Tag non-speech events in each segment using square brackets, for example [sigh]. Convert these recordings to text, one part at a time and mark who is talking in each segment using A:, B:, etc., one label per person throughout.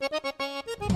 A: Thank you.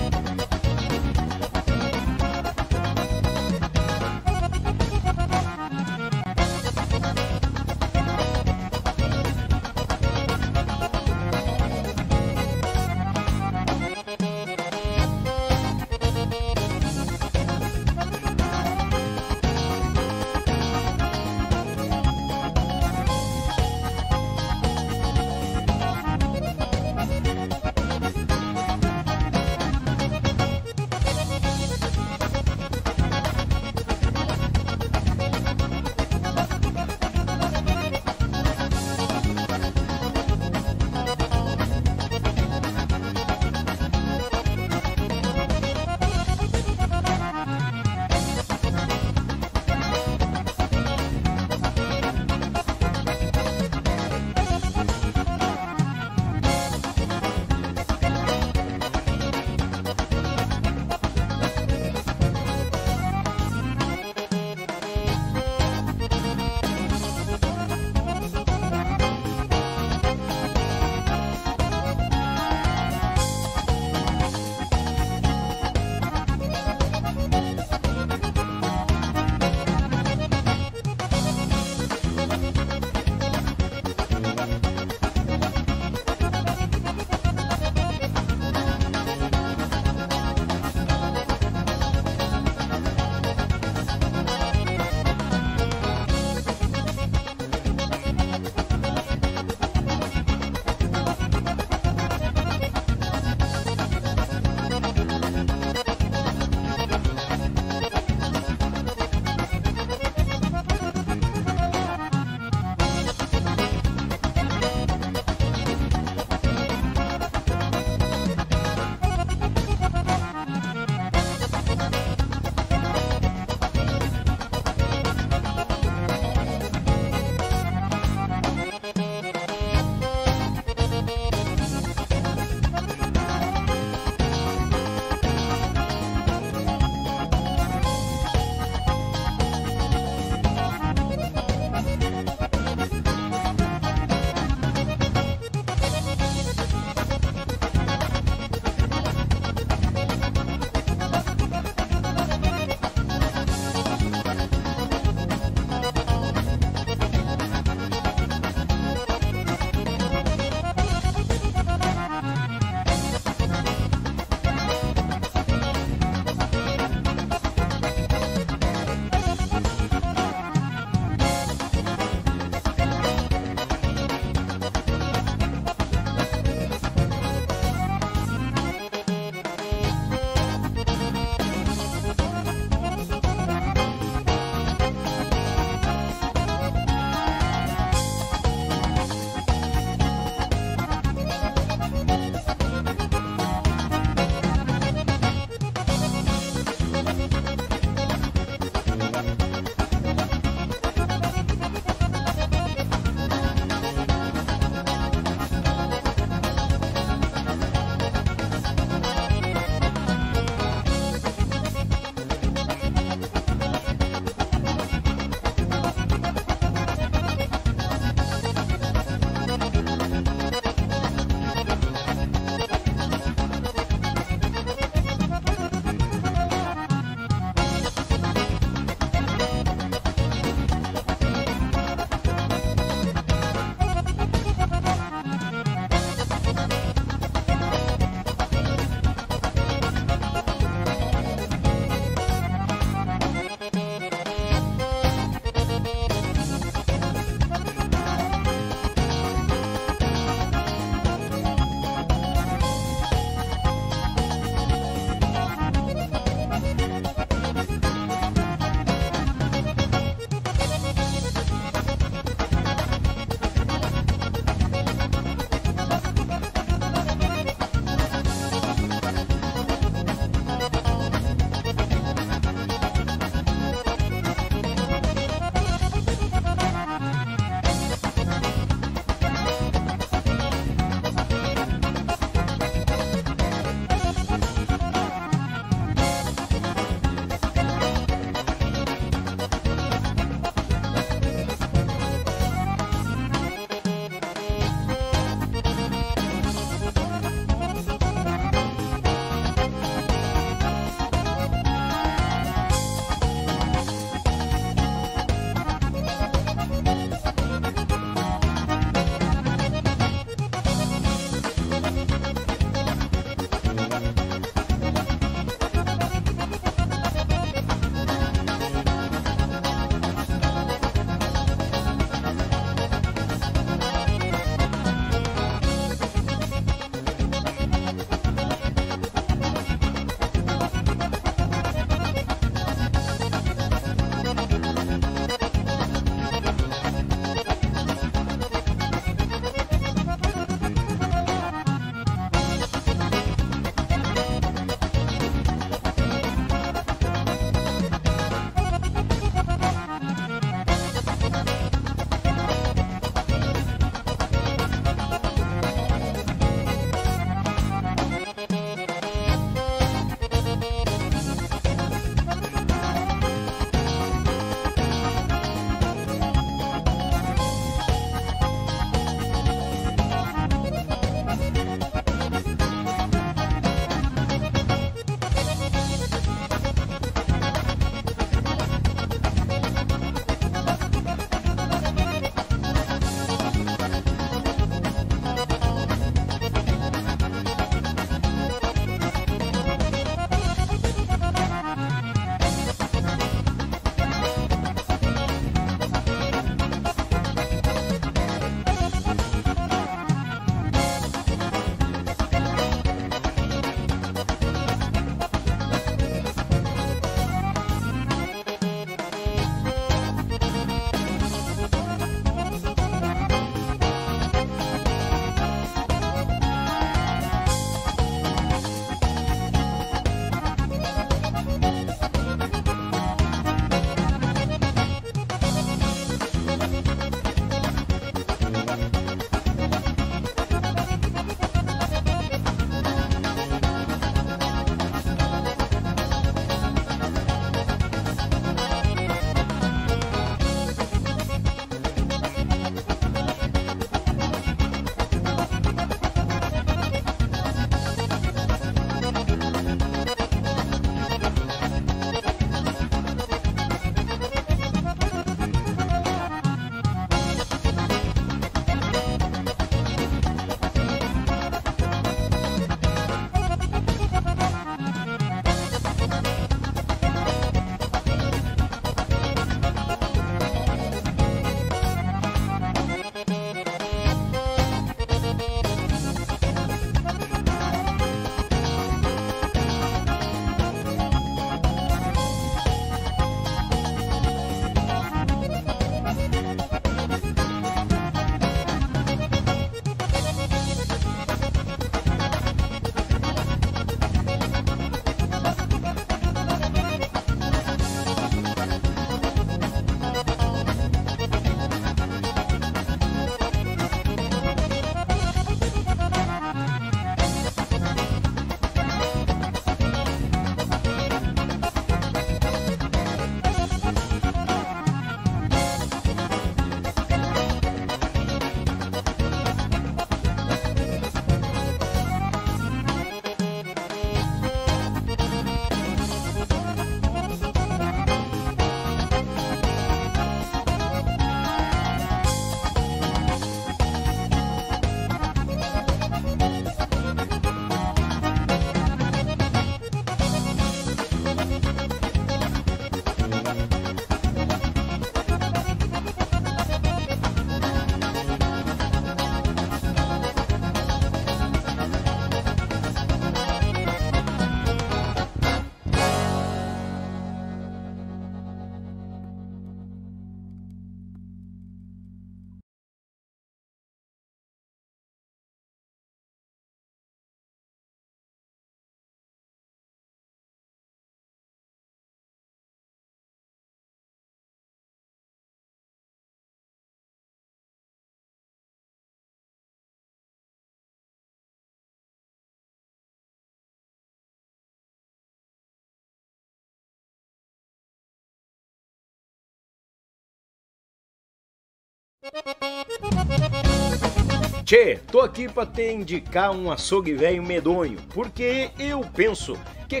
B: Tchê, tô aqui pra te indicar um açougue velho medonho, porque eu penso que é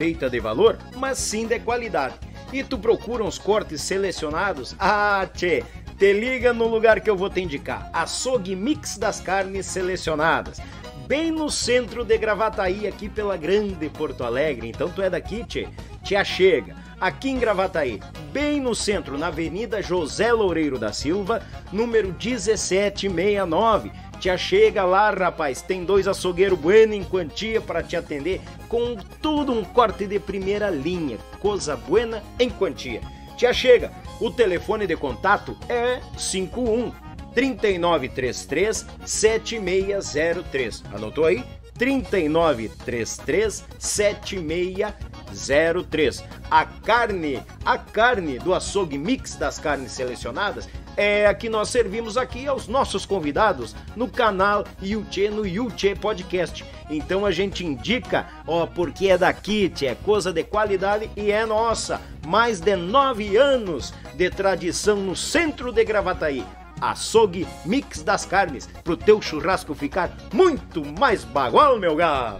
B: feita de valor, mas sim de qualidade. E tu procura uns cortes selecionados? Ah, tchê, te liga no lugar que eu vou te indicar. Açougue Mix das Carnes Selecionadas bem no centro de Gravataí, aqui pela Grande Porto Alegre. Então tu é daqui, tchê? Tia chega. Aqui em Gravataí, bem no centro, na Avenida José Loureiro da Silva, número 1769. Tia chega lá, rapaz, tem dois açougueiros bueno em quantia para te atender, com tudo um corte de primeira linha, coisa buena em quantia. Tia chega, o telefone de contato é 51 3933 7603. Anotou aí? 3933 7603. A carne, a carne do açougue mix das carnes selecionadas é a que nós servimos aqui aos nossos convidados no canal Yuchê, no Yuchê Podcast. Então a gente indica, ó, porque é da Kit, é coisa de qualidade e é nossa. Mais de nove anos de tradição no centro de Gravataí. Açougue Mix das Carnes, pro teu churrasco ficar muito mais bagual, meu galo!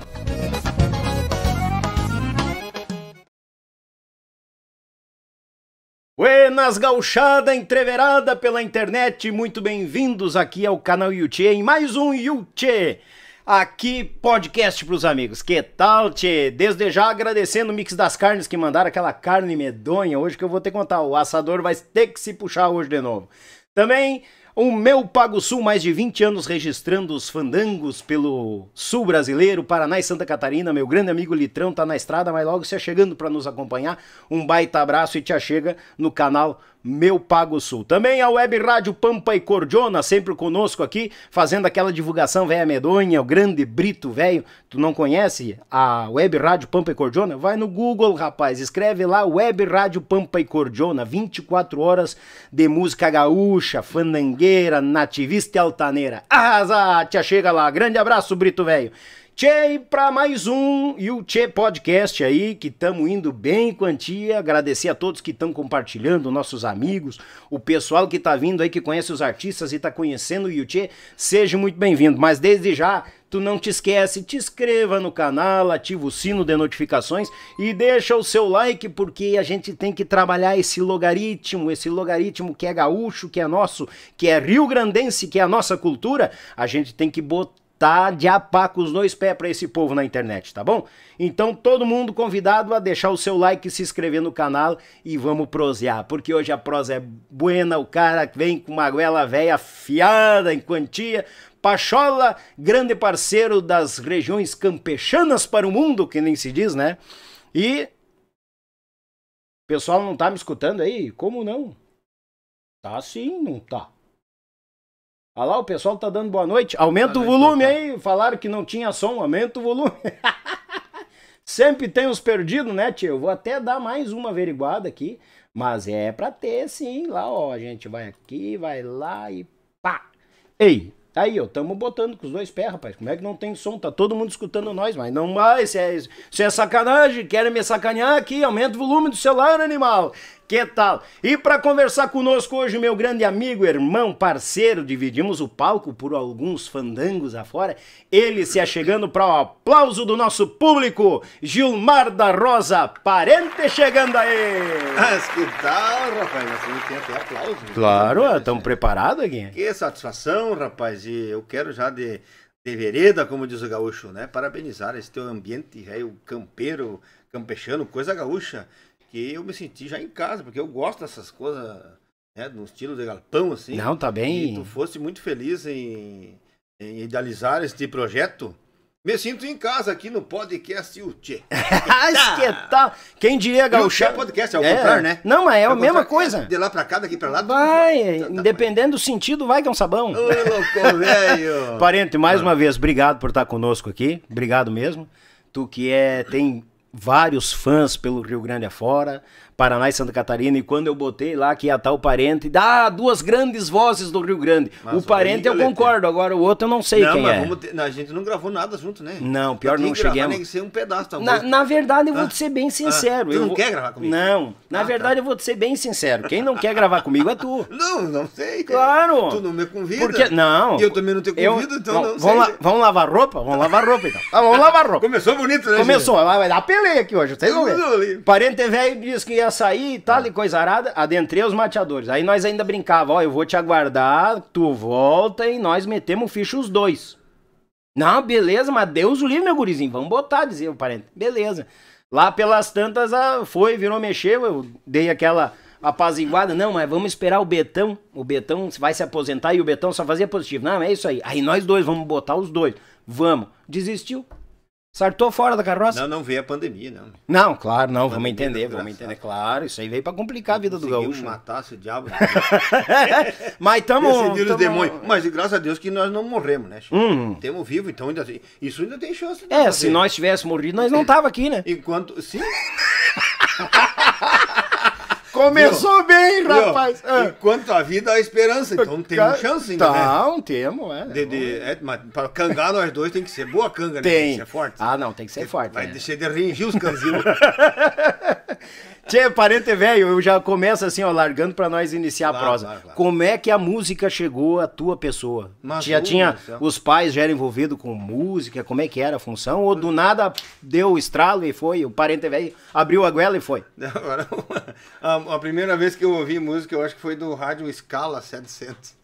B: Buenas gauchada entreverada pela internet, muito bem-vindos aqui ao canal Yuchê em mais um Yuchê. Aqui podcast pros amigos, que tal tchê? Desde já agradecendo o Mix das Carnes que mandaram aquela carne medonha hoje que eu vou ter que contar, o assador vai ter que se puxar hoje de novo. Também o Meu Pago Sul, mais de 20 anos registrando os fandangos pelo sul brasileiro, Paraná e Santa Catarina. Meu grande amigo Litrão tá na estrada, mas logo se chegando para nos acompanhar. Um baita abraço e te achega no canal meu Pago Sul. Também a Web Rádio Pampa e Cordiona, sempre conosco aqui, fazendo aquela divulgação velha medonha, o grande Brito velho. Tu não conhece a Web Rádio Pampa e Cordiona? Vai no Google, rapaz, escreve lá Web Rádio Pampa e Cordiona, 24 horas de música gaúcha, fandangueira, nativista e altaneira. Arrasa, tia, chega lá. Grande abraço, Brito velho. Tchê, para mais um e o Tchê Podcast aí, que estamos indo bem em quantia. Agradecer a todos que estão compartilhando, nossos amigos, o pessoal que está vindo aí, que conhece os artistas e está conhecendo o Tchê. Seja muito bem-vindo, mas desde já, tu não te esquece, te inscreva no canal, ativa o sino de notificações e deixa o seu like, porque a gente tem que trabalhar esse logaritmo, esse logaritmo que é gaúcho, que é nosso, que é rio-grandense, que é a nossa cultura. A gente tem que botar tá de apaco os dois pés para esse povo na internet, tá bom? Então todo mundo convidado a deixar o seu like, se inscrever no canal e vamos prosear, porque hoje a prosa é buena, o cara vem com uma goela velha afiada em quantia. Pachola, grande parceiro das regiões campechanas para o mundo, que nem se diz, né? E o pessoal não tá me escutando aí? Como não? Tá sim, não tá. Olha lá, o pessoal tá dando boa noite. Aumenta o volume então. aí. Falaram que não tinha som, aumenta o volume. [laughs] Sempre tem os perdidos, né, tio? Eu vou até dar mais uma averiguada aqui. Mas é pra ter, sim. Lá, ó, a gente vai aqui, vai lá e pá. Ei, tá aí, ó, tamo botando com os dois pés, rapaz. Como é que não tem som? Tá todo mundo escutando nós, mas não mais. Isso é, isso é sacanagem. Querem me sacanear aqui? Aumenta o volume do celular, animal. Que tal? E para conversar conosco hoje, meu grande amigo, irmão, parceiro, dividimos o palco por alguns fandangos afora. Ele se achegando para o aplauso do nosso público, Gilmar da Rosa, parente chegando aí! Mas que tal, rapaz? Nós assim, tem até aplauso. Né? Claro, estamos preparados
C: aqui. Que satisfação, rapaz. E eu quero já de, de vereda, como diz o gaúcho, né? Parabenizar esse teu ambiente, velho, é, campeiro, campechano, coisa gaúcha porque eu me senti já em casa, porque eu gosto dessas coisas, né, no estilo de galpão, assim. Não, tá bem. E tu fosse muito feliz em, em idealizar este projeto. Me sinto
B: em casa aqui no podcast Uti. Esquetar! [laughs] Ah, é Quem diria é gauchão? Não, podcast, é o é. contrário, né? Não, mas é, é a mesma coisa. De lá pra cá, daqui pra lá. Vai, tá, tá, tá, dependendo tá, do sentido, vai que é um sabão. Ô, louco, [laughs] velho! Parente, mais ah. uma vez, obrigado por estar conosco aqui. Obrigado mesmo. Tu que é, tem vários fãs pelo Rio Grande afora, Paraná e Santa Catarina, e quando eu botei lá que ia estar o parente, dá ah, duas grandes vozes do Rio Grande. Mas o parente eu concordo, agora o outro eu não sei não, quem mas é. Vamos
C: ter... A gente não gravou nada junto, né? Não,
B: pior não cheguei. Nem
C: ser um pedaço, tá na, na
B: verdade, eu vou ah, ser bem ah. sincero. Ah, tu não vou... quer gravar comigo? Não, na ah, tá. verdade tá. eu vou ser bem sincero. Quem não quer gravar comigo é tu. [laughs] Não, não sei. Claro. Tu não me convida. Porque, não. E eu também não te convido, eu...
A: então não, não vamos sei.
B: La... vamos lavar roupa? Vamos lavar roupa então. [laughs] Ah, vamos lavar roupa. Começou bonito, né? Começou, vai dar pele olhei aqui hoje, vocês vão ver. Parente velho disse que ia sair e tal, e coisa arada. Adentrei os mateadores. Aí nós ainda brincava, ó, eu vou te aguardar, tu volta e nós metemos ficha os dois. Não, beleza, mas Deus o livre, meu gurizinho, vamos botar, dizia o parente. Beleza. Lá pelas tantas, foi, virou, mexeu, eu dei aquela apaziguada. Não, mas vamos esperar o Betão. O Betão vai se aposentar e o Betão só fazia positivo. Não, é isso aí. Aí nós dois vamos botar os dois. Vamos. Desistiu. Sartou fora da carroça? Não,
C: não veio a pandemia, não.
B: Não, claro, não, vamos entender, vamos entender. Claro, isso aí veio para complicar a vida do gaúcho. Né? matar o diabo. Né? [laughs] Mas estamos... Decidiram Os demônios.
C: Mas graças a Deus que nós não morremos, né? Hum. Temos vivo, então ainda assim, isso ainda tem chance.
B: É, se nós tivéssemos morrido, nós não tava aqui, né? Enquanto... Sim. [laughs]
A: Começou Viu? bem, rapaz. É.
B: Enquanto a vida há é esperança, então temos
A: chance
C: ainda, tá né? temos, é. Né? De, de, é mas para cangar nós dois tem que ser boa canga, né? Tem. tem que
B: ser forte. Ah, não, tem que ser forte. Vai né? deixar de ringir os canzinhos. [laughs] Tchê, parente velho, eu já começo assim, ó, largando pra nós iniciar claro, a prosa. Claro, claro. Como é que a música chegou à tua pessoa? Mas já tinha, os pais já eram envolvidos com música, como é que era a função? Ou do nada deu o estralo e foi, o parente velho abriu a goela e foi? [laughs]
C: Agora, a, primeira vez que eu ouvi música, eu acho que foi do rádio Scala 700.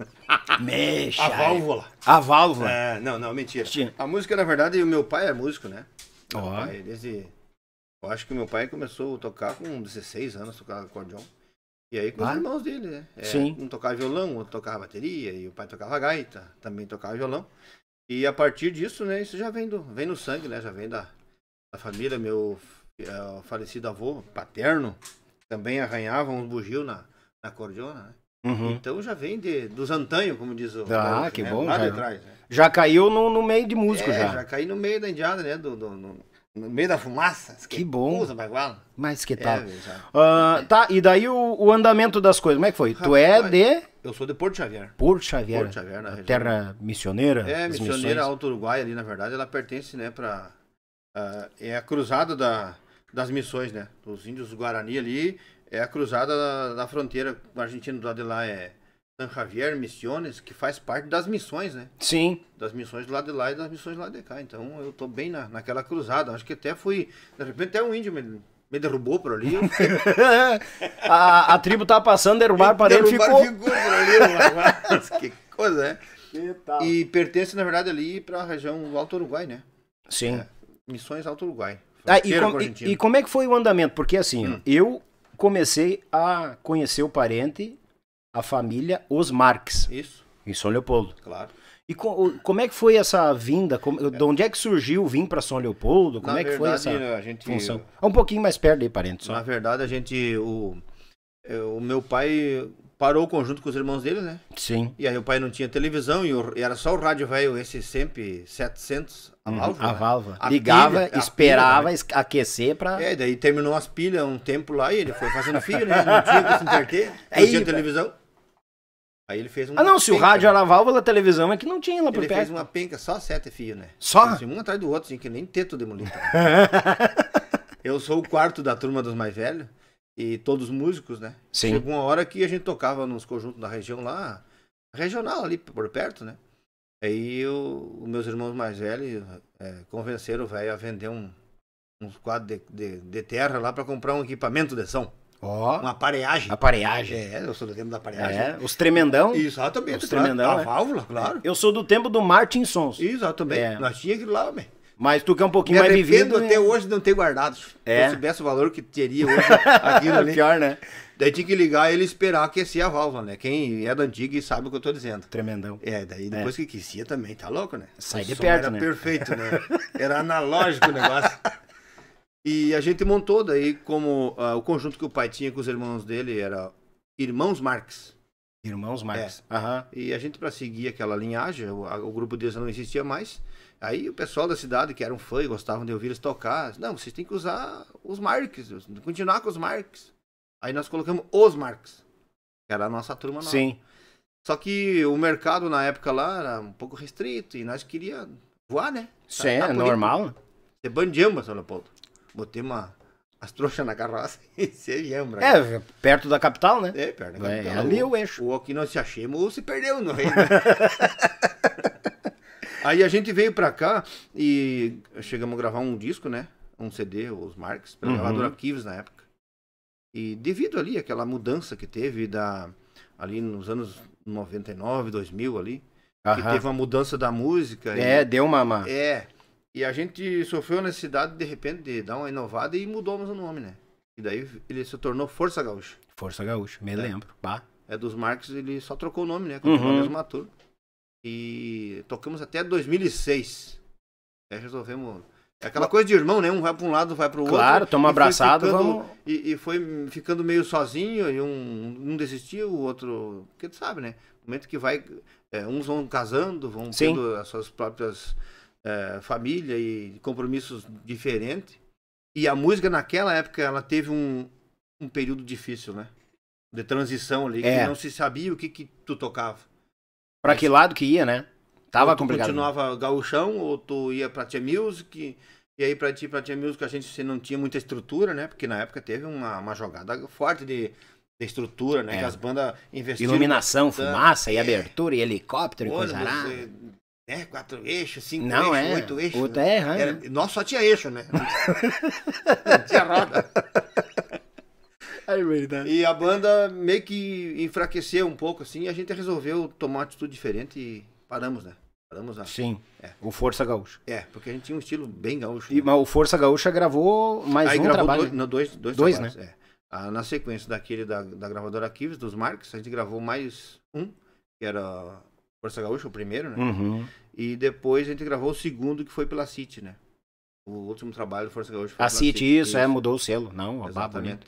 C: Mexa! A válvula. A válvula. É, não, não, mentira. A música, na verdade, o meu pai é músico, né? Ó. Oh. Desde eu acho que meu pai começou a tocar com 16 anos, tocar acordeão. E aí com ah, os irmãos dele, né? É, sim. Um tocava violão, outro tocava bateria, e o pai tocava gaita, também tocava violão. E a partir disso, né, isso já vem, do, vem no sangue, né? Já vem da, da família. Meu é, falecido avô paterno também arranhava uns bugio na, na cordiona, né? Uhum. Então já vem de, dos antanhos, como diz o. Ah, que né? bom. Lá já, né?
B: já caiu no, no meio de músico é, já. Já
C: caiu no meio da indiada, né? Do, do, no, no meio da fumaça? Que, que bom. Usa baguala.
B: Mas que tal? É, uh, tá, e daí o, o, andamento das coisas, como é que foi? Rapaz, tu é de...
C: Eu sou de Porto Xavier.
B: Porto Xavier. Porto Xavier, na Terra missioneira. É, missioneira missões. Alto
C: Uruguai ali, na verdade, ela pertence, né, pra... Uh, é a cruzada da, das missões, né? Dos índios Guarani ali, é a cruzada da, da fronteira com a Argentina, do lado de lá é Javier Missiones, que faz parte das missões, né? Sim. Das missões lá de lá e das missões lá de cá. Então eu tô bem na, naquela cruzada. Acho que até fui. De repente até um índio me, me derrubou por ali.
B: [laughs] a,
C: a, tribo tava tá passando,
B: derrubaram para
A: dentro ficou. ficou
C: por
B: ali, que
C: coisa, né? E pertence, na verdade, ali para a região do Alto Uruguai, né? Sim. É, missões Alto Uruguai. Ah, e, com, e, e, como
B: é que foi o andamento? Porque assim, hum. eu comecei a conhecer o parente a família Os Marques. Isso. Em São Leopoldo. Claro. E com, como é que foi essa vinda? Como, de onde é que surgiu vir para São Leopoldo? Como Na é que verdade, foi essa gente, função? É um pouquinho mais perto aí, parente. Só.
C: Na verdade, a gente. O, é, o meu pai parou o conjunto com os irmãos dele, né? Sim. E aí o pai não tinha televisão e, o, e era só o rádio velho, esse sempre 700,
B: a uhum. válvula. a né? válvula. A Ligava, pilha, esperava pilha,
C: né? aquecer pra... É, daí terminou as pilhas um tempo lá e ele foi
B: fazendo filho, né? Não tinha que se interter, [laughs] é não tinha televisão.
C: Aí ele fez um. Ah, não, se penca, o rádio
B: né? era válvula, a televisão é que não tinha lá por ele perto. Ele fez
C: uma penca, só sete fios, né? Só? Assim, um atrás do outro, assim, que nem teto demolido. [laughs] eu sou o quarto da turma dos mais velhos e todos músicos, né? Sim. Chegou uma hora que a gente tocava nos conjuntos da região lá, regional ali por perto, né? Aí os meus irmãos mais velhos é, convenceram o velho a vender um, uns quadros de, de, de terra lá para comprar um equipamento de som.
B: Ó. Uma apareagem. pareagem. É, eu sou do tempo da pareagem. É, os tremendão. Exatamente. Os claro, tremendão. Né? A válvula, claro. Eu sou do tempo do Martin Sons. Exatamente. É. Nós tinha aquilo lá, meu. Mas tu que é um pouquinho Me mais vivido. até
C: né? hoje não ter guardado. É. Se eu
B: soubesse o valor que teria hoje aquilo [laughs] ali.
C: Pior, né? Daí tinha que ligar ele esperar aquecer a válvula, né? Quem é da antiga e sabe o que eu tô dizendo.
B: Tremendão. É, daí é.
C: depois é. que aquecia também, tá louco, né? Sai de perto, era né? perfeito, né? Era analógico o negócio. [laughs] E a gente montou daí como uh, o conjunto que o pai tinha com os irmãos dele era Irmãos Marx. Irmãos Marx. É. Uhum. E a gente para seguir aquela linhagem, o, a, o grupo deles não existia mais. Aí o pessoal da cidade que eram fã e gostavam de ouvir eles tocar, não, vocês têm que usar os Marx, continuar com os Marx. Aí nós colocamos os Marx, que era a nossa turma nova. Sim. Só que o mercado na época lá era um pouco restrito e nós queríamos voar, né?
A: Sim, tá, tá é normal.
C: Ser né? bandiamba, São Leopoldo botei uma, as trouxas na carroça [laughs] e se lembra. É, perto da capital, né? É, perto da capital. É, ali o eixo. Ou aqui nós se achemos se perdeu, não reino. Né? [laughs] Aí a gente veio pra cá e chegamos a gravar um disco, né? Um CD, os Marques, pra uhum. gravadora Kives na época. E devido ali aquela mudança que teve da ali nos anos 99, 2000 ali, Aham. que teve uma mudança da música. É, e, deu uma, uma... É, e a gente sofreu a necessidade, de repente, de dar uma inovada e mudamos o nome, né? E daí ele se tornou Força Gaúcha.
B: Força Gaúcha, me é. lembro.
C: Bah. É dos Marques, ele só trocou o nome, né? Continuou uhum. a mesma E tocamos até 2006. Aí resolvemos é aquela coisa de irmão, né? Um vai para um lado, vai para o claro, outro. Claro, toma abraçado, ficando, vamos. E, e, foi ficando meio sozinho, e um, um desistiu, o outro. Porque tu sabe, né? No momento que vai. É, uns vão casando, vão Sim. tendo as suas próprias é, família e compromissos diferentes. E a música naquela época ela teve um, um período difícil, né? De transição ali, é. que não se sabia o que, que tu tocava.
B: Pra que lado que ia, né?
C: Tava ou tu complicado. continuava gauchão ou tu ia pra Tia Music, e aí pra ti, pra Tia Music a gente não tinha muita estrutura, né? Porque na época teve uma, uma jogada forte de, de estrutura, né? É. Que as bandas investiram. Iluminação,
B: bastante. fumaça, e é. abertura, e
C: helicóptero, Olha, e coisa arada. É, quatro eixos, cinco não, eixos, é. oito eixos. Outro né? é Era... Nós né? só tinha eixo, né? não [laughs] tinha roda. É verdade. E a banda meio que enfraqueceu um pouco, assim, e a gente resolveu tomar uma atitude diferente e paramos, né? Paramos
B: Sim. É. O Força Gaúcha.
C: É, porque a gente tinha um estilo bem
B: gaúcho. E, né? mas o Força Gaúcha gravou mais Aí um gravou trabalho. Dois, né? não, dois, dois, dois né? É.
C: Ah, na sequência daquele da, da gravadora Kives, dos Marques, a gente gravou mais um, que era Força Gaúcha, o primeiro, né? Uhum. E depois a gente gravou o segundo, que foi pela City, né? O último trabalho do Força Gaúcha foi a pela City. A City, isso, é,
B: mudou o selo. Não, Exatamente.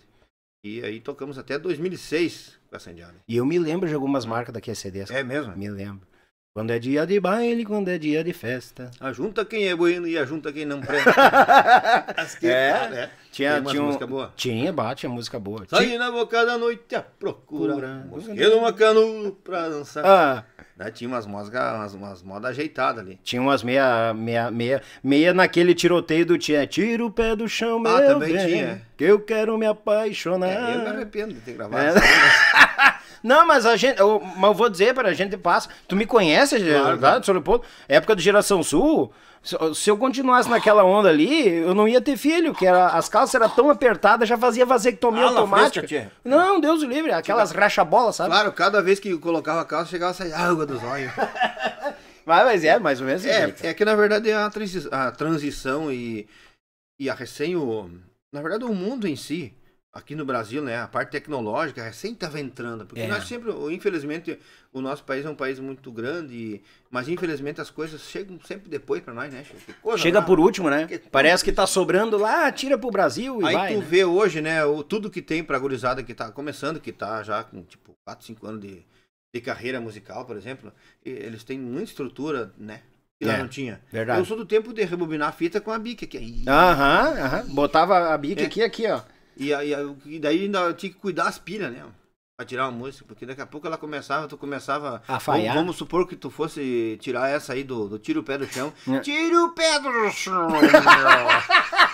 B: E aí tocamos até 2006 com a Sandiana. E eu me lembro de algumas marcas da QCD. É mesmo? Me lembro. Quando é dia de baile, quando é dia de festa.
C: Ajunta quem é bueno e ajunta quem não presta.
B: [laughs] que, é, né? Tinha, tinha música boa? Tinha, bate a música boa. Saí tinha...
C: na boca da noite a procura. procura. Mosqueiro uma canoa pra dançar. Ah.
B: Daí né, tinha umas músicas, umas,
C: umas modas ajeitadas
B: ali. Tinha umas meia, meia, meia, meia naquele tiroteio do tinha. Tira o pé do chão, ah, meu Ah, também bem, tinha. Que eu quero me apaixonar. É, eu me
C: arrependo de ter gravado é. essa
B: [laughs] Não, mas a gente. Eu, mas eu vou dizer para a gente passa. Tu me conhece, claro. Leopoldo? Época do Geração Sul. Se eu continuasse naquela onda ali, eu não ia ter filho, que era, as calças eram tão apertadas, já fazia vasectomia ah, automática. Fresca, não, Deus livre, aquelas racha-bolas, sabe? Claro,
C: cada vez que colocava a calça, chegava a sair água dos olhos. mas, mas é, mais ou menos. É, é que na verdade é a, transi a transição e, e a recém. O, na verdade, o mundo em si aqui no Brasil, né, a parte tecnológica sempre estava entrando, porque é. nós sempre, infelizmente, o nosso país é um país muito grande, mas infelizmente as coisas chegam sempre depois para nós, né? Coisa, Chega lá, por
B: último, né? Que... Parece que está sobrando lá, tira para o Brasil e Aí vai. Aí tu né? vê
C: hoje, né, o, tudo que tem a gurizada que está começando, que está já com tipo 4, 5 anos de, de carreira musical, por exemplo, eles têm muita estrutura, né? que é, não tinha. Verdade. Eu sou do tempo de rebobinar a fita com a
B: bica aqui. Aham, aham. Botava a bica é. aqui, aqui, ó.
C: E, aí, e daí ainda tinha que cuidar as pilhas, né? Pra tirar uma música, porque daqui a pouco ela começava, tu começava. A falhar. Vamos, supor que tu fosse tirar essa aí do, do tiro o pé do chão. tiro
B: Tira o pé do chão!
A: É. [laughs]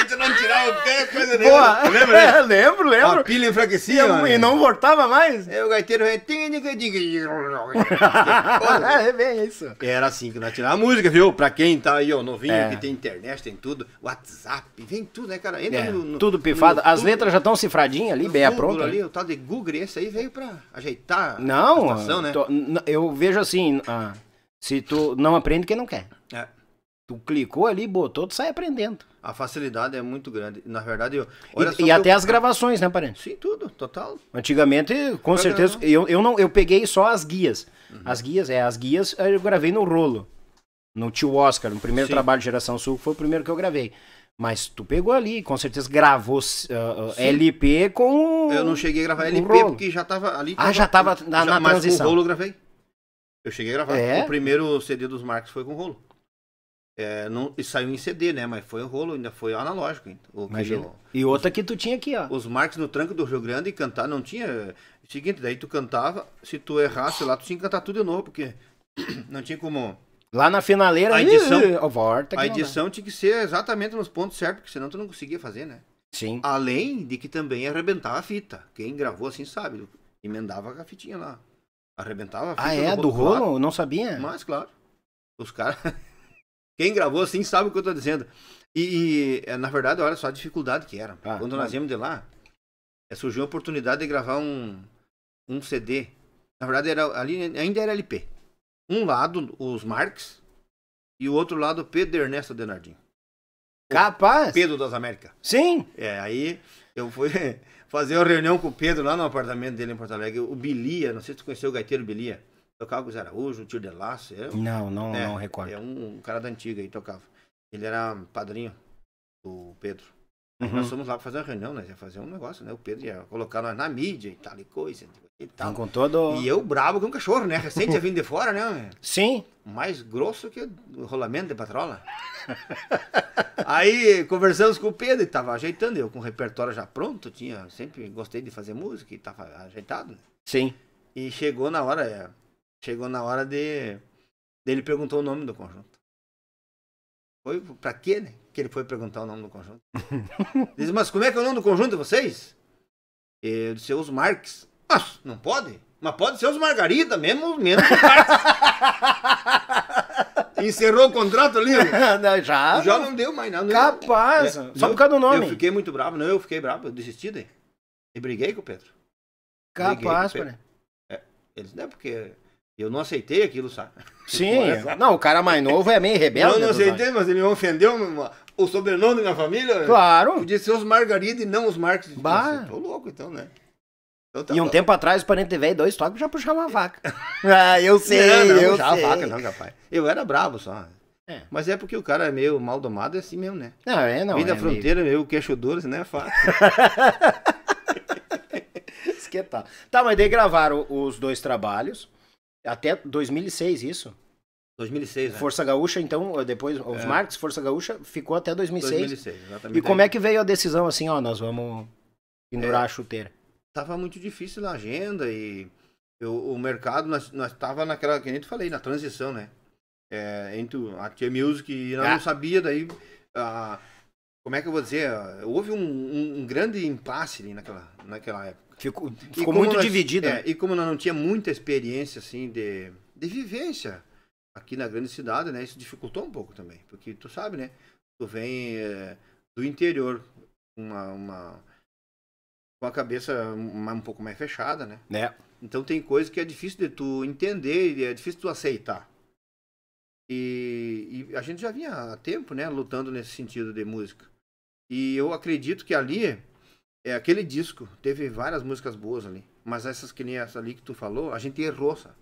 A: aí tu não tirava qualquer coisa dele. lembra? É, lembro, lembro. A pilha enfraquecia. E, né? e não
C: voltava mais. É, o gaiteiro é... é bem isso. Era assim que nós tirávamos a música, viu? Pra quem tá aí, ó, novinho, é. que tem internet, tem tudo. WhatsApp, vem tudo, né,
B: cara? Entra é, no, no, tudo pifado. No, As letras já estão cifradinhas ali, bem pronta. ali, o
C: tal de Google, esse aí veio pra ajeitar não, a situação, né? Tô,
B: eu vejo assim, ah, se tu não aprende, quem não quer. É. Tu clicou ali, botou, tu sai aprendendo. A facilidade é muito grande. Na verdade, eu. e, e até eu... as gravações,
C: né, parente? Sim, tudo, total.
B: Antigamente, com eu certeza. Eu, eu, não, eu peguei só as guias. Uhum. As guias, é, as guias eu gravei no rolo. No tio Oscar, no primeiro Sim. trabalho de Geração Sul, foi o primeiro que eu gravei. Mas tu pegou ali, com certeza gravou uh, uh LP com. Eu não cheguei a gravar LP rolo. porque
C: já tava ali. Ah, tava, ah, já tava na, já, na mas transição. Mas com o rolo eu gravei. Eu cheguei a gravar. É? O primeiro CD dos Marcos foi com rolo. É, não, saiu em CD, né? Mas foi o rolo, ainda foi analógico. O Imagina. Deu, e outra os, que tu tinha aqui, ó. Os marques no tranco do Rio Grande e cantar não tinha. Seguinte, daí tu cantava, se tu errasse lá, tu tinha que cantar tudo de novo, porque [clears throat] não tinha como.
B: Lá na finaleira, a edição, volta a edição
C: tinha que ser exatamente nos pontos certos, porque senão tu não conseguia fazer, né? Sim. Além de que também arrebentava a fita. Quem gravou assim sabe, emendava a fitinha lá. Arrebentava a fita. Ah, é? Do rolo? Não sabia? Mas, claro. Os caras. [laughs] Quem gravou assim sabe o que eu tô dizendo. E, e é, na verdade, olha só a dificuldade que era. Ah, Quando nós íamos de lá, é, surgiu a oportunidade de gravar um, um CD. Na verdade, era, ali ainda era LP. Um lado, os Marx, e o outro lado, Pedro Ernesto Denardim. Capaz! Pedro das Américas. Sim! É, aí eu fui [laughs] fazer uma reunião com o Pedro lá no apartamento dele em Porto Alegre. O Bilia, não sei se você conheceu o gaiteiro Bilia. Tocava com o Zé Araújo, o Tio de Laço. É, não, não, é, não recordo. É um, um, cara da antiga aí tocava. Ele era padrinho do Pedro. Uhum. Nós fomos lá fazer uma reunião, né? Ia fazer um negócio, né? O Pedro ia colocar nós na mídia e tal e coisa e tal.
B: Com todo...
C: E eu brabo com um cachorro, né? Recente tinha vindo de fora, né? [laughs] Sim. Mais grosso que o rolamento de patrola. [laughs] Aí conversamos com o Pedro e tava ajeitando, eu com o repertório já pronto, tinha, sempre gostei de fazer música e tava ajeitado. Né? Sim. E chegou na hora, é, Chegou na hora de. Ele perguntou o nome do conjunto. Foi pra quê, né? Que ele foi perguntar o nome do conjunto. [laughs] Diz, mas como é que é o nome do conjunto de vocês? Eu disse, os Marx. Mas não pode? Mas pode ser os Margarida, mesmo, mesmo [laughs] Encerrou o contrato ali? Né? [laughs] já. Já não, deu mais nada. Né? Capaz. É, só por causa do nome. Eu fiquei muito bravo. Não, eu fiquei bravo. Eu desisti daí. E briguei com o Pedro. Capaz, com o Pedro. É. Eles, né? Porque eu não aceitei aquilo, sabe?
B: Sim. É não, o cara mais novo é meio rebelde. Eu não né, aceitei, mas ele me ofendeu
C: o sobrenome da minha família. Né? Claro.
B: Podia ser os Margarida e não os Marques. Tipo, bah. Assim, tô louco então, né? Então, tá e um bom. tempo atrás, o parente velho dois toques já puxava a vaca. [laughs] ah,
C: eu sei, não, não, eu puxava sei. vaca não, rapaz. Eu era bravo só. É. Mas é porque o cara é meio mal domado, é assim mesmo, né?
B: Não, é não. Vida é, fronteira,
C: meio queixo duro, né? Fácil.
B: [laughs] Esquentar. Tá, mas daí gravaram os dois trabalhos. Até 2006, isso? 2006, né? Força Gaúcha, então, depois, é. os é. Marques, Força Gaúcha, ficou até 2006. 2006, exatamente. E como é que veio a decisão, assim, ó, nós vamos pendurar é, a
C: chuteira? Tava muito difícil na agenda e eu, o mercado, nós, nós tava naquela, que nem tu falei, na transição, né? É, entre a T Music e nós ah. não sabia, daí, a, como é que eu vou dizer, houve um, um, um grande impasse ali naquela, naquela época. Ficou, ficou muito nós, dividida. É, e como nós não tinha muita experiência assim de, de vivência aqui na grande cidade, né? Isso dificultou um pouco também, porque tu sabe, né? Tu vem é, do interior, uma, uma com a cabeça um, um pouco mais fechada, né? É. Então tem coisa que é difícil de tu entender e é difícil de tu aceitar. E, e, a gente já vinha há tempo, né, lutando nesse sentido de música. E eu acredito que ali é, aquele disco teve várias músicas boas ali. Mas essas que nem essa ali que tu falou, a gente errou, sabe?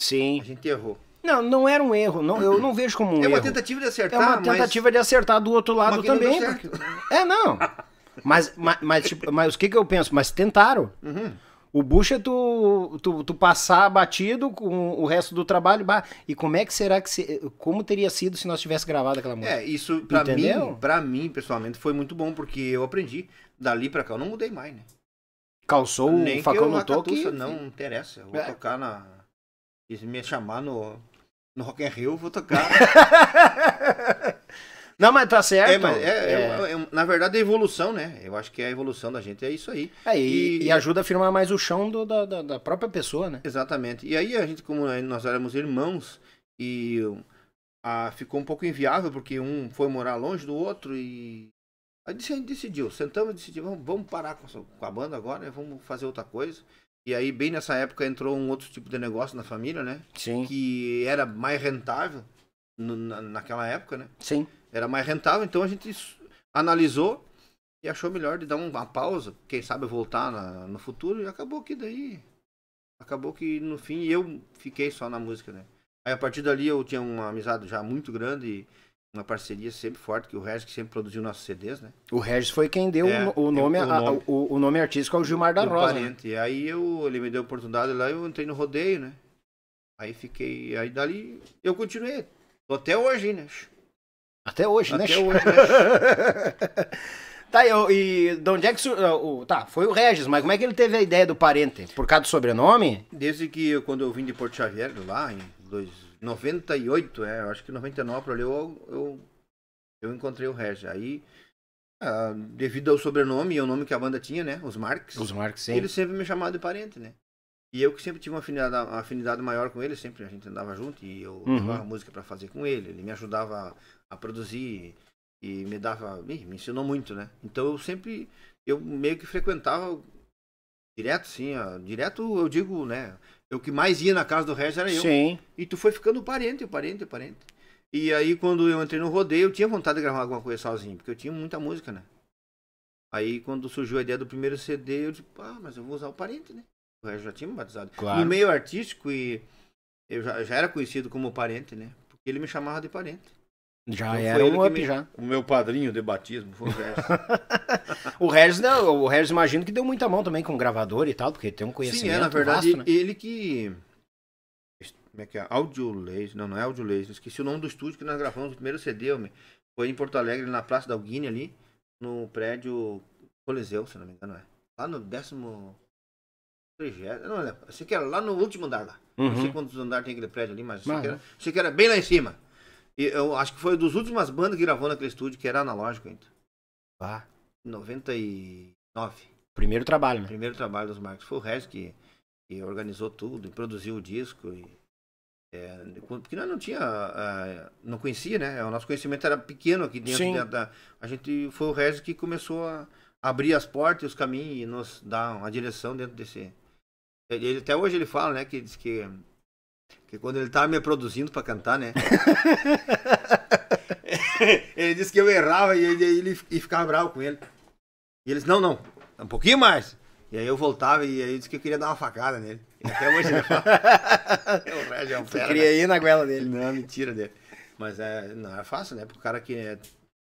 B: Sim. A gente errou. Não, não era um erro. Não, eu não vejo como um erro. É uma erro. tentativa de acertar. É uma tentativa mas... de acertar do outro lado também. Não porque... É, não. [laughs] Mas, mas, mas, tipo, mas o que, que eu penso? Mas tentaram. Uhum. O bucho é tu, tu, tu, passar batido com o resto do trabalho. E como é que será que. Se, como teria sido se nós tivéssemos gravado aquela música? É, isso pra Entendeu? mim,
C: pra mim, pessoalmente, foi muito bom, porque eu aprendi. Dali pra cá eu não mudei mais, né? Calçou Nem o facão no toque? Não, não interessa. Eu vou é. tocar na. Se me chamar no, no Rock and Rio, eu vou tocar. [laughs] Não,
B: mas tá certo. É, mas é, é, é. é
C: na verdade, é evolução, né? Eu acho que é a evolução da gente é isso aí. E, e, ajuda a firmar mais o chão do, da, da, da, própria pessoa, né? Exatamente. E aí, a gente, como nós éramos irmãos, e a, ficou um pouco inviável, porque um foi morar longe do outro e. Aí a gente decidiu, sentamos e decidimos, vamos, vamos parar com a, com a banda agora, né? vamos fazer outra coisa. E aí, bem nessa época, entrou um outro tipo de negócio na família, né? Sim. Que era mais rentável no, na, naquela época, né? Sim era mais rentável, então a gente analisou e achou melhor de dar uma pausa, quem sabe voltar na, no futuro, e acabou que daí. Acabou que no fim eu fiquei só na música, né? Aí a partir dali eu tinha uma amizade já muito grande e uma parceria sempre forte, que o Regis que sempre produziu nossos CDs, né?
B: O Regis foi quem deu é, o, nome, eu, o, nome. A, o, o, nome artístico ao Gilmar da Rosa. Né? Parente.
C: Né? Aí eu, ele me deu a oportunidade lá eu entrei no rodeio, né? Aí fiquei. Aí dali eu continuei. Tô até hoje, né? Até hoje, Até né? Até hoje,
B: né? né? [laughs] Tá, eu, e de onde é que. Ah, tá, foi o Regis, mas como é que ele teve a ideia do parente? Por causa do sobrenome?
C: Desde que eu, quando eu vim de Porto Xavier, lá em 98, é, acho que 99 ali, eu, eu, eu encontrei o Regis. Aí, ah, devido ao sobrenome e ao nome que a banda tinha, né? Os Marques.
A: Os Marques, sim. Ele
C: sempre me chamava de parente, né? E eu que sempre tive uma afinidade, uma afinidade maior com ele, sempre a gente andava junto e eu uhum. levava música para fazer com ele, ele me ajudava a produzir e me dava, me, me ensinou muito, né? Então eu sempre, eu meio que frequentava direto, sim, ó, direto eu digo, né? Eu que mais ia na casa do Regis era eu. Sim. E tu foi ficando parente, parente, parente. E aí quando eu entrei no rodeio, eu tinha vontade de gravar alguma coisa sozinho, porque eu tinha muita música, né? Aí quando surgiu a ideia do primeiro CD, eu disse, pá, mas eu vou usar o parente, né? Eu já tinha me batizado. Claro. No meio artístico, e eu já, já, era conhecido como parente, né? Porque ele me chamava de parente.
B: Já então, era um up, me... já. O meu padrinho de batismo foi o Regis. [laughs] o Regis, não, o Regis imagino que deu muita mão também com o gravador e tal, porque tem um conhecimento Sim, é, na verdade, vasto, né? ele que...
C: Como é que é? Laser. não, não é Laser. esqueci o nome do estúdio que nós gravamos o primeiro CD, homem. Foi em Porto Alegre, na Praça da Alguine ali, no prédio Coliseu, se não me engano, é. Lá no décimo 30, é. não lembro. Sei que era lá no último andar lá. Uhum. Não sei uhum. quantos andares tem aquele prédio ali, mas, eu Sei, que era, é. sei que era bem lá em cima. E eu acho que foi dos últimas bandas que gravou naquele estúdio, que era analógico ainda. Ah. 99. Primeiro trabalho, né? Primeiro trabalho dos Marcos. Foi o Regis que, que organizou tudo, e produziu o disco. E, é, porque nós não tinha. Ah, não conhecia, né? O nosso conhecimento era pequeno aqui dentro, da. A gente foi o Regis que começou a abrir as portas e os caminhos e nos dar uma direção dentro desse ele, até hoje ele fala, né, que diz que, que quando ele tava tá me produzindo para cantar, né? [laughs] ele disse que eu errava e ele, ele, ficava bravo com ele. E eles não, não, um pouquinho mais. E aí eu voltava e aí disse que eu queria dar uma facada nele. E até hoje ele fala. o [laughs] Regi é um é fera, queria ir né? na guela dele. Não, mentira dele. Mas é, não é fácil, né? Pro cara que é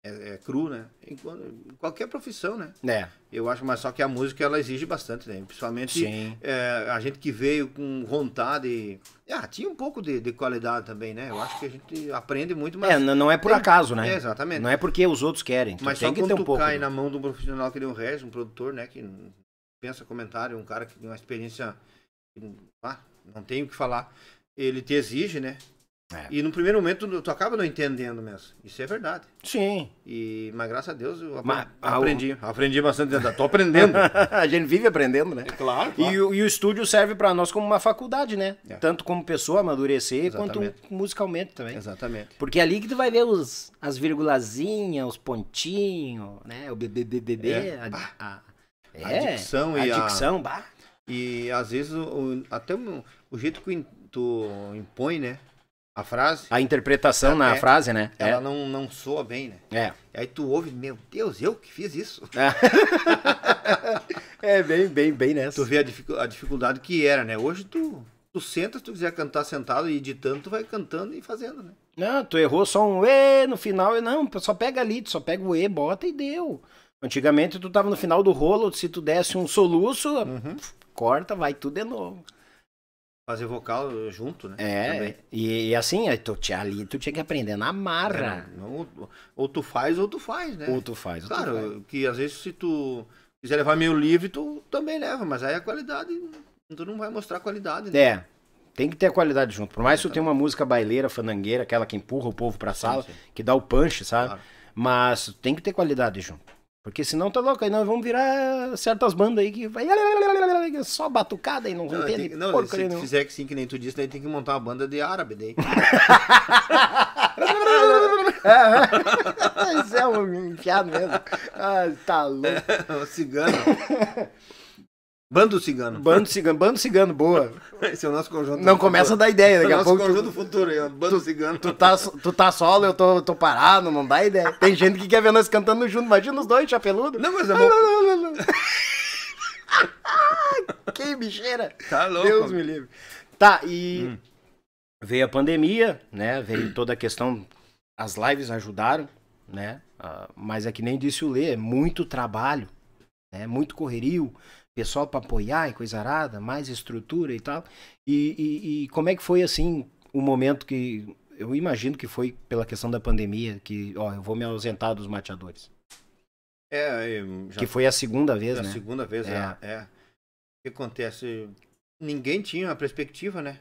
C: é, é, cru, né? Em, em, qualquer profissão, né? É. Eu acho, mas só que a música ela exige bastante, né? Principalmente é, a gente que veio com vontade. Ah, tinha um pouco de, de, qualidade também, né? Eu acho que a gente aprende muito, mas. É, não é por tem... acaso, né? É, exatamente. Não
B: é porque os outros querem. Então mas tem que ter um pouco. cai né? na
C: mão de um profissional que nem o Regis, um produtor, né? Que pensa comentário, um cara que tem uma experiência. Ah, não tem o que falar. Ele te exige, né? É. E no primeiro momento tu, tu, acaba não entendendo mesmo. Isso é verdade. Sim.
B: E, mas graças a Deus eu mas, ah, aprendi.
C: Aprendi bastante. Tô
B: aprendendo. [laughs] a gente vive aprendendo, né? É, claro. claro. E, e, o estúdio serve para nós como uma faculdade, né? É. Tanto como pessoa amadurecer, Exatamente. quanto musicalmente também. Exatamente. Porque é ali que tu vai ver os, as virgulazinhas, os pontinhos, né? O BBBBB. É. A, a, a dicção e a... dicção, bah. E às vezes o, o até o, o jeito que tu
C: impõe, né? A frase? A interpretação é, na é, frase, né? Ela é. não, não soa bem, né? É. Aí tu ouve, meu Deus, eu que fiz isso. É, [laughs] é bem, bem, bem nessa. Tu vê a, dificuldade que era, né? Hoje tu, tu senta, se tu quiser cantar sentado
B: e editando, tu vai cantando e fazendo, né? Não, tu errou só um E no final. Eu, não, só pega ali, tu só pega o E, bota e deu. Antigamente tu tava no final do rolo, se tu desse um soluço, uhum. corta, vai tudo de novo fazer vocal junto, né? É, e, e, assim, tu tinha, ali tu tinha que aprender na marra. É, não, ou tu
C: faz, ou tu faz, né? Ou
A: tu faz, ou Claro, tu faz.
C: que às vezes se tu quiser levar meio livre, tu também leva, mas aí a qualidade, tu não vai mostrar a qualidade, né? É,
B: tem que ter a qualidade junto. Por mais que tu tenha uma música baileira, fanangueira, aquela que empurra o povo pra sala, sim, sim. que dá o punch, sabe? Claro. Mas tem que ter qualidade junto. Porque senão tá louco, aí nós vamos virar certas bandas aí que vai só batucada e não, não entende. Tem, não, se não. fizer
C: que sim, que nem tu disse, daí tem que montar uma banda de árabe daí. [laughs]
B: Isso é um enfiado mesmo. Ah, tá louco. É, um cigano. [laughs] Bando Cigano. Bando Cigano, Bando Cigano, boa. [laughs] Esse é o nosso conjunto. Não começa futuro. da ideia, daqui é o nosso conjunto tu, futuro, aí, é Bando tu, Cigano. Tu tá, tu tá solo, eu tô, tô parado, não dá ideia. Tem gente que quer ver nós cantando junto, imagina os dois, chapeludo. Não, mas é vou. Não, não, não, não. [laughs] que bicheira. Tá louco. Deus me livre. Tá, e hum. veio a pandemia, né? Veio toda a questão. As lives ajudaram, né? Uh, mas é que nem disse o Lê, é muito trabalho, né? Muito correrio pessoal para apoiar e coisa arada, mais estrutura e tal. E, e, e, como é que foi assim o momento que eu imagino que foi pela questão da pandemia que ó, eu vou me ausentar dos mateadores. É, já, que foi a segunda vez, né? A segunda vez, é. é.
C: é. O que acontece? Ninguém tinha a perspectiva, né?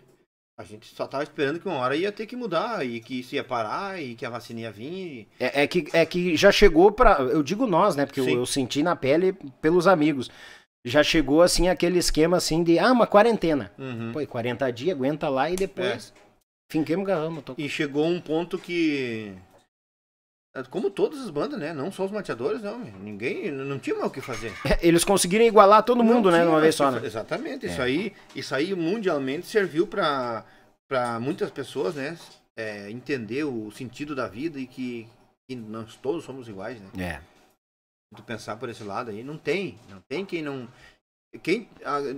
C: A gente só tava esperando que uma hora ia ter que mudar e que isso ia parar e que a vacina ia vir.
B: É, é que, é que já chegou para Eu digo nós, né? Porque eu, eu, senti na pele pelos amigos já chegou assim aquele esquema assim de ah, uma quarentena. Uhum. Pô, 40 dias, aguenta lá e depois. É. Finquemos garramos. Tô... E chegou um ponto que. É, como
C: todas as bandas, né? Não só os mateadores, não. Ninguém. Não tinha mais o que fazer.
B: [laughs] eles conseguiram igualar todo não mundo, né? Uma vez só, né?
C: Exatamente. É. Isso, aí, isso aí mundialmente serviu para para muitas pessoas, né? É, entender o sentido da vida e que, que nós todos somos iguais, né? É tu pensar por esse lado aí, não tem. Não tem quem não. Quem,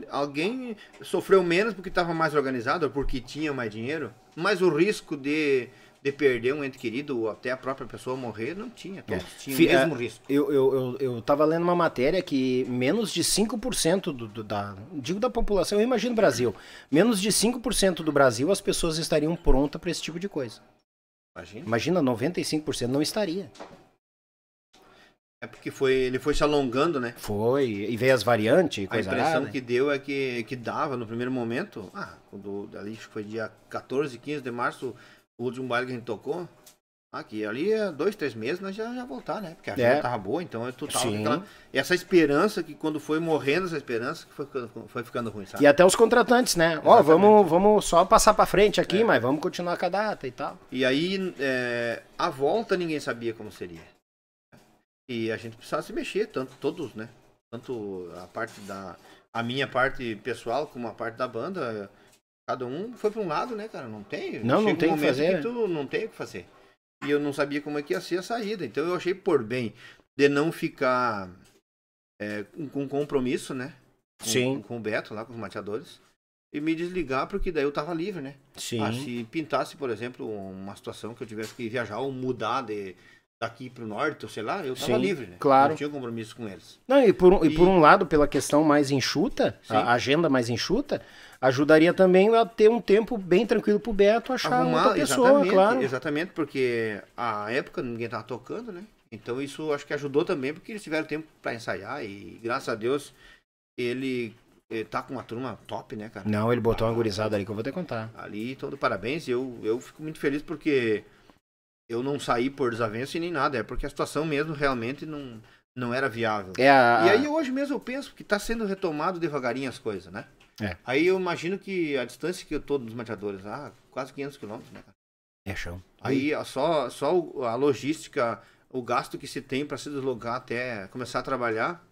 C: alguém sofreu menos porque estava mais organizado ou porque tinha mais dinheiro, mas o risco de, de perder um ente querido ou até a própria pessoa morrer não tinha.
B: Todos é. tinham mesmo é, risco. Eu, eu, eu, eu lendo uma matéria que menos de 5% do, do, da. Digo da população, eu imagino Brasil. Menos de 5% do Brasil as pessoas estariam prontas para esse tipo de coisa. Imagina. Imagina, 95% não estaria.
C: É porque foi, ele foi se alongando, né? Foi, e
B: veio as variantes e coisa A impressão lá, que
C: deu é que, que dava no primeiro momento, ah, quando, ali foi dia 14, 15 de março, o último baile ah, que a gente tocou, aqui, ali é dois, três meses nós já, já voltar, né? Porque a é. tava boa, então é total. aquela, essa esperança que quando foi morrendo essa esperança que foi, foi ficando ruim, sabe? E até os
B: contratantes, né? Ó, oh, vamos, vamos só passar para frente aqui, é. mas vamos continuar com a data e tal.
C: E aí, é, a volta ninguém sabia como seria. E a gente precisava se mexer, tanto todos, né? Tanto a parte da. A minha parte pessoal como a parte da banda. Cada um foi para um lado, né, cara? Não tem. Não, não tem um o que fazer. Que tu não tem o que fazer. E eu não sabia como é que ia ser a saída. Então eu achei por bem de não ficar é, com compromisso, né? Com, Sim. Com o Beto lá, com os mateadores. E me desligar, porque daí eu tava livre, né? Ah, Sim. Ah, se pintasse, por exemplo, uma situação que eu tivesse que viajar ou mudar de, daqui para o norte, ou sei lá, eu estava livre, né? Claro. Não tinha compromisso com eles. Não, e por, um, e... E por um
B: lado, pela questão mais enxuta, Sim. a agenda mais enxuta, ajudaria também a ter um tempo bem tranquilo para o Beto achar uma pessoa, exatamente, claro.
C: Exatamente, porque a época ninguém estava tocando, né? Então isso acho que ajudou também, porque eles tiveram tempo para ensaiar e graças a Deus ele, ele eh, tá com uma turma top, né, cara? Não, ele
B: botou ah, uma gurizada ali que eu vou te contar.
C: Ali, todo parabéns. Eu, eu fico muito feliz porque eu não saí por desavença e nem nada, é porque a situação mesmo realmente não, não era viável. É a... E aí hoje mesmo eu penso que está sendo retomado devagarinho as coisas, né? É. Aí eu imagino que a distância que eu tô dos mateadores, ah, quase 500 quilômetros, né? É chão. Aí só, só a logística, o gasto que se tem para se deslocar até começar a trabalhar,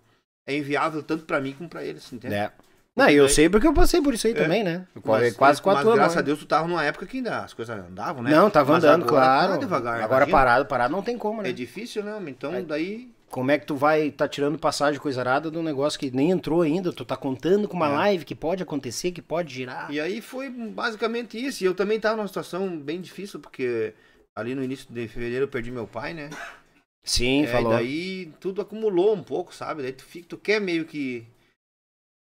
C: é inviável tanto para mim como para eles,
B: entende? É. Não, eu sei porque eu passei por isso aí é. também, né? Mas, quase quatro mas, anos. graças a
C: Deus tu tava numa época que ainda as coisas andavam, né? Não, tava mas andando, agora, tá claro. Tá devagar, agora imagina. parado,
B: parado não tem como, né? É difícil, né? Então é. daí... Como é que tu vai tá tirando passagem coisa arada de um negócio que nem entrou ainda? Tu tá contando com uma é. live que pode acontecer, que pode girar.
C: E aí foi basicamente isso. E eu também tava numa situação bem difícil, porque ali no início de fevereiro eu perdi meu pai, né?
A: Sim, é, falou. E
C: daí tudo acumulou um pouco, sabe? Daí tu, fica, tu quer meio que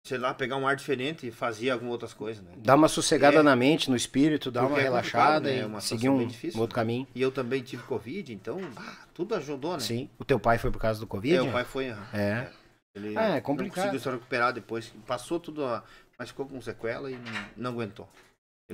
C: sei lá, pegar um ar diferente e fazer algumas outras coisas, né? Dá uma sossegada é, na
B: mente, no espírito, dá uma é relaxada né? e é uma seguir um, um, outro caminho. E eu também tive Covid, então ah,
C: tudo ajudou, né? Sim.
B: O teu pai foi por causa do Covid? É, o pai foi. É. é.
C: Ele ah, é complicado. conseguiu se recuperar depois. Passou tudo, ah, mas ficou com sequela e não,
B: não aguentou.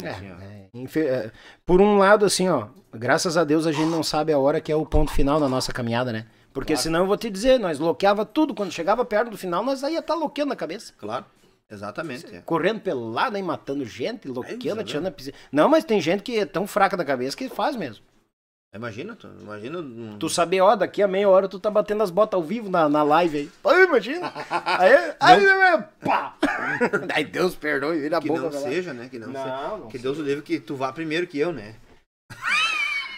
B: É, é. é, por um lado, assim, ó, graças a Deus a gente não sabe a hora que é o ponto final da nossa caminhada, né? Porque claro. senão eu vou te dizer, nós bloqueava tudo. Quando chegava perto do final, nós aí ia estar tá loqueando a cabeça. Claro. Exatamente. Você, é. Correndo pelada e matando gente, loqueando, é atirando né? piscina. Não, mas tem gente que é tão fraca da cabeça que faz mesmo. Imagina, tu,
C: imagina. Um...
B: Tu saber, ó, daqui a meia hora tu tá batendo as botas ao vivo na, na live aí. Pô, [laughs] imagina. [laughs] Aí, aí, aí né, pá!
C: aí [laughs] Deus perdoe, vira a que boca. Que não seja, lá. né? Que não, não Não que Deus o livre que tu vá
B: primeiro que eu, né?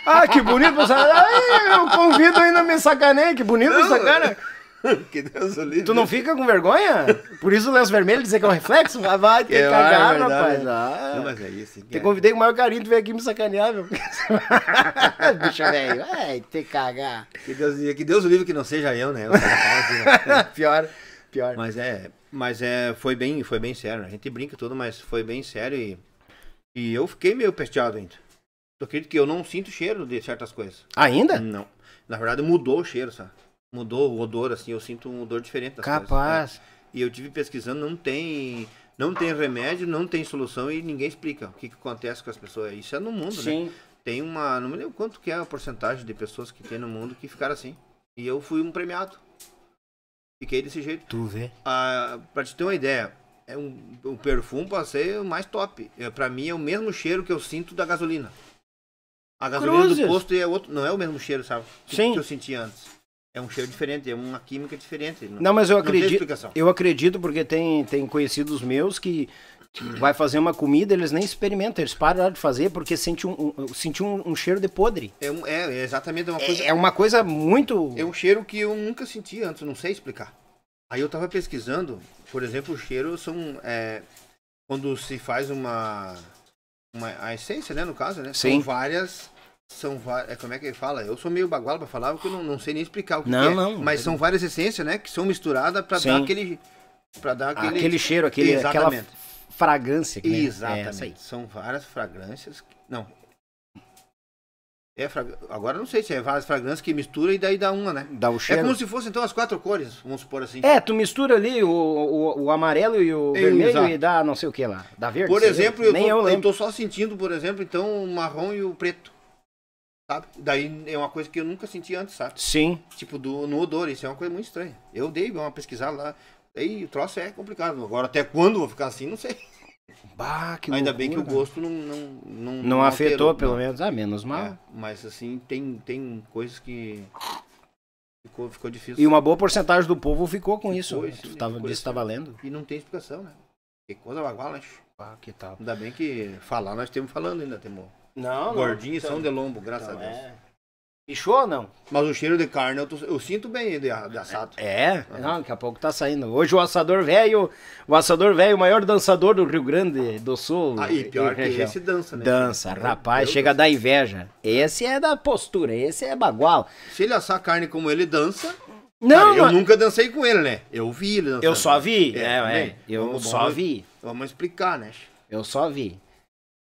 B: Ah, que bonito, Ai, eu convido ainda me sacaneia, que bonito não, essa cara. [laughs] Que Deus o livre. Tu não fica com vergonha? Por isso o Léo vermelho dizer que é um reflexo? vai, vai, tem que, é, cagar, é rapaz. Ah, não, mas é isso. Te convidei com o maior carinho, tu veio aqui me sacanear, meu. [laughs] Bicho velho, ai, tem que cagar.
C: Que Deus, que Deus o livre que não seja eu, né? Eu né? [laughs] pior, pior. Mas é, mas é, foi bem, foi bem sério. Né? A gente brinca tudo, mas foi bem sério e, e eu fiquei meio pesteado ainda. Eu acredito que eu não sinto cheiro de certas coisas.
B: Ainda? Não.
C: Na verdade, mudou o cheiro, sabe? Mudou o odor, assim, eu sinto um odor diferente das né? Capaz. coisas. Capaz. Né? E eu tive pesquisando, não tem não tem remédio, não tem solução e ninguém explica o que, que acontece com as pessoas. Isso é no mundo, né? Sim. né? Tem uma, não me lembro quanto que é a porcentagem de pessoas que tem no mundo que ficaram assim. E eu fui um premiado. Fiquei desse jeito. Tu vê. Ah, pra te ter uma ideia, é um, o perfume pode ser o mais top. É, pra mim é o mesmo cheiro que eu sinto da gasolina. A gasolina Cruzes. do posto é outro, não é o mesmo cheiro, sabe? Que, Sim. que eu senti antes. É um cheiro diferente, é uma química diferente. Não, não mas eu acredito. Eu
B: acredito porque tem, tem conhecidos meus que vai fazer uma comida, eles nem experimentam, eles param de fazer porque sente um, um, sente um, um cheiro de podre.
C: É, é, é exatamente é uma é, coisa. É, é,
B: uma coisa muito.
C: É um cheiro que eu nunca senti antes, não sei explicar. Aí eu tava pesquisando, por exemplo, o cheiro são. É, quando se faz uma uma, a essência, né? No caso, né? Sim. São várias. São várias. É, como é que ele fala? Eu sou meio bagual pra falar, porque eu não, não sei nem explicar o que, não, que é. Não, Mas são várias essências, né? Que são misturadas pra Sim. dar aquele. para dar aquele. Aquele cheiro, aquele, Exatamente. aquela
B: fragrância. Que, é, Exatamente.
C: É são várias fragrâncias. Não, é, agora não sei se é várias fragrâncias que mistura e daí dá uma,
B: né? Dá o cheiro. É como se fossem então as quatro cores, vamos supor assim. É, tu mistura ali o, o, o amarelo e o é, vermelho exato. e dá não sei o que lá. Dá verde. Por exemplo, eu, Nem tô, eu, eu tô
C: só sentindo, por exemplo, então o marrom e o preto. Sabe? Daí é uma coisa que eu nunca senti antes, sabe? Sim. Tipo, do, no odor, isso é uma coisa muito estranha. Eu dei uma pesquisada lá. Aí o troço é complicado. Agora, até quando vou ficar assim, não sei. Bah, que Ainda loucura, bem que o gosto não. Não, não, não, não afetou, alterou, pelo não. menos. Ah, menos mal. É, mas assim, tem, tem coisas que.
B: Ficou, ficou difícil. E uma boa porcentagem do povo ficou com ficou, isso. Né? Sim, tava, disse estava lendo.
C: E não tem explicação, né? Que coisa bagual, né? Ah, que tal. Ainda bem que falar nós estamos falando ainda, temos
B: Não, Gordinho não. Gordinho e então, São de Lombo, graças então a Deus. É... Bichou ou não? Mas o cheiro de carne eu, tô, eu sinto bem de, de assado. É? é, não, daqui a pouco tá saindo. Hoje o assador velho, o assador velho, o maior dançador do Rio Grande do Sul. Ah, pior que região. esse dança, né? Dança, rapaz, eu chega a dar inveja. Esse é da postura, esse é bagual. Se ele assar carne como ele dança, não, Cara, eu mas... nunca dancei com ele, né? Eu vi ele dançar. Eu só vi, é, é, é.
C: eu só vi. Vamos explicar, né? Eu só vi.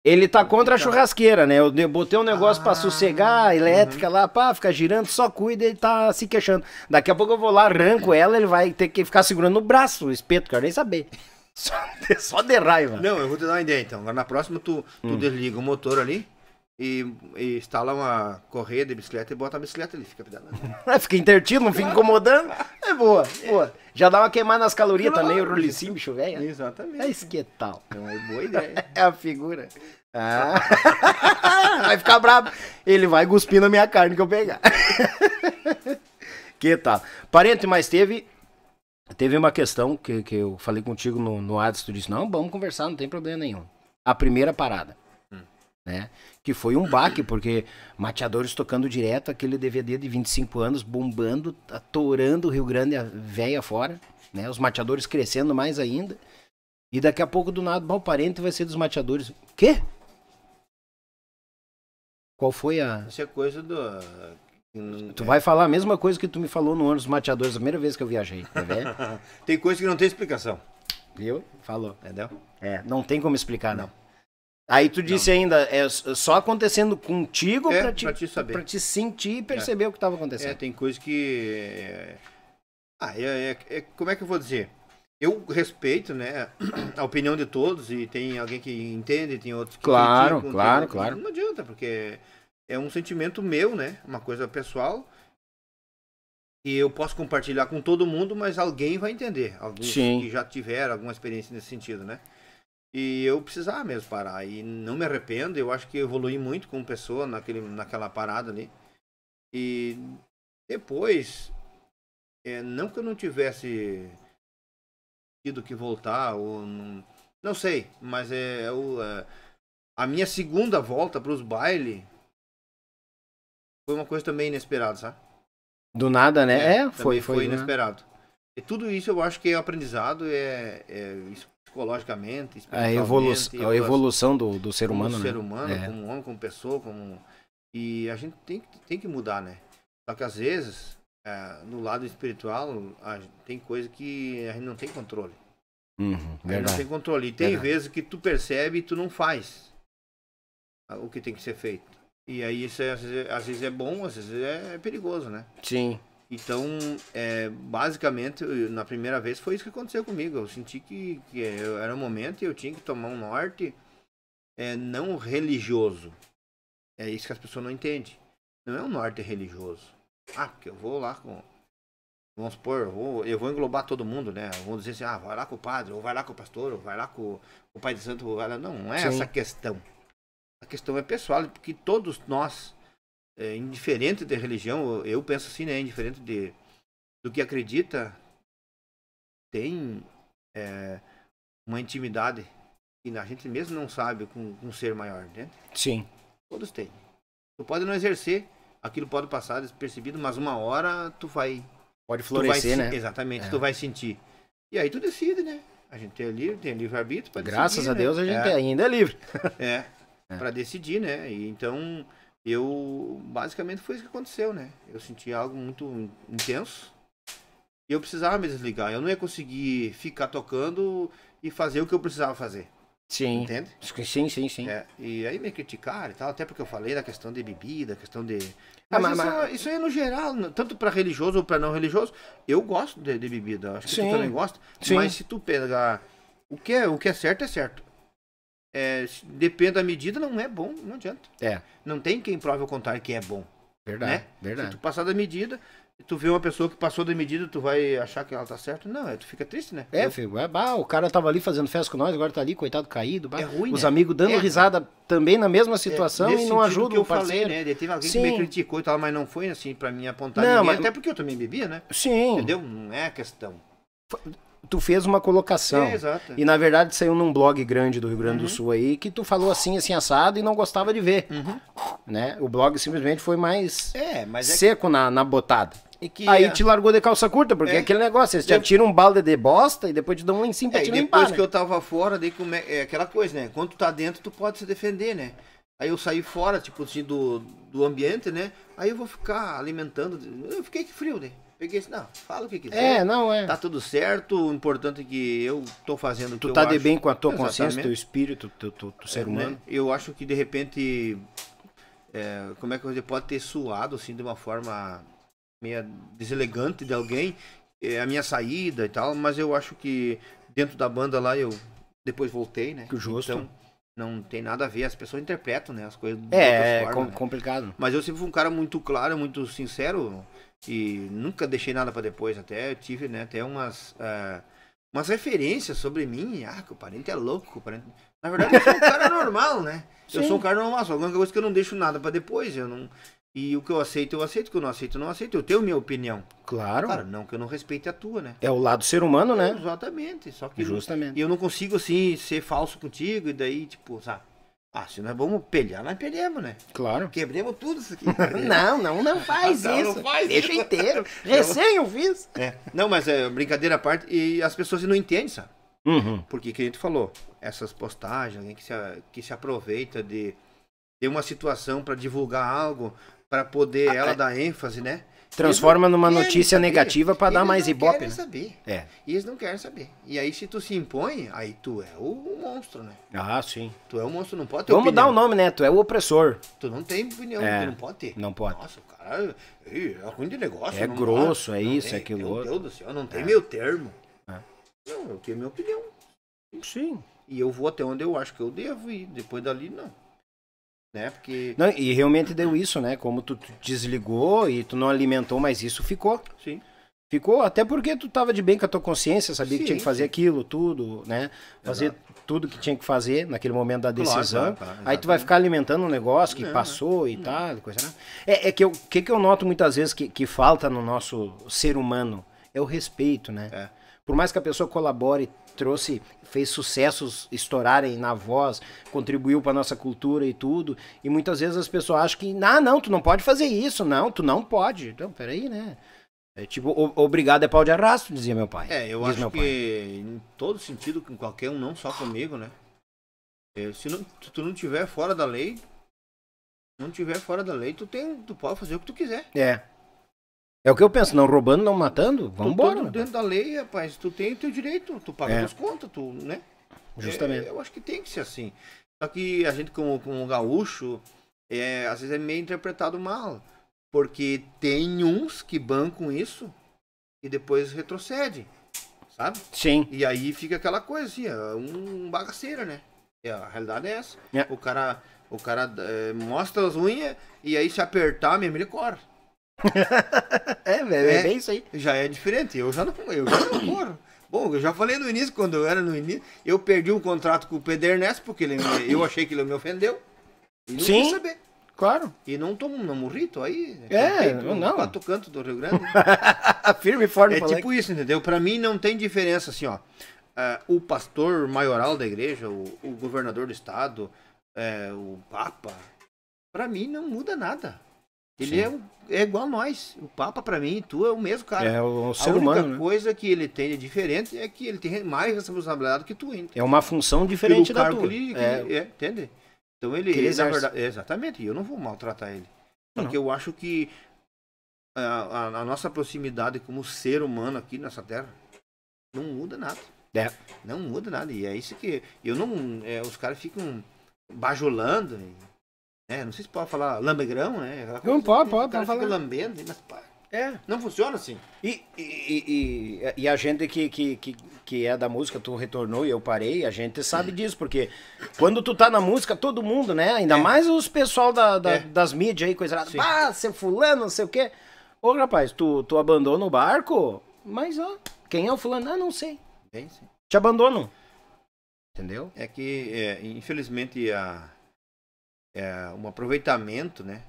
B: Ele tá contra a churrasqueira, né? Eu botei um negócio ah, pra sossegar, a elétrica uhum. lá, pá, fica girando, só cuida, ele tá se queixando. Daqui a pouco eu vou lá, arranco ela, ele vai ter que ficar segurando no braço o espeto, quero nem saber.
A: [laughs] Só
B: de, só de raiva. Não, eu vou te dar uma ideia então. Agora na próxima tu, tu hum. desliga o motor
C: ali, e, e instala uma correia de bicicleta e bota a bicicleta ali, fica pedalando.
B: [laughs] fica intertido, não fica incomodando. É boa, é é. boa. Já dá uma queimada nas calorias claro. também, o rolicinho, bicho velho. Né? Exatamente. É isso que é tal. Então é boa ideia. [laughs] é a figura. Ah. [laughs] vai ficar bravo. Ele vai cuspir na minha carne que eu pegar. que tal? Parente, mas teve teve uma questão que, que eu falei contigo no, no Ads, tu disse, não, vamos conversar, não tem problema nenhum. A primeira parada né? Que foi um baque, porque Mateadores tocando direto, aquele DVD de 25 anos, bombando, atorando o Rio Grande véia fora, né? Os Mateadores crescendo mais ainda. E daqui a pouco, do nada, mal parente vai ser dos Mateadores. Quê? Qual foi a...
C: Isso é coisa do... Ah,
B: tu vai falar a mesma coisa que tu me falou no ano dos Mateadores, a primeira vez que eu viajei, tá vendo? [laughs] tem coisa que não tem explicação. Viu? Falou. Entendeu? É, não tem como explicar, não. Aí tu disse não. ainda, é só acontecendo contigo é, pra, te, pra te saber. Pra te sentir e perceber é. o que estava acontecendo. É, tem coisa
C: que. Ah, é, é, como é que eu vou dizer? Eu respeito, né, a opinião de todos e tem alguém que entende, tem outros que Claro, criticam, claro, tem... claro. Não adianta, porque é um sentimento meu, né? Uma coisa pessoal. E eu posso compartilhar com todo mundo, mas alguém vai entender. Alguns Sim. que já tiveram alguma experiência nesse sentido, né? e eu precisava mesmo parar. E não me arrependo, eu acho que evolui muito como pessoa naquele, naquela parada ali. E depois, é, não que eu não tivesse tido que voltar, ou não, não sei, mas é, é o é, a minha segunda volta para os bailes foi uma coisa também inesperada, sabe?
A: Do
B: nada, né? É, é foi, foi, foi né?
C: inesperado. Né? E tudo isso eu acho que é aprendizado, é, é isso psicologicamente, a evolução, a evolução do, do ser humano, né? ser humano, é. como homem, como pessoa, como e a gente tem que tem que mudar, né? Só que às vezes é, no lado espiritual a, tem coisa que a gente não tem controle.
A: Uhum, a gente não tem
C: controle. E tem verdade. vezes que tu percebe e tu não faz o que tem que ser feito. E aí isso é, às, vezes, às vezes é bom, às vezes é perigoso, né? Sim. Então, é, basicamente, eu, na primeira vez foi isso que aconteceu comigo. Eu senti que, que é, era um momento e eu tinha que tomar um norte é, não religioso. É isso que as pessoas não entendem. Não é um norte religioso. Ah, porque eu vou lá com. Vamos supor, eu vou, eu vou englobar todo mundo, né? Vamos dizer assim, ah, vai lá com o padre, ou vai lá com o pastor, ou vai lá com, com o pai de santo, vai lá. Não, não é Sim. essa questão. A questão é pessoal, porque todos nós é, indiferente de religião, eu penso assim, né? Indiferente de, do que acredita, tem é, uma intimidade que a gente mesmo não sabe com, um ser maior, né? Sim. Todos têm. Tu pode não exercer, aquilo pode passar despercebido, mas uma hora tu vai. Pode florescer, vai, né? Exatamente, é. tu vai sentir. E aí tu decide, né? A gente é livre, tem livre-arbítrio para Graças a Deus né? a gente é.
B: ainda é livre.
C: é, [laughs] é. para decidir, né? E então eu basicamente foi isso que aconteceu, né? Eu senti algo muito intenso e eu precisava me desligar. Eu não ia conseguir ficar tocando e fazer o que eu precisava fazer. Sim. Entende? Sim, sim, sim. É, e aí me criticaram e tal, até porque eu falei da questão de bebida, questão de. Ah, mas, ah, mas, isso, mas... isso aí é no geral, tanto para religioso ou para não religioso, eu gosto de, de bebida. Acho que sim. tu também gosta. Sim. Mas se tu pegar o que, é, o que é certo, é certo é, depende da medida, não é bom, não adianta. É. Não tem quem prove o contrário que é bom. Verdade, né? verdade. Se tu passar da medida, tu vê uma pessoa que passou da medida, tu vai achar que ela tá certa. Não, é, tu fica triste, né? É, filho, é, bah, o cara
B: tava ali fazendo festa com nós, agora tá ali, coitado, caído. Bah. É ruim, Os né? amigos dando é, risada também na mesma é, situação é, e não ajudam que eu falei, né? De,
C: teve alguém Sim. que me criticou e tal, mas não foi assim pra mim apontar não, ninguém, mas... até porque eu também bebia, né? Sim. Entendeu? Não é questão
B: tu fez uma colocação. É, exato. E na verdade saiu num blog grande do Rio Grande uhum. do Sul aí que tu falou assim, assim, assado e não gostava de ver. Uhum. Né? O blog simplesmente foi mais é, mas é seco que... na, na botada. Que, aí é... te largou de calça curta, porque é, é aquele negócio, eles te atiram um balde de bosta e depois te dão um em cima é, pra te limpar. Depois né? que eu
C: tava fora, daí como é, é aquela coisa, né? Quando tu tá dentro, tu pode se defender, né? Aí eu saí fora, tipo assim, do, do ambiente, né? Aí eu vou ficar alimentando. Eu fiquei frio, né? Peguei assim, não, fala o que quiser. É, não, é. Tá tudo certo, o importante é que eu tô fazendo tudo. tu que tá eu de acho. bem com a tua Exatamente. consciência, teu
B: espírito, teu, teu, teu ser é, né? humano. Né?
C: Eu acho que de repente, é, como é que você pode ter suado assim de uma forma meio deselegante de alguém, é, a minha saída e tal, mas eu acho que dentro da banda lá eu depois voltei, né? Que justo. Então, não tem nada a ver, as pessoas interpretam, né, as coisas
A: É, é forma, com, né?
C: complicado. Mas eu sempre fui um cara muito claro, muito sincero, e nunca deixei nada para depois. Até tive né, até umas, uh, umas referências sobre mim. Ah, que o parente é louco. O parente... Na verdade, eu sou um cara normal, né? Sim. [laughs] Eu sou um cara normal, só alguma coisa que eu não deixo nada para depois. Eu não... E o que eu aceito, eu aceito. O que eu não aceito, eu não aceito. Eu tenho minha opinião. Claro. cara não que eu não respeite a tua, né?
B: É o lado ser humano, né? É,
C: exatamente. Só que. Justamente. E eu não consigo, assim, ser falso contigo e daí, tipo, sabe? Ah, se nós vamos pelear, nós pegamos, né? Claro. Quebremos tudo isso aqui. [laughs]
B: não, não, não ah, faz não, isso. Não faz Deixa isso. inteiro.
C: [laughs] Recém
B: eu
A: fiz.
C: É. Não, mas é brincadeira à parte. E as pessoas não entendem, sabe? Uhum. Porque, que a gente falou, essas postagens, alguém que se, que se aproveita de, de uma situação para divulgar algo, para poder ah, ela é. dar ênfase, né? Transforma numa notícia saber. negativa para dar mais ibope. Eles não querem né? saber. É. E eles não querem saber. E aí, se tu se impõe,
B: aí tu é o,
A: monstro,
C: né?
B: Ah, sim. Tu é o monstro, não pode ter Vamos opinião. dar o um nome, né? Tu é o opressor. Tu não tem opinião, é. tu não pode ter. Não pode. Nossa, o
C: cara é ruim de negócio. É grosso, é isso, tem, é aquilo. Meu Deus do céu, não tem é. meu termo. É. Não, eu tenho minha opinião. Sim. E eu vou até onde eu acho que eu devo e depois dali, não né? Porque não,
B: e realmente deu isso, né? Como tu, desligou e tu não alimentou mais isso, ficou. Sim. Ficou até porque tu tava de bem com a tua consciência, sabia sim, que tinha que fazer sim. aquilo, tudo, né? Fazer Exato. tudo que tinha que fazer naquele momento da decisão. Claro, tá, tá, Aí tu vai ficar alimentando um negócio que não, passou não, e tal, coisa. Né. É, é que o que, que eu noto muitas vezes que, que falta no nosso ser humano é o respeito, né? É. Por mais que a pessoa colabore trouxe, fez sucessos estourarem na voz, contribuiu para nossa cultura e tudo. E muitas vezes as pessoas acham que, ah, não, tu não pode fazer isso, não, tu não pode. Então, peraí, né? É tipo, obrigado é pau de arrasto, dizia meu pai. É, eu Diz acho que
C: pai. em todo sentido, com qualquer um, não só comigo, né? É, se, não, se tu não tiver fora da lei, não tiver fora da lei, tu tem, tu pode fazer o que tu quiser.
B: É. É o que eu penso, não roubando, não matando, vamos embora.
C: dentro da lei, rapaz, tu tem o teu direito, tu paga é. as contas, tu, né? Justamente. É, eu acho que tem que ser assim. Só que a gente, como, como gaúcho, é, às vezes é meio interpretado mal. Porque tem uns que bancam isso e depois retrocedem, sabe? Sim. E aí fica aquela coisa assim, um bagaceira, né? E é, a realidade é essa. É. O cara, o cara é, mostra as unhas e aí se apertar mesmo ele corre. [laughs] é, velho, é, é, bem isso aí. Já é diferente, eu já não, eu já não corro. Bom, eu já falei no início, quando eu era no início, eu perdi um contrato com o Pedro Ernesto, porque ele me, eu achei que ele me ofendeu. E não Sim. saber. Claro. E não tomo não morri, tô aí. É, cantei, tô, não. Quatro cantos do Rio Grande. [laughs] Firme e forte. É tipo isso, entendeu? Para mim não tem diferença, assim, ó. Uh, o pastor maioral da igreja, o, o governador do estado, uh, o papa, para mim não muda nada. Ele é, é, igual nós. O Papa, para mim, tu é o mesmo cara. É o ser humano. A né? única coisa que ele tem de diferente é que ele tem mais responsabilidade que
B: tu. Entende? É uma função diferente Pelo da tua. Ele, é. Ele,
C: é, entende? Então ele, ele verdade, exatamente. E eu não vou maltratar ele, não. porque eu acho que a, a, a, nossa proximidade como ser humano aqui nessa Terra não muda nada. É. Não muda nada. E é isso que eu não. É, os caras ficam bajulando. E, é, não sei se pode falar lambegrão, né? Não, assim, pode, pode, pode falar. lambendo, né? mas pá.
B: É. Não funciona assim. E, e, e, e a gente que, que, que, que, é da música, tu retornou e eu parei, a gente sabe disso, porque quando tu tá na música, todo mundo, né? Ainda é. mais os pessoal da, da, é. das mídias aí, coisa lá. Ah, seu é fulano, não sei o quê. Ô, rapaz, tu, tu abandona o barco, mas ó, quem é o fulano? Ah, não sei. Bem, sim. Te abandono.
C: Entendeu? É que, é, infelizmente, a é, um aproveitamento, né?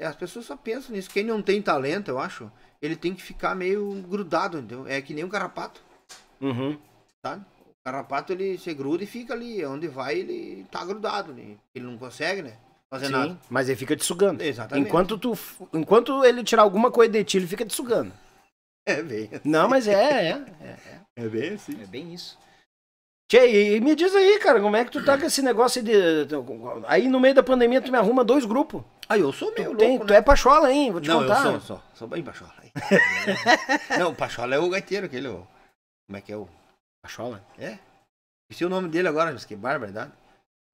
C: As pessoas só pensam nisso. Quem não tem talento, eu acho, ele tem que ficar meio grudado. Entendeu? É que nem um carrapato. Uhum. Sabe? O carrapato ele se gruda e fica ali. Onde vai, ele tá grudado. Né? Ele não consegue, né?
B: Fazer Sim, nada. Mas ele fica te sugando. Exatamente. Enquanto, tu, enquanto ele tirar alguma coisa de ti, ele fica te sugando. É bem assim. Não, mas assim. é, é. É, é. é bem assim. É bem isso. Tchê, e me diz aí, cara, como é que tu tá com esse negócio de. Aí no meio da pandemia tu me arruma dois grupos. Aí ah, eu sou meio tu tem, Tu né? é pachola, hein? Vou te não, contar. eu sou, sou,
C: sou bem pachola. [laughs] não, o pachola é o gaiteiro, aquele. o- Como é que é o. Pachola? É? Esqueci o nome dele agora, mas que barbaridade.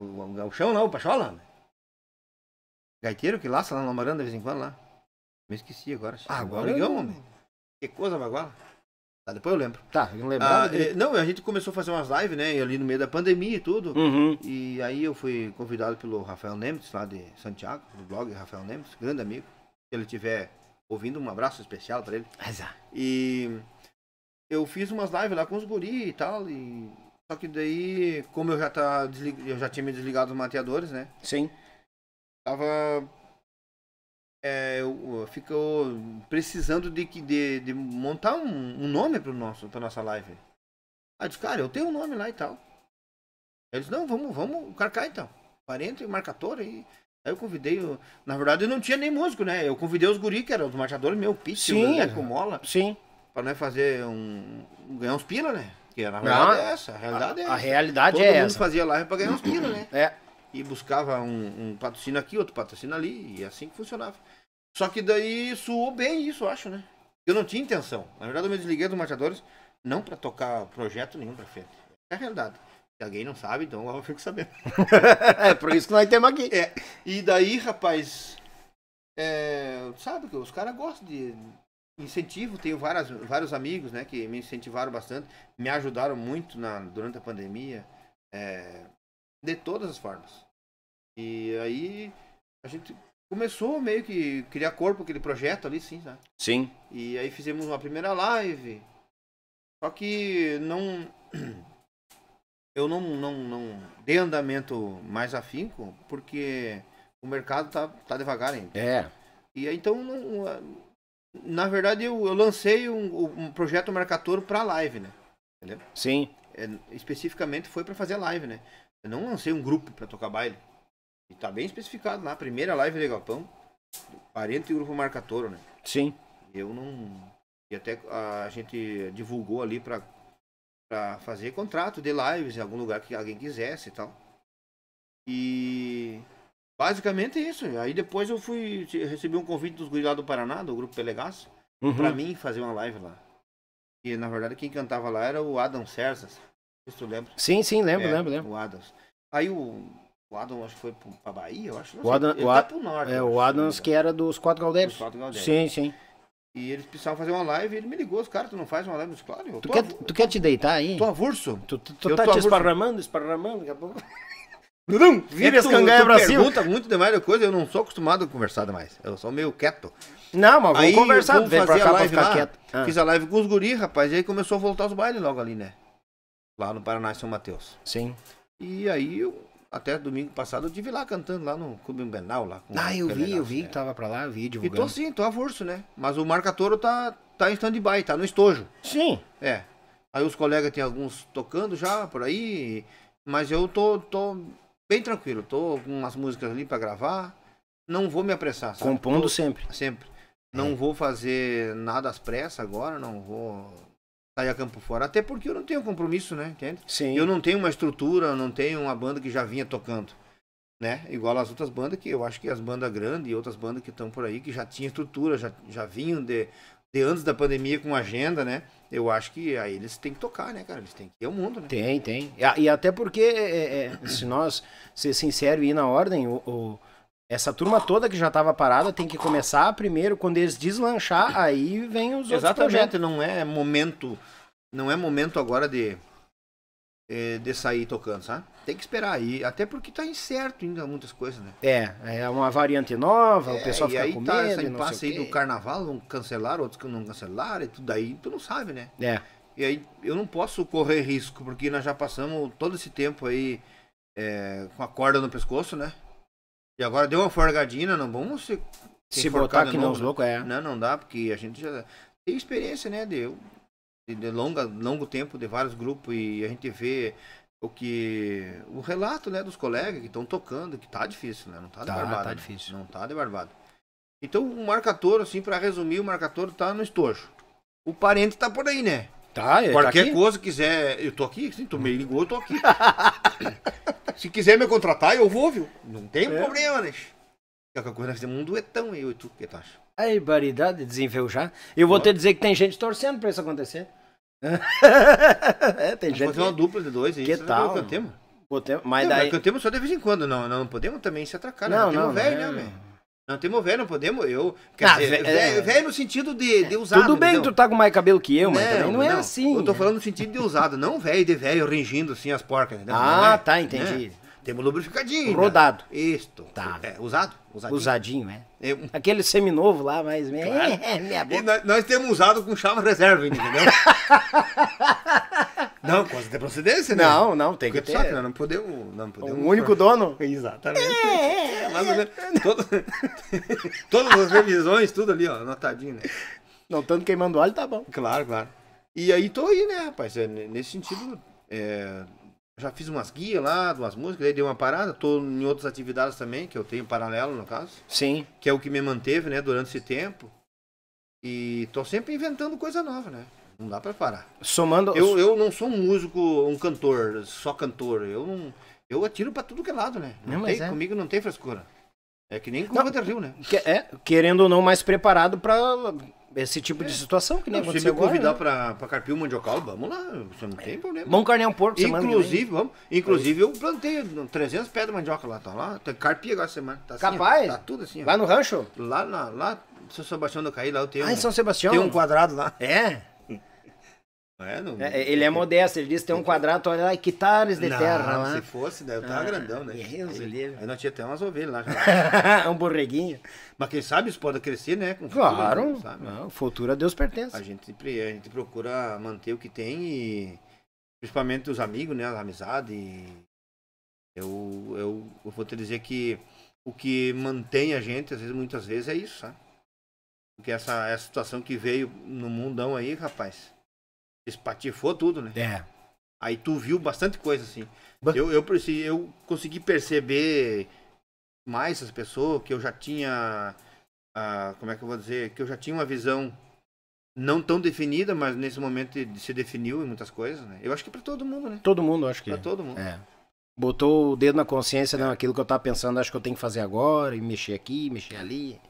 C: O, o gauchão lá, o Pachola? Gaiteiro que laça lá na Maranda de vez em quando lá. Me esqueci agora. Ah, agora Barigão, homem. Que coisa baguala. Tá, depois eu lembro. Tá, eu não lembro. Ah, é, não, a gente começou a fazer umas lives, né? Ali no meio da pandemia e tudo. Uhum. E aí eu fui convidado pelo Rafael Nemes, lá de Santiago, do blog Rafael Nemes, grande amigo. Se ele estiver ouvindo, um abraço especial para ele. Exato. E eu fiz umas lives lá com os guri e tal. E... Só que daí, como eu já, tá deslig... eu já tinha me desligado dos mateadores, né? Sim. Tava é, ficou precisando de, de, de montar um, um nome para nosso, para nossa live. Aí disse, cara, eu tenho um nome lá e tal. Eles, não, vamos, vamos carcar então. 40 e marcador aí. Aí eu convidei, eu, na verdade eu não tinha nem músico, né? Eu convidei os guri, que eram os marchadores, meu, Pitch, o é. com Mola. Sim. para nós né, fazer um. ganhar uns pila, né? Que na ah. verdade é essa, a realidade é essa. A realidade Todo é mundo essa. fazia live para ganhar uns pila, né? É e buscava um, um patrocínio aqui, outro patrocínio ali, e é assim que funcionava. Só que daí suou bem isso, eu acho, né? Eu não tinha intenção. Na verdade, eu me desliguei dos Matadores não para tocar projeto nenhum para frente. É a realidade. Se alguém não sabe, então eu fico sabendo. [laughs] é por isso que nós temos aqui. É. E daí, rapaz, é, sabe que os caras gostam de incentivo. Tenho várias, vários amigos né, que me incentivaram bastante, me ajudaram muito na, durante a pandemia. É, de todas as formas. E aí a gente começou meio que criar corpo aquele projeto ali, sim, sabe? Sim. E aí fizemos uma primeira live. Só que não. [clears throat] Eu não, não, não dei andamento mais afinco, porque o mercado tá, tá devagar ainda. É. E aí então, não, na verdade, eu, eu lancei um, um projeto Mercatouro para live, né? Entendeu? Sim. É, especificamente foi para fazer live, né? Eu não lancei um grupo para tocar baile. E tá bem especificado lá primeira live legal Galpão, 40 e grupo Marca Toro, né? Sim. Eu não. E até a gente divulgou ali pra, pra fazer contrato de lives em algum lugar que alguém quisesse e tal. E basicamente é isso. Aí depois eu fui. Recebi um convite dos guris lá do Paraná, do grupo Pelegas, uhum. pra mim fazer uma live lá. E na verdade quem cantava lá era o Adam Cersas. Se tu lembra? Sim, sim, lembro, é, lembro, lembro. O Adams. Aí o o Adam, acho que foi pra Bahia, eu acho. Não o Adams, o tá norte. É, o Adams
B: que era dos quatro Galdeiros. Sim, sim. E eles
C: precisavam fazer uma live e ele me ligou, os caras, tu não faz uma live no Cláudio? Tu, quer, tu quer te deitar aí? Tô avurso. Tu, tu, tu tá te esparramando,
B: esparramando, daqui a pouco.
C: Blum, [laughs] vira as cangaia pra cima. pergunta muito demais de coisa, eu não sou acostumado a conversar demais. Eu sou meio quieto. Não, mas vamos aí, conversar, vamos fazer a live lá. Quieto. Ah. Fiz a live com os guris, rapaz, e aí começou a voltar os bailes logo ali, né? Lá no Paraná e São Mateus. Sim. E aí eu até domingo passado eu tive lá cantando lá no Clube Benal lá. ah, eu vi, eu vi que tava pra lá, eu vi divulgando. E tô sim, tô avulso, né? Mas o Marca Toro tá, tá em stand-by, tá no estojo. Sim. É. Aí os colegas tem alguns tocando já por aí, mas eu tô, tô bem tranquilo. Tô com umas músicas ali pra gravar. Não vou me apressar, sabe? Compondo tô, sempre. Sempre. Não é. vou fazer nada às pressas agora, não vou sair a campo fora. Até porque eu não tenho compromisso, né? Entende? Sim. Eu não tenho uma estrutura, não tenho uma banda que já vinha tocando. Né? Igual as outras bandas, que eu acho que as bandas grandes e outras bandas que estão por aí, que já tinham estrutura, já, já vinham de, de antes da pandemia com agenda, né? Eu acho que aí eles têm que tocar, né, cara? Eles têm que ir ao mundo, né? Tem,
B: tem. E, e até porque, é, é, é, se nós ser sincero e ir na ordem, o, o essa turma toda que já estava parada tem que começar primeiro, quando eles deslanchar, aí vem os outros projetos.
C: não é momento, não é momento agora de é, de sair tocando, sabe? Tem que esperar aí, até porque tá incerto ainda muitas coisas, né?
B: É, é uma variante nova, é, o pessoal fica com medo, tá essa impasse aí do
C: carnaval, um cancelar, outros que não cancelaram, e tudo aí, tu não sabe, né?
B: É. E aí
C: eu não posso
B: correr risco,
C: porque nós já passamos todo esse tempo aí é, com a corda no pescoço, né? E agora deu uma forgadinha, né? não vamos se.
B: Se botar que não os né?
C: loucos, é. Não, não dá, porque a gente já tem experiência, né? De, de longa, longo tempo, de vários grupos, e a gente vê o que. O relato né, dos colegas que estão tocando, que tá difícil, né? Não tá, tá de barbado. Tá né? difícil. Não tá de barbado. Então o marcador assim, para resumir, o marcador tá no estojo. O parente tá por aí, né? Tá, é, tá Qualquer tá coisa quiser, eu tô aqui, sim, tu me ligou, eu tô aqui. [laughs] Se quiser me contratar, eu vou, viu? Não tem é. problema, né?
B: Qualquer coisa nós temos um duetão, aí, e tu, o que tu acha? Aí, baridade, já. Eu vou ter te dizer que tem gente torcendo pra isso acontecer. [laughs] é, tem Vamos gente. Fazer uma dupla de
C: dois, é que né? tal? é o tema. Mas não, daí... Mas cantemos só de vez em quando, não, não podemos também se atracar. Né? Não, não, não velho, né, velho? Né, não temos velho, não podemos. Eu. Quer ah, dizer, é... velho no sentido de, de é, usado. Tudo bem entendeu? tu tá com mais cabelo que eu, mas não, também não, é assim. Eu tô né? falando no sentido de usado, não velho de velho ringindo
B: assim as porcas, entendeu? Ah, é, tá, entendi. Né? Temos lubrificadinho. Né? Rodado. Né? Isto. Tá. É, usado? Usadinho. Usadinho, é. Eu... É Aquele seminovo lá, mas. Claro. [laughs] É, minha boca. E nós, nós temos usado com chave reserva, entendeu? [laughs] Não, coisa de procedência, né? Não, não, tem que ter. Só que não
C: podemos. Não podemos um único dono? Exatamente.
A: É é, é, é, mais ou
C: menos. Todo, [laughs] todas as revisões, tudo ali, ó, anotadinho, né? Não, tanto queimando alho tá bom. Claro, claro. E aí tô aí, né, rapaz? É, nesse sentido, é, já fiz umas guias lá, umas músicas, aí dei uma parada, tô em outras atividades também, que eu tenho paralelo, no caso. Sim. Que é o que me manteve, né, durante esse tempo. E tô sempre inventando coisa nova, né? Não dá para parar. Somando. Eu, eu não sou um músico, um cantor, só cantor. Eu não. Eu atiro para tudo que é lado, né? Não, não tem, é. Comigo não tem frescura.
B: É que nem com não, de rio, né? Que, é, querendo ou não, mais preparado para esse tipo é. de situação que nem não, Se me convidar né?
C: para pra carpir o mandiocal, vamos lá, você não tem problema. bom carneão um porco semana Inclusive, vamos. Inclusive, é eu plantei 300 pés de mandioca lá, tá lá. Tem carpia agora semana. Tá assim,
B: Capaz? Assim, tá tudo assim. Lá ó. no rancho? Lá, na, lá, São Sebastião do Caí, lá eu tenho. Ah, em São Sebastião? Tem um quadrado lá. É? É, não... é, ele é modesto, ele disse tem um quadrado, olha lá, que tares de não, terra lá. Se fosse, né, eu tava ah, grandão, né? Deus aí, Aí nós tinha até umas ovelhas lá.
C: [laughs] um borreguinho. Mas quem sabe isso pode crescer, né? Com futuro, claro, né,
B: não, futuro a Deus pertence. A
C: gente, a gente procura manter o que tem e principalmente os amigos, né? A amizade. Eu, eu, eu vou te dizer que o que mantém a gente, às vezes, muitas vezes, é isso, sabe? Porque essa, essa situação que veio no mundão aí, rapaz espatifou tudo, né? É. Aí tu viu bastante coisa, assim. Eu, eu, eu consegui perceber mais as pessoas, que eu já tinha. Ah, como é que eu vou dizer? Que eu já tinha uma visão
B: não tão definida, mas nesse momento se definiu em muitas coisas, né? Eu acho que para todo mundo, né? Todo mundo, acho que. Para todo mundo. É. Botou o dedo na consciência, né? é. não, aquilo que eu tava pensando, acho que eu tenho que fazer agora, e mexer aqui, mexer ali.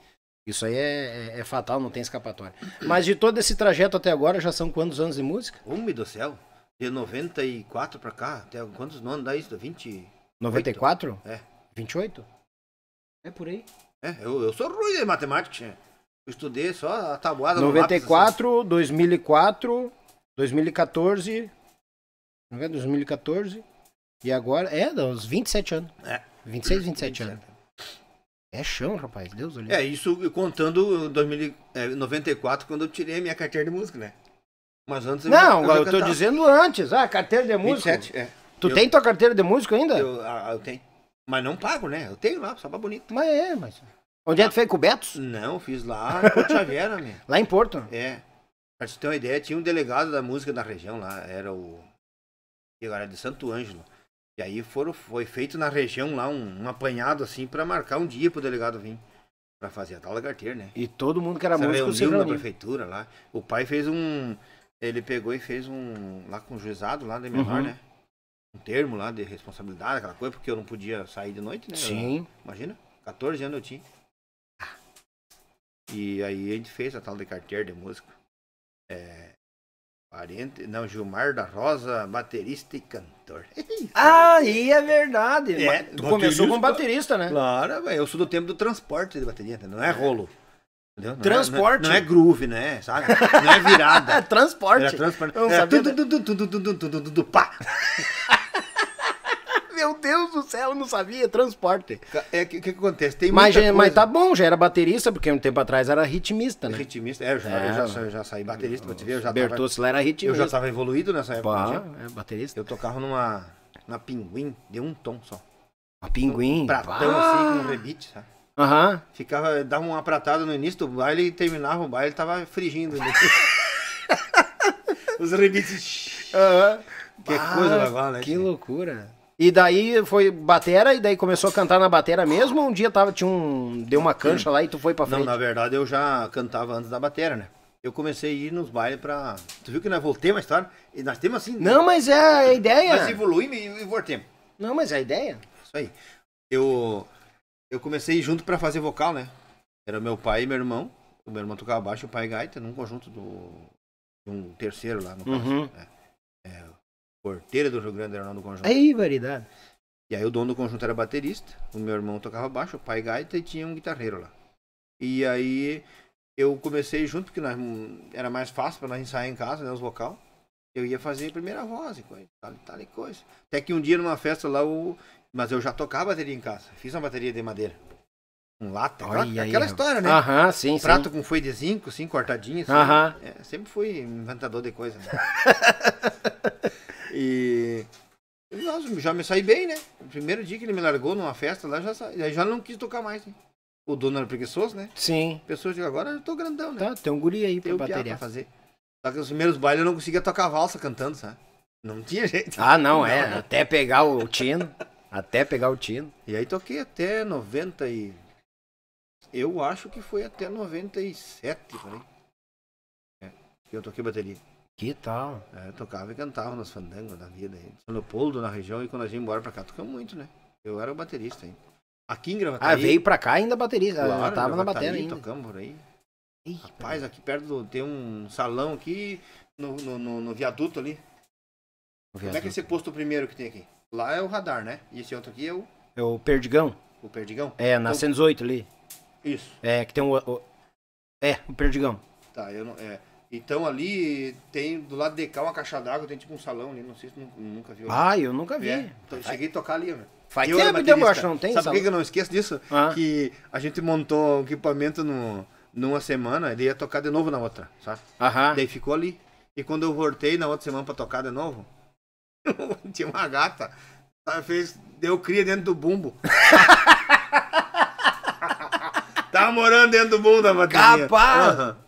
B: Isso aí é, é, é, fatal, não tem escapatória. Mas de todo esse trajeto até agora, já são quantos anos de música? Homem do céu, de 94 pra cá,
C: até quantos anos dá isso? 20...
B: 94? É. 28?
C: É por aí. É, eu, eu sou ruim de matemática, eu estudei só a tabuada 94,
B: lápis, assim. 2004, 2014, não é 2014, e agora, é, uns 27 anos. É. 26, 27 27. anos. É chão, rapaz, Deus olhe. É,
C: isso contando 1994, é, quando eu tirei a minha carteira de música, né? Mas antes Não, eu, eu tô dizendo
B: antes. Ah, carteira de música. 27, é.
C: Tu eu, tem tua carteira de músico ainda? Eu, ah, eu tenho. Mas não pago, né? Eu tenho lá, só pra bonito. Mas é, mas. Onde ah, é que foi, com o Não, fiz lá em Porto né? [laughs] Lá em Porto? É. Pra você ter uma ideia, tinha um delegado da música da região lá, era o. Ele era é de Santo Ângelo. E aí foram, foi feito na região lá um, um apanhado assim para marcar um dia pro delegado vir para fazer a tal lagarteira, né?
B: E todo mundo que era músico se na
C: prefeitura lá. O pai fez um ele pegou e fez um lá com o juizado lá de menor, uhum. né? Um termo lá de responsabilidade, aquela coisa, porque eu não podia sair de noite, né? Sim. Eu, imagina, 14 anos eu tinha. Ah. E aí a gente fez a tal de carteira de músico. É, Parente, não, Gilmar da Rosa, baterista e cantor.
B: Aí é verdade. É, tu começou como baterista, né? Claro,
C: eu sou do tempo do transporte de bateria, não é rolo. Entendeu? Não transporte. É, não, é, não, é, groove, né? Sabe? Não é virada. é transporte. É transporte. É tudo, tudo, tudo, tudo, tudo, tudo, tudo, pá.
B: Meu Deus do céu, eu não sabia, transporte. É o que, que, acontece? Tem mas, coisa... mas tá bom, já era baterista, porque um tempo atrás era ritmista, né?
C: Ritmista, é, eu já, é, eu já, é. eu já saí baterista, pra te ver, eu já Bertossi tava, era ritmista. Eu já tava evoluído nessa época. Pá,
B: é baterista. Eu tocava numa, numa pinguim, de um tom só. Uma pinguim? Um pratão Pá. assim, com um
C: rebite, sabe? Aham. Uhum. Ficava, dava uma pratada no início do baile e terminava o baile, tava frigindo. [laughs]
B: Os rebites. Aham. Uhum. Que coisa legal, né? Que loucura. E daí foi batera, e daí começou a cantar na batera mesmo, ou um dia tava, tinha um. Deu uma cancha
C: lá e tu foi pra frente? Não, na verdade eu já cantava antes da batera, né? Eu comecei a ir nos bailes pra. Tu viu que nós voltei mais história? E nós temos assim. Não, mas é a ideia. Nós evoluímos e voltemos. Não, mas é a ideia. Isso aí. Eu. Eu comecei junto pra fazer vocal, né? Era meu pai e meu irmão. O meu irmão tocava baixo, o pai gaita, num conjunto do. Um terceiro lá no caso. Uhum. Né? É, é, porteira do Rio Grande era o nome do conjunto. Aí, variedade. E aí o dono do conjunto era baterista, o meu irmão tocava baixo, o pai gaita e tinha um guitarreiro lá. E aí eu comecei junto, porque nós, era mais fácil para nós ensaiar em casa, né, os vocais. Eu ia fazer primeira voz e coisa, tal, tal e coisa. Até que um dia numa festa lá, o... mas eu já tocava bateria em casa. Fiz uma bateria de madeira. Um lata, Olha, aquela, aí, aquela história, né? Aham, sim, um sim. prato com foi de zinco, assim, cortadinho. Assim, Aham. É, sempre fui inventador de coisa. Né? [laughs] E. Nossa, já me saí bem, né? O primeiro dia que ele me largou numa festa lá, já, Aí já não quis tocar mais. Né? O dono era preguiçoso, né? Sim. Pessoas dizem, agora eu tô grandão, né? Tá, tem um guri aí pra bateria. Pra fazer. Só que nos primeiros bailes eu não conseguia tocar valsa cantando, sabe? Não tinha jeito. Ah, não, não é. Né?
B: Até pegar o tino. até pegar o tino. E aí toquei até 90 e...
C: Eu acho que foi até 97, falei. É, eu toquei bateria. Que tal? É, tocava e cantava nos fandangos da vida. Aí. No Leopoldo, na região, e quando a gente ia embora pra cá, tocamos muito, né? Eu era o baterista aí. Aqui em Gravataí... Ah, veio pra cá ainda baterista. Claro, ela tava na bateria ainda. tocamos por aí. Ih, Rapaz, aqui perto do, tem um salão aqui no, no, no, no viaduto ali. viaduto. Como é que é esse posto primeiro que tem aqui? Lá é o radar, né? E esse outro aqui é o...
B: É o Perdigão. O Perdigão? É, na então... 108 ali. Isso. É, que tem um... O... É, o Perdigão. Tá, eu não... É...
C: Então ali tem do lado de cá uma caixa d'água, tem tipo um salão ali, não sei se tu nunca viu. Né? Ah, eu nunca vi. É, então, cheguei a tocar ali, né? Faz eu tempo, eu acho, não tem Sabe por que eu não esqueço disso? Ah. Que a gente montou o equipamento no, numa semana, ele ia tocar de novo na outra, sabe? Aham. Daí ficou ali. E quando eu voltei na outra semana pra tocar de novo, [laughs] tinha uma gata, sabe, fez, deu cria dentro do bumbo. [laughs]
B: Tava morando dentro do bumbo da bateria.
C: Capaz! Uhum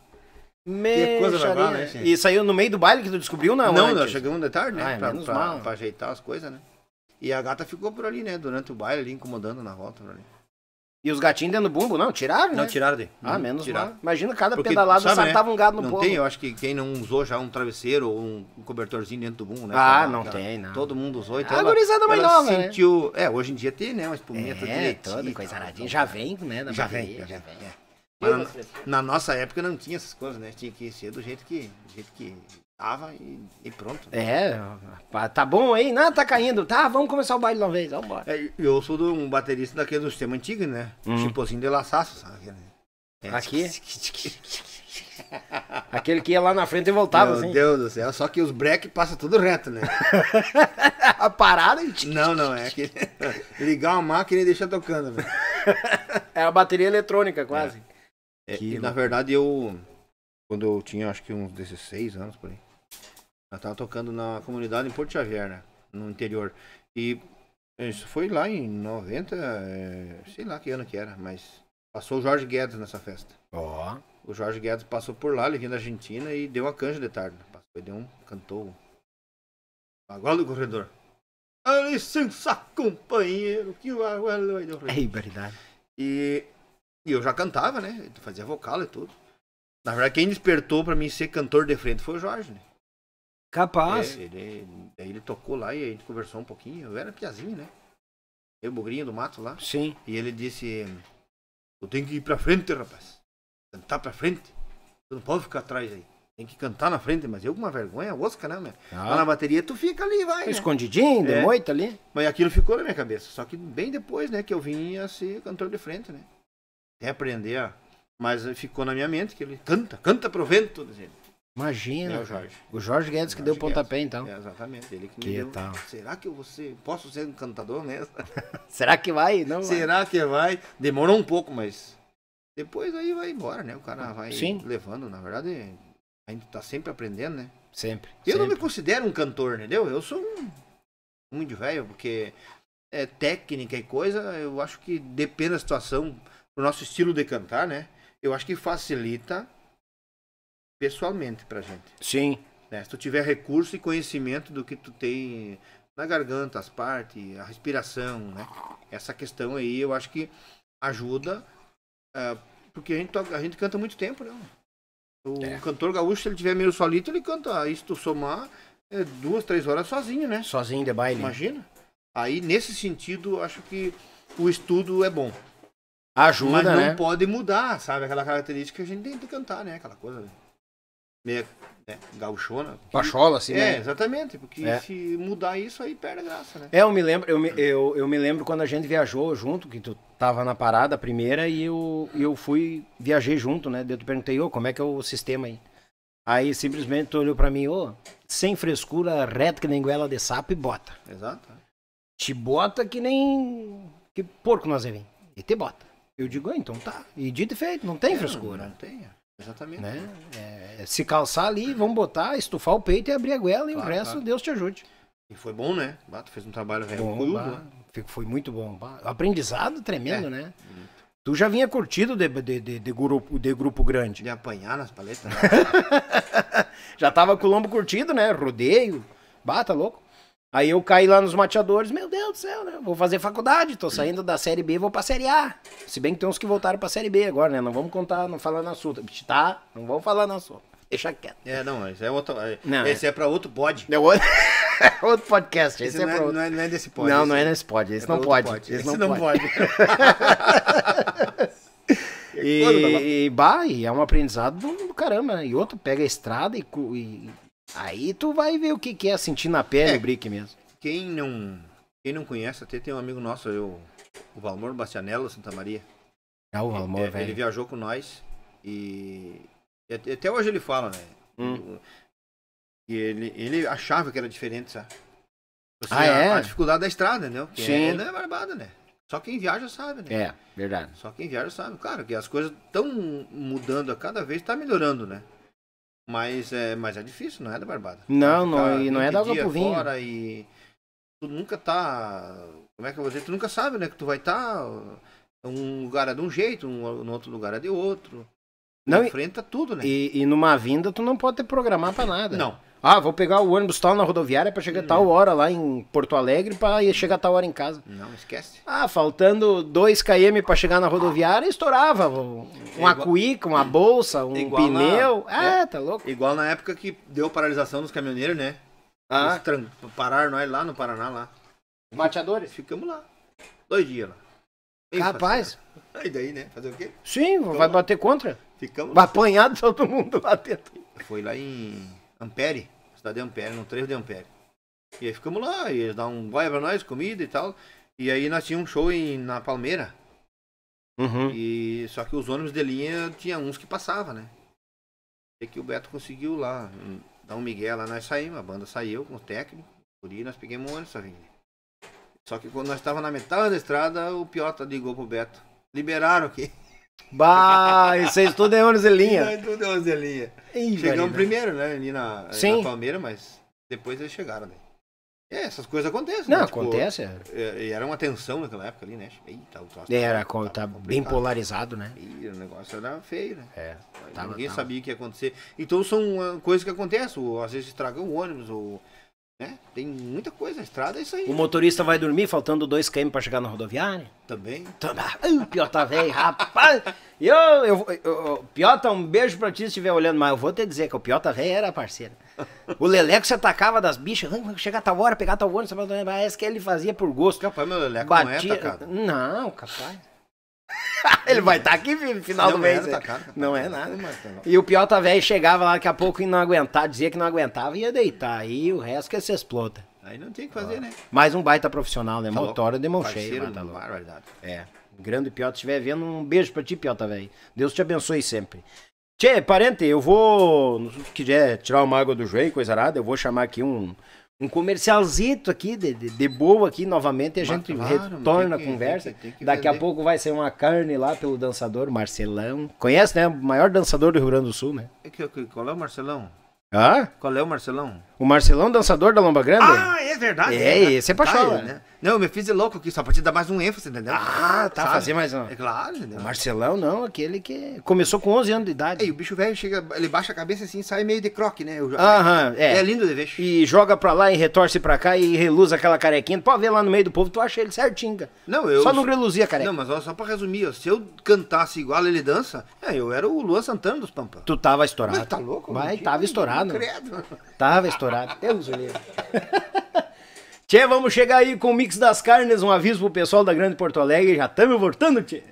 A: meio Coisa
C: legal, né, gente? e saiu
B: no meio do baile que tu descobriu, não? Não, antes? nós chegamos de tarde, né? Ah, pra, pra, mal.
C: pra ajeitar as coisas, né? E a gata ficou por ali, né? Durante o baile ali, incomodando na volta por ali. E os gatinhos dentro do bumbo, não? Tiraram, né? Não, tiraram de. Ah, menos tiraram. mal.
B: Imagina cada Porque, pedalada sabe, né? um gado no não Não tem, eu acho
C: que quem não usou já um travesseiro ou um cobertorzinho dentro do bumbo, né? Ah, ela, não ela, tem, não. Todo mundo usou. Então tal. ela, gurizada mais nova, né? sentiu... né? É, hoje em dia tem, né? Uma espuminha é, toda direitinha. coisa aradinha. Né, já vem, né? Já vem, já vem, já é. vem. Mas na, assim, na, nossa época não tinha essas coisas, né? Tinha que ser do jeito que, do jeito que tava e, e pronto. É,
B: tá bom aí, não, né? tá caindo. Tá, vamos começar o baile de uma vez, vamos
C: É, eu sou do, um baterista daquele do sistema antigo, né? Hum. Chipozinho
B: de laçaço, sabe? Né? É, Aqui? [laughs] Aquele que ia lá na frente e voltava, Meu assim. Deus do céu, só que os break passa tudo reto, né? [laughs] a parada e... Não, não, é que [laughs] ligar uma máquina e deixar tocando, velho. Né? É a bateria eletrônica, quase. É.
C: É, que... E, na verdade eu, quando eu tinha acho que uns 16 anos por aí, eu tava tocando na comunidade em Porto Xavier, né? No interior. E isso foi lá em 90, é, sei lá que ano que era, mas passou o Jorge Guedes nessa festa.
B: Ó. Oh.
C: O Jorge Guedes passou por lá, ele vinha da Argentina e deu uma canja de tarde. Passou, deu um, cantou. Agora do corredor. A licença, companheiro, que o É vai é do
B: verdade.
C: E e eu já cantava, né? Fazia vocal e tudo. Na verdade, quem despertou para mim ser cantor de frente foi o Jorge, né? Capaz. É, ele, ele tocou lá e a gente conversou um pouquinho. Eu era piazinho, né? Eu, bogrinho do mato lá. Sim. E ele disse: Tu tem que ir pra frente, rapaz. Cantar pra frente. Tu não pode ficar atrás aí. Tem que cantar na frente, mas eu com uma vergonha osca, né, mano Ah. na bateria tu fica
A: ali, vai. Né? Escondidinho, de
C: é. moita ali. Mas aquilo ficou na minha cabeça. Só que bem depois, né, que eu vinha ser cantor de frente, né? reaprender, mas ficou na minha mente que ele canta, canta pro vento, dizendo.
B: Imagina. É o Jorge. O Jorge Guedes Jorge que deu o pontapé, então. É, exatamente. Ele que, que me deu. Tal.
C: Será que eu vou ser, posso ser um cantador nessa? [laughs] Será que vai? Não. Será vai. que vai? Demorou um pouco, mas depois aí vai embora, né? O cara vai Sim. levando, na verdade, a gente tá sempre aprendendo, né? Sempre. Eu sempre. não me considero um cantor, entendeu? Eu sou um, um velho, porque é técnica e coisa, eu acho que depende da situação pro nosso estilo de cantar, né? Eu acho que facilita pessoalmente pra gente. Sim. Né? Se tu tiver recurso e conhecimento do que tu tem na garganta, as partes, a respiração, né? Essa questão aí eu acho que ajuda, uh, porque a gente, a gente canta muito tempo, né? O é. cantor gaúcho, se ele tiver meio solito, ele canta. Isso tu somar é, duas, três horas sozinho, né? Sozinho de baile. Imagina. Aí, nesse sentido, acho que o estudo é bom.
B: Ajuda, Mas não né?
C: pode mudar, sabe? Aquela característica que a gente tem de cantar, né? Aquela coisa né? meio né? gauchona. Que... Pachola, assim, é, né? É, exatamente. Porque é. se mudar isso, aí perde a graça,
A: né?
B: É, eu me lembro, eu me, eu, eu me lembro quando a gente viajou junto, que tu tava na parada primeira e eu, eu fui, viajei junto, né? Eu tu perguntei, ô, oh, como é que é o sistema aí? Aí simplesmente tu olhou pra mim, ô, oh, sem frescura, reto que nem goela de sapo e bota. Exato. Te bota que nem... que porco nós é E te bota. Eu digo, ah, então tá. E dito e feito, não tem é, frescura. Não tem, exatamente. Né? É, é se calçar ali, vamos botar, estufar o peito e abrir a goela e o resto, claro. Deus te ajude.
C: E foi bom, né? Bato fez
B: um trabalho bom, né? Foi muito bom. Aprendizado tremendo, é. né? Hum. Tu já vinha curtido de, de, de, de, grupo, de grupo grande. De apanhar nas palestras. [laughs] já tava com o lombo curtido, né? Rodeio. Bata, tá louco. Aí eu caí lá nos mateadores, meu Deus do céu, né? Vou fazer faculdade, tô saindo da série B, vou pra série A. Se bem que tem uns que voltaram pra série B agora, né? Não vamos contar, não falar na sua, tá? Não vamos falar na sua. Deixa quieto.
C: É, não, esse é outro. É, não, é. esse é, é pra outro pod. É outro, [laughs] é outro podcast. Esse, esse é não, é, outro... não, é, desse pod. Não, esse... não é nesse pod. Esse é não pode. Esse, esse, não, pode. pode. [laughs]
B: [laughs] e, e, bah, e é um aprendizado do, caramba, né? E outro pega a estrada e, e Aí tu vai ver o que, que é sentir na pele é, o brick mesmo. Quem não,
C: quem não conhece, até tem um amigo nosso, eu, o Valmor Bastianello, Santa Maria.
B: Ah, o Valmor, ele, velho. Ele
C: viajou com nós e, e até hoje ele fala, né? Hum. E ele, ele achava que era diferente, sabe? ah, é? A, a, dificuldade da estrada, entendeu? Sim. não é barbada, né? Só quem viaja sabe, né? É, verdade. Só quem viaja sabe. Claro que as coisas estão mudando a cada vez, está melhorando, né? Mas é, mas é difícil, não é da Barbada.
A: Não, não, e não é da água pro vinho. Fora
C: e tu nunca tá. Como é que eu vou dizer? Tu nunca sabe, né? Que tu vai estar. Tá, um lugar é de um jeito,
B: um, no outro lugar é de outro. Não, enfrenta tudo, né? E, e numa vinda tu não pode programar para nada. Não. Ah, vou pegar o ônibus tal na rodoviária para chegar não. tal hora lá em Porto Alegre para chegar tal hora em casa. Não, esquece. Ah, faltando 2 km para chegar na rodoviária, estourava um, uma igual... cuíca, uma bolsa, um pneu. Na... É. Ah, é, tá louco. Igual na
C: época que deu paralisação dos caminhoneiros, né? Ah. tran... pararam nós lá no Paraná lá. Mateadores? Ficamos lá. Dois dias lá.
B: Bem Rapaz.
C: Aí [laughs] daí, né? Fazer o quê?
B: Sim, então vai bater contra. Ficamos. Apanhado todo mundo lá dentro.
C: Foi lá em Ampere, cidade de Ampere, no trevo de Ampere. E aí ficamos lá, e eles dão um vai pra nós, comida e tal. E aí nós tínhamos um show em, na Palmeira. Uhum. E, só que os ônibus de linha tinha uns que passava, né? E que o Beto conseguiu lá dar um migué lá, nós saímos, a banda saiu com o técnico, por aí nós pegamos um ônibus, Savini. Só que quando nós estávamos na metade da estrada, o Piota ligou pro Beto. Liberaram aqui.
B: Bah, vocês tudo é onzelinha
C: tudo é onzelinha
B: Ei, Chegamos primeiro,
C: né? Ali na, Sim. na Palmeira, mas depois eles chegaram, né? É, essas coisas acontecem. Não, né? Tipo, acontece. É. É, e era uma tensão naquela época ali, né? Tipo, eita, o troço é, tá era,
B: tava, tá, tá bem polarizado, né?
C: E o negócio era feio, né? É, tava, ninguém tava. sabia o que ia acontecer. Então são ah,
B: coisas que acontecem. Ou, às vezes estragam o ônibus, ou né? Tem muita coisa,
C: a estrada é isso aí. O
B: motorista vai dormir faltando 2 km para chegar na rodoviária? Também. Também. Uh, pior tá velho, rapaz. Eu, eu, eu, Piota, um beijo pra ti se estiver olhando, mas eu vou te dizer que o Piota velho era parceiro. O Leleco se atacava das bichas, chegar tal hora, pegar tal ônibus, parece é que ele fazia por gosto. Capaz, meu Leleco Batia... não é atacado. Não, capaz. [laughs] Ele vai estar tá aqui final não do é, mês. Era, tá, né? tá caro, tá não é nada. Tá e o pior tá velho, chegava lá daqui a pouco e não aguentava, dizia que não aguentava e ia deitar. Aí o resto que se explota.
C: Aí não tem o que fazer, ah. né?
B: Mais um baita profissional, né? Tá de mão cheia.
C: Tá
B: É. Grande Piota, se estiver vendo, um beijo pra ti, Piota, tá, velho. Deus te abençoe sempre. Tchê, parente, eu vou. Se quiser tirar uma água do joelho, coisa arada, eu vou chamar aqui um um comercialzito aqui de, de, de, boa aqui novamente e a Mas gente claro, retorna que, a conversa. Tem que, tem que Daqui a pouco vai ser uma carne lá pelo dançador Marcelão. Conhece, né? O maior dançador do Rio Grande do Sul, né? É é qual é o Marcelão? Ah? Qual é o Marcelão? O Marcelão, dançador da Lomba Grande? Ah,
C: é verdade. É, é esse é paixão, tá, né? Não, eu me fiz de louco aqui, só pra te dar mais um ênfase, entendeu? Ah, tá, Sabe? fazer mais um. É claro, entendeu? O
B: Marcelão, não, aquele que começou com 11 anos de idade. e o bicho velho chega, ele baixa a cabeça assim, sai meio de croque, né? Aham, é. É lindo de ver. E joga pra lá e retorce pra cá e reluz aquela carequinha. Pode ver lá no meio do povo, tu acha ele certinho, cara. Não, eu... Só não reluzia
C: a careca. Não, mas ó, só pra resumir, ó, se eu cantasse igual ele dança, é, eu era o Luan Santana dos Pampas.
B: Tu tava estourado.
C: Mas tá louco? Mas tava
A: estourado. Credo.
B: Tava estourado estourado. Deus o livre. [laughs] Tchê, vamos chegar aí com o Mix das Carnes. Um aviso pro pessoal da Grande Porto Alegre. Já estamos voltando, Tchê.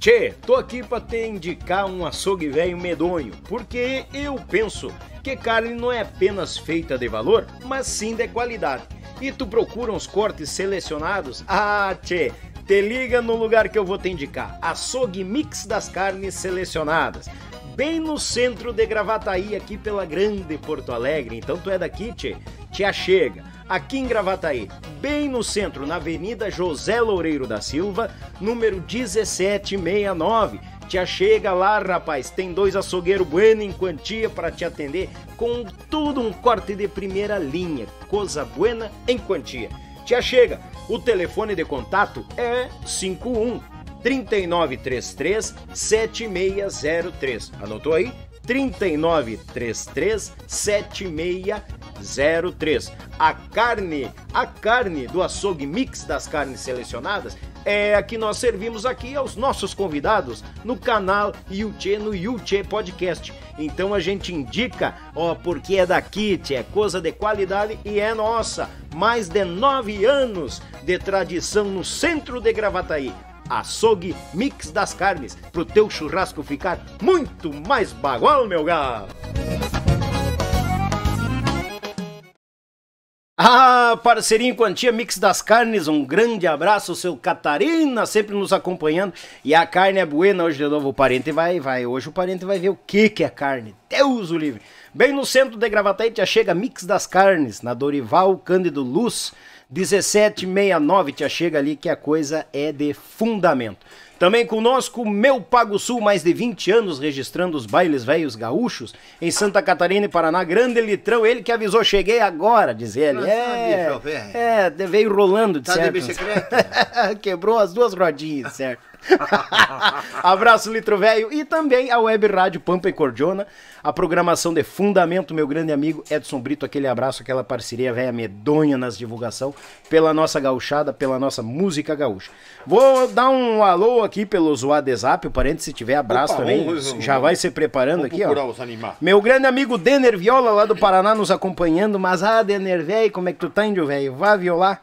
B: Tchê, tô aqui pra te indicar um açougue velho medonho, porque eu penso que carne não é apenas feita de valor, mas sim de qualidade. E tu procura uns cortes selecionados? Ah, Tchê, te liga no lugar que eu vou te indicar. Açougue Mix das Carnes Selecionadas bem no centro de Gravataí, aqui pela grande Porto Alegre. Então tu é daqui, tchê? Tia chega. Aqui em Gravataí, bem no centro, na Avenida José Loureiro da Silva, número 1769. Tia chega lá, rapaz, tem dois açougueiros bueno em quantia para te atender, com tudo um corte de primeira linha, coisa buena em quantia. Tia chega, o telefone de contato é 51 3933 7603. Anotou aí? 3933 7603. A carne, a carne do açougue mix das carnes selecionadas é a que nós servimos aqui aos nossos convidados no canal Yuchê, no Yuchê Podcast. Então a gente indica, ó, porque é da Kit, é coisa de qualidade e é nossa. Mais de nove anos de tradição no centro de Gravataí Açougue Mix das Carnes, pro teu churrasco ficar muito mais bagual, meu galo! Ah, parceirinho Quantia Mix das Carnes, um grande abraço, seu Catarina, sempre nos acompanhando. E a carne é buena hoje de novo. O parente vai, vai. Hoje o parente vai ver o que que é carne. Deus o livre. Bem no centro de Gravataí já chega Mix das Carnes, na Dorival Cândido Luz. 1769. Tia chega ali que a coisa é de fundamento. Também conosco, Meu Pago Sul, mais de 20 anos registrando os bailes velhos gaúchos em Santa Catarina e Paraná. Grande litrão, ele que avisou, cheguei agora, diz ele. é, é, veio rolando, tá de tá certo. de bicicleta? [laughs] Quebrou as duas rodinhas, certo. [laughs] Abraço, Litro Velho, e também a Web Rádio Pampa e Cordiona, a programação de Fundamento, meu grande amigo Edson Brito, aquele abraço, aquela parceria velha medonha nas divulgação, pela nossa gauchada, pela nossa música gaúcha. Vou dar um alô aqui pelos WhatsApp, o parente, se tiver abraço Opa, também, vamos, já vai se preparando aqui, ó. Meu grande amigo Denner Viola, lá do Paraná, nos acompanhando, mas ah, Denner, velho, como é que tu tá, índio, velho? Vá violar.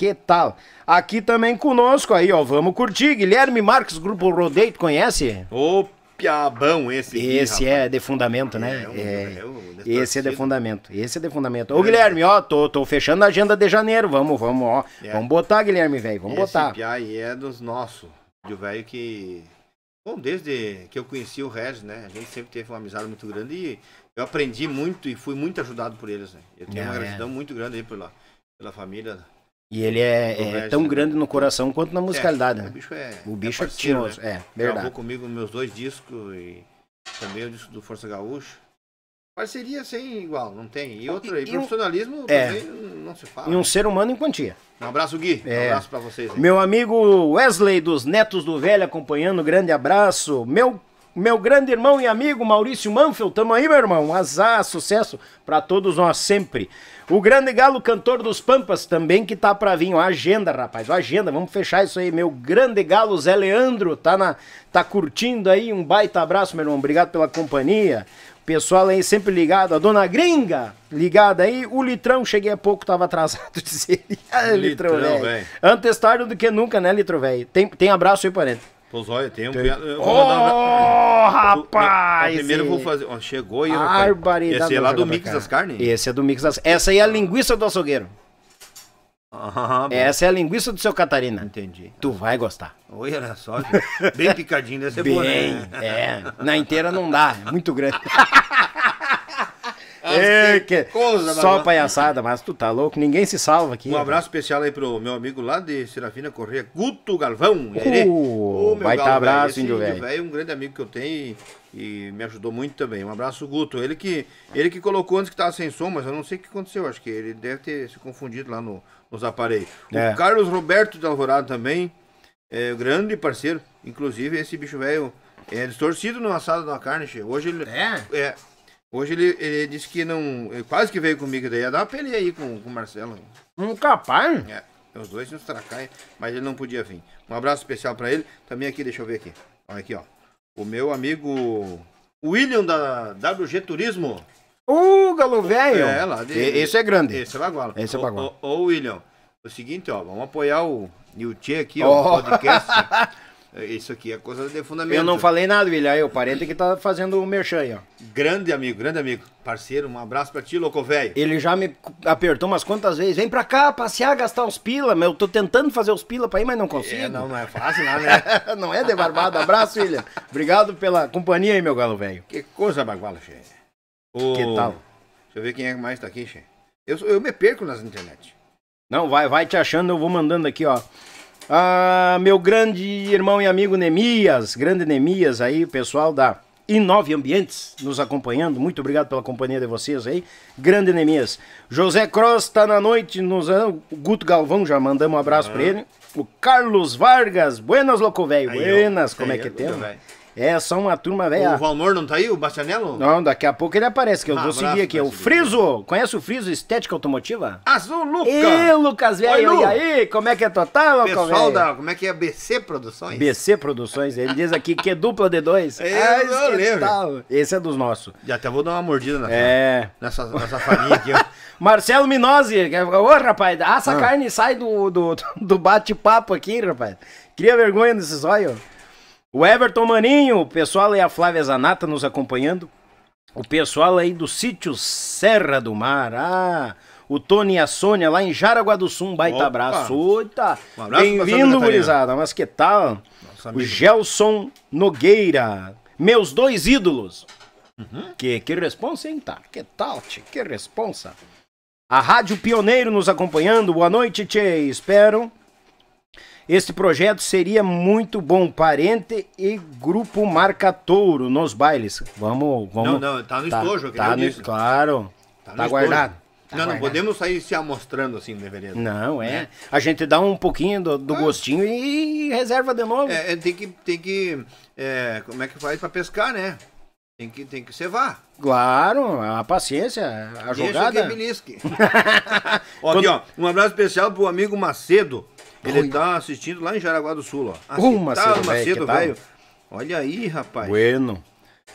B: Que tal? Aqui também conosco aí, ó, vamos curtir. Guilherme Marques, Grupo Rodeito, conhece? Ô, piabão esse aqui, Esse é rapaz. é de fundamento, né? É, é, é esse é de fundamento, esse é de fundamento. Ô, Guilherme, ó, tô, tô fechando a agenda de janeiro, vamos, vamos, ó. É. Vamos botar, Guilherme, velho, vamos esse botar. Esse aí é dos nossos,
C: de velho que... Bom, desde que eu conheci o Regis, né? A gente sempre teve uma amizade muito grande e eu aprendi muito e fui muito ajudado por eles, né? Eu tenho uma é. gratidão é. muito grande aí por lá, pela família,
B: e ele é, é tão é grande no coração quanto na é, musicalidade. É, o né? bicho é. O é bicho é, parceiro, é, né? é verdade. Gravou
C: comigo meus dois discos e também o disco do Força Gaúcho. Parceria sem igual, não tem. E outro, e, profissionalismo é, também não se fala. E um
B: ser humano em quantia.
C: Um abraço, Gui. É. Um abraço pra vocês. Aí.
B: Meu amigo Wesley dos Netos do Velho acompanhando, grande abraço. Meu meu grande irmão e amigo Maurício Manfield. Tamo aí, meu irmão. Azar, sucesso para todos nós sempre. O grande galo cantor dos Pampas também que tá para vir. Ó, agenda, rapaz. Ó, agenda. Vamos fechar isso aí. Meu grande galo Zé Leandro tá na tá curtindo aí. Um baita abraço, meu irmão. Obrigado pela companhia. O pessoal aí sempre ligado. A dona Gringa ligada aí. O Litrão, cheguei há pouco, tava atrasado, [laughs] de ser. Ah, Litrão, velho. Antes tarde do que nunca, né, Litrão, velho? Tem, tem abraço aí, parente. Pois olha, tem um tem...
C: oh,
B: rapaz! primeiro vou fazer.
C: Ó, chegou aí, Barbaridade. Esse é lá do Mix das Carnes?
B: Esse é do Mix das Essa aí é a linguiça do açougueiro. Ah, Essa é a linguiça do seu Catarina. Entendi. Tu vai gostar. Oi, olha só. Bem picadinho dessa né? Bem, boa, né? é. Na inteira não dá, é muito grande. [laughs]
A: É, que coisa, só mano.
B: palhaçada, mas tu tá louco, ninguém se salva aqui. Um abraço
C: cara. especial aí pro meu amigo lá de Serafina Correia, Guto Galvão.
B: Uh, oh, vai estar tá abraço, índio velho. É
C: um grande amigo que eu tenho e, e, me ajudou muito também. Um abraço, Guto. Ele que, ele que colocou antes que tava sem som, mas eu não sei o que aconteceu. Acho que ele deve ter se confundido lá no, nos aparelhos. É. O Carlos Roberto de Alvorada também, é, grande parceiro. Inclusive, esse bicho velho é distorcido no assado da carne, Hoje ele. É? É. Hoje ele, ele disse que não. Quase que veio comigo, daí ia dar uma pele aí com, com o Marcelo. Um capaz? É, os dois nos tracai mas ele não podia vir. Um abraço especial para ele. Também aqui, deixa eu ver aqui. Olha aqui, ó. O meu amigo William da WG Turismo.
B: O uh, galo velho! É, lá de... Esse é grande. Esse é baguala. Esse é baguala.
C: Ô, William, é o seguinte, ó, vamos apoiar o, o Tchê aqui, ó, o podcast. [laughs] É, isso aqui é coisa de fundamento. Eu não
B: falei nada, William. Aí o parente que tá fazendo o merchan aí, ó. Grande amigo, grande amigo. Parceiro, um abraço pra ti, louco velho. Ele já me apertou umas quantas vezes. Vem pra cá passear, gastar os pila. Mas eu tô tentando fazer os pila pra ir, mas não consigo. É, não, não é fácil, não, né? [laughs] não é barbado. Abraço, William. Obrigado pela companhia aí, meu galo velho. Que coisa baguala, che. O...
A: Que tal? Deixa
B: eu ver quem é mais tá aqui, che.
C: Eu, eu me perco nas internet.
B: Não, vai, vai te achando, eu vou mandando aqui, ó. Ah, meu grande irmão e amigo Nemias, grande Nemias aí, pessoal da Inove Ambientes nos acompanhando. Muito obrigado pela companhia de vocês aí. Grande Nemias. José Cross está na noite nos ah, o Guto Galvão, já mandamos um abraço uhum. para ah. ele. O Carlos Vargas, buenas louco velho, buenas, aí, como é que tem temos? É, só uma turma velha. O Valmor não tá aí, o Bastianello? Não, daqui a pouco ele aparece, que eu ah, vou seguir aqui. O Friso, conhece o Friso Estética Automotiva? Azul, Lucas! Ê, Lucas, velho, e aí? Como é que é total, tá, Pessoal da, como é que é? BC Produções? BC Produções, ele diz aqui que é dupla de dois. É, [laughs] ah, eu lembro. Esse é dos nossos. E até vou dar uma mordida nessa. é. nessa, nessa farinha aqui, ó. [laughs] Marcelo Minozzi, é, ô rapaz, essa ah. carne sai do, do, do bate-papo aqui, rapaz. Cria vergonha nesses olhos. O Everton Maninho, o pessoal aí, a Flávia Zanata nos acompanhando. O pessoal aí do sítio Serra do Mar. Ah, o Tony e a Sônia lá em Jaraguá do Sul, um baita Opa. abraço. Oita. Um abraço Bem-vindo, gurizada. Mas que tal? Nossa, o Gelson Nogueira. Meus dois ídolos. Uhum. Que, que responsa, hein, tá? Que tal, tchê? Que responsa. A Rádio Pioneiro nos acompanhando. Boa noite, tchê. Espero este projeto seria muito bom. Parente e grupo Marca Touro nos bailes. Vamos, vamos. Não, não, tá no tá, estojo, tá no, disse. Claro. Tá, tá, tá guardado. Tá não, guardado. não podemos sair se amostrando assim, né, Não, é. Né? A gente dá um pouquinho do, do ah. gostinho e, reserva de novo. É, é tem que. Tem que é, como é que faz para pescar, né? Tem que, tem que cevar. Claro, a paciência, a Deixa jogada. Que belisque. [laughs] aqui,
C: ó, um abraço especial pro amigo Macedo. Ele está assistindo lá em Jaraguá do Sul, ó. Aqui, um Macedo, Macedo velho. Olha aí, rapaz. Bueno.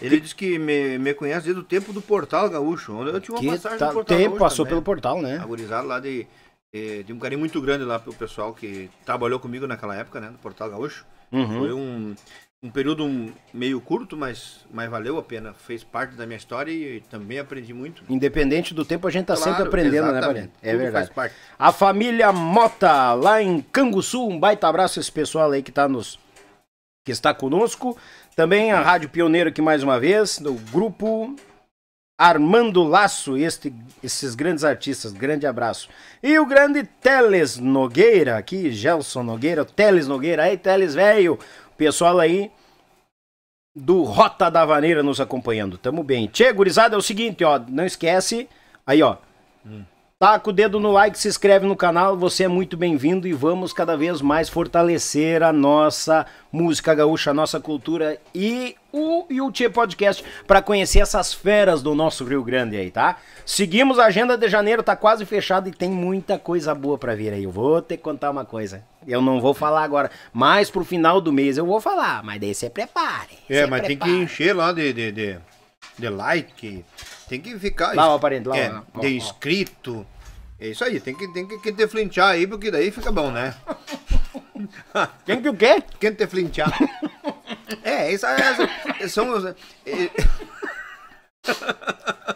C: Ele que... disse que me, me conhece desde o tempo do Portal Gaúcho. Onde eu tinha uma que passagem tá... no Portal tempo Gaúcho passou também. pelo Portal, né? Agorizado lá de, eh, de um carinho muito grande lá pro pessoal que trabalhou comigo naquela época, né? do Portal Gaúcho. Uhum. Foi um um período meio curto, mas, mas valeu a pena. Fez parte da minha história e, também aprendi muito.
B: Né? Independente do tempo, a gente está claro, sempre aprendendo, né, Valente? É Tudo verdade. Faz parte. A família Mota, lá em Canguçu, um baita abraço esse pessoal aí que está nos que está conosco. Também a Rádio Pioneiro aqui mais uma vez, do grupo Armando Laço, este, esses grandes artistas, grande abraço. E o grande Teles Nogueira aqui, Gelson Nogueira, Teles Nogueira, aí Teles velho, Pessoal aí do Rota da Vaneira nos acompanhando. Tamo bem. Tchê, gurizada, é o seguinte, ó. Não esquece. Aí, ó. Hum. Taca tá o dedo no like, se inscreve no canal, você é muito bem-vindo e vamos cada vez mais fortalecer a nossa música gaúcha, a nossa cultura e o YouTube Podcast para conhecer essas feras do nosso Rio Grande aí, tá? Seguimos a agenda de janeiro, tá quase fechado e tem muita coisa boa para vir aí. Eu vou te contar uma coisa. Eu não vou falar agora, mas pro final do mês eu vou falar, mas daí você prepare. É, mas prepare. tem que encher lá de, de, de, de
C: like, tem que ficar. Lá, ó, aparente, lá, é, ó, ó, de inscrito. É isso aí, tem que, tem que, que te flinchar aí, porque daí fica bom, né? Tem [laughs] que o quê? Quem te flinchar. [laughs] é, isso é, são os... É, é. [laughs]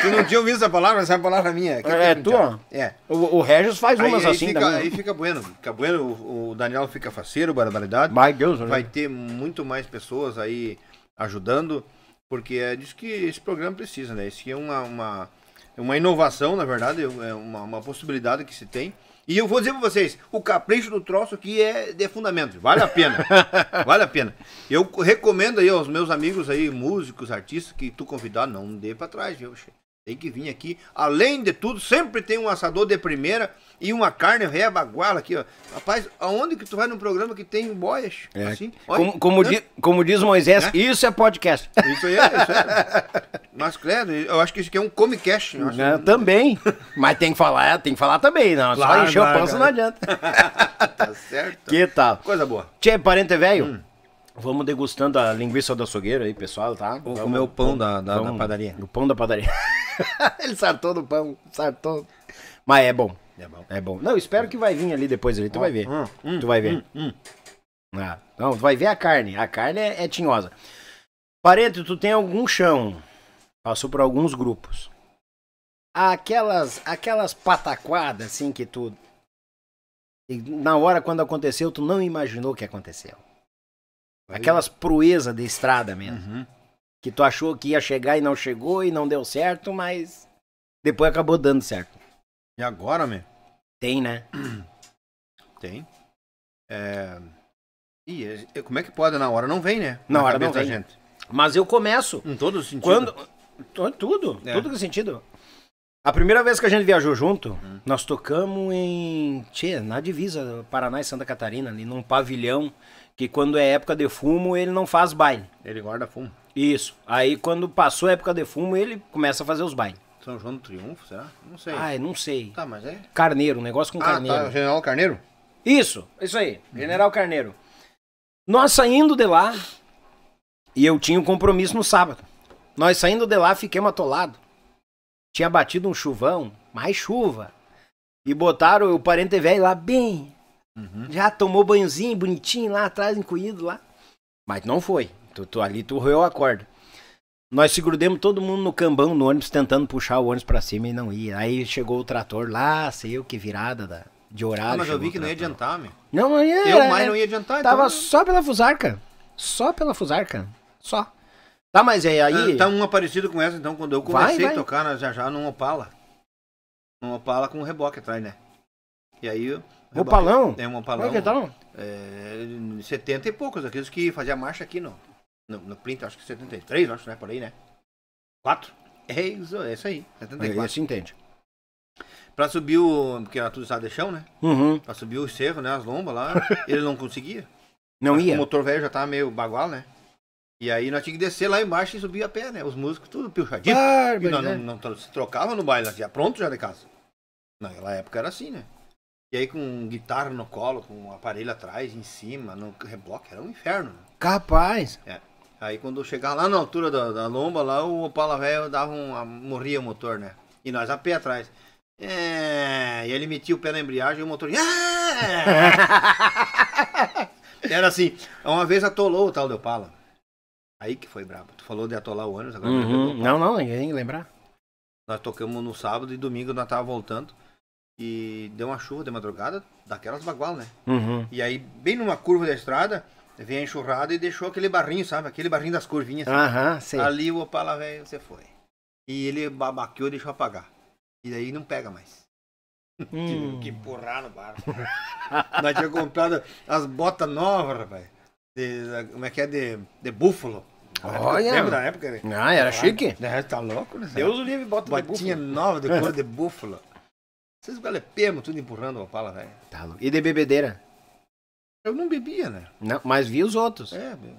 C: Tu não tinha ouvido essa palavra? Essa é a palavra minha. é, é tua? É. O, o Regis faz aí, umas aí assim fica, também. Aí fica bueno. Fica bueno, o, o Daniel fica faceiro, barbaridade. Vai Deus, né? Vai ter muito mais pessoas aí ajudando, porque é disso que esse programa precisa, né? Isso aqui é uma, uma, é uma inovação, na verdade, é, é uma, uma possibilidade que se tem. E eu vou dizer para vocês, o capricho do troço aqui é de é fundamento, vale a pena. [laughs] vale a pena. Eu recomendo aí aos meus amigos aí, músicos, artistas que tu convidar, não dê para trás, viu? Cheio. Tem que vir aqui. Além de tudo, sempre tem um assador de primeira e uma carne véia baguala aqui, ó. Rapaz, aonde que tu vai num programa que tem boias?
B: É. Assim? Olha, como, como, né? diz, como, diz Moisés, é? isso é podcast. Isso aí é, isso é. Mas, credo, eu acho que isso aqui é um comicast. Não, né, também. Mas tem que falar, tem que falar também. Não. Claro, Só encher o pança não adianta. [laughs] tá certo. Que tal? Coisa boa. Tinha parente velho. Hum. Vamos degustando a linguiça do açougueiro aí, pessoal, tá? Vamos comer o pão, pão da, da, da, padaria. O pão da padaria. [laughs] Ele sartou no pão, sartou. Mas é bom. É bom. É bom. Não, espero que vai vir ali depois ali, tu ah, vai ver. Hum, hum, tu vai ver. Hum, hum, ah, não, tu vai ver a carne. A carne é, é tinhosa. Parente, tu tem algum chão. Passou por alguns grupos. Aquelas, aquelas pataquadas assim que tu... Na hora quando aconteceu, tu não imaginou o que aconteceu. Aquelas proezas de estrada mesmo. Uhum. Que tu achou que ia chegar e não chegou e não deu certo, mas depois acabou dando certo. E agora, meu? Tem, né? [clears throat] Tem. É... E é, é, como é que pode na hora? Não vem, né? Na, na hora não vem. Gente. Mas eu começo. Em todo sentido? Quando... Tudo. É. Tudo que é sentido. A primeira vez que a gente viajou junto, hum. nós tocamos em... Tchê, na divisa Paraná e Santa Catarina, ali num pavilhão que quando é época de fumo, ele não faz baile. Ele guarda fumo. Isso. Aí quando passou a época de fumo, ele começa a fazer os bailes. São João do Triunfo, será? Não sei. Ah, não sei. Tá, mas é. Carneiro, um negócio com ah, tá, carneiro. Tá, General Carneiro? Isso, isso aí. Uhum. General Carneiro. Nós saindo de lá, e eu tinha um compromisso no sábado. Nós saindo de lá, fiquei matolado Tinha batido um chuvão, mais chuva. E botaram o parente velho lá, bem, Uhum. Já tomou banhozinho bonitinho lá atrás, encolhido lá. Mas não foi. Tu, tu ali tu roeu a corda. Nós seguramos todo mundo no cambão no ônibus, tentando puxar o ônibus pra cima e não ia. Aí chegou o trator lá, sei o que virada da, de horário. Ah, mas eu vi que não ia adiantar, meu. Não, não ia. Eu mais não ia adiantar. Então, Tava então... só pela fusarca. Só pela fusarca. Só. Tá, mas é aí... Ah, tá uma parecida com
C: essa, então, quando eu comecei vai, vai. a tocar né, já já num Opala. num Opala com um reboque atrás, né? E aí eu
B: o opalão? É
C: um opalão. Qual é que tá, É, 70 e poucos, aqueles que faziam marcha aqui no, no, no print, acho que 73, acho, né? Por aí, né? 4? É isso, é isso aí, 74. É, entende. Pra subir o. Porque era tudo estado é de chão, né? Uhum. Pra subir o cerro, né? As lombas lá, ele não conseguia.
A: Não ia? O motor
C: velho já tava tá meio bagual, né? E aí nós tínhamos que descer lá embaixo e subir a pé, né? Os músicos tudo
A: pilchadinho. Bárbaro, e nós né? não,
C: não, não se trocava no baile, nós já pronto já de casa. Naquela época era assim, né? E aí com guitarra no colo, com um aparelho atrás, em cima, no rebloque, era um inferno. Capaz! É. Aí quando chegava lá na altura da, da lomba, lá o Opala velho dava um. morria o motor, né? E nós a pé atrás. É, e ele metia o pé na embreagem e o motor. Ah! [laughs] Era assim. Uma vez atolou o tal do Opala. Aí que foi brabo. Tu falou de atolar o ônibus, agora uhum. Não,
B: não, ninguém lembrar.
C: Nós tocamos no sábado e domingo nós tava voltando. E deu uma chuva de madrugada, daquelas bagual, né? Uhum. E aí, bem numa curva da estrada, veio a enxurrada e deixou aquele barrinho, sabe? Aquele barrinho das curvinhas. Aham, sim. Ali o Opala velho, você foi. E ele babaqueou e deixou apagar. E daí não pega mais.
A: [laughs] Hum. Tive que
C: empurrar no barco. [laughs] Nós tínhamos comprado as botas novas, rapaz. De, como é que é? De, de búfalo. Olha. Lembra da época? Né? Ah, era chique. É, tá louco, né? Deus livre, bota Botinha de búfalo. nova de cor de búfalo. Vocês galepemos
B: tudo empurrando a pala, velho. Tá louco. E de bebedeira? Eu não bebia, né? Não, mas vi os outros. É, meu.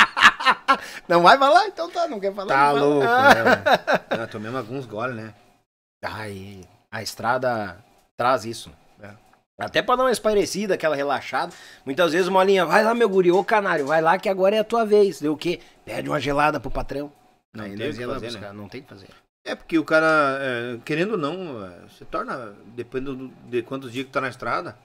B: [laughs] não vai falar? Então tá, não quer falar. Tá louco, fala. Ah. né? Tomei alguns goles, né? Ai, a estrada traz isso. É. Até pra dar uma esparecida, aquela relaxada. Muitas vezes uma linha, vai lá, meu guri, ô canário, vai lá que agora é a tua vez. Deu o quê? Pede uma gelada pro patrão. Não, né? não tem o que fazer, né?
C: Não tem que fazer. É porque o cara, é, querendo ou não, é, se torna, dependendo de quantos dias que tá na estrada,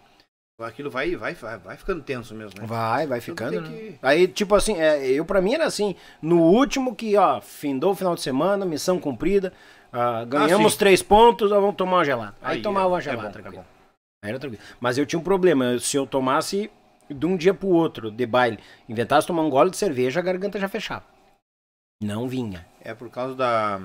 C: aquilo vai, vai, vai, vai ficando tenso mesmo, né? Vai,
B: vai ficando. Né? Que... Aí, tipo assim, é, eu para mim era assim, no último que, ó, findou o final de semana, missão cumprida, uh, ganhamos ah, três pontos, ó, vamos tomar uma gelada. Aí, Aí tomava é, uma é gelada. É bom, tranquilo. Tá Aí era tranquilo. Mas eu tinha um problema, se eu tomasse de um dia pro outro, de baile, inventasse tomar um gole de cerveja, a garganta já fechava. Não vinha. É por causa da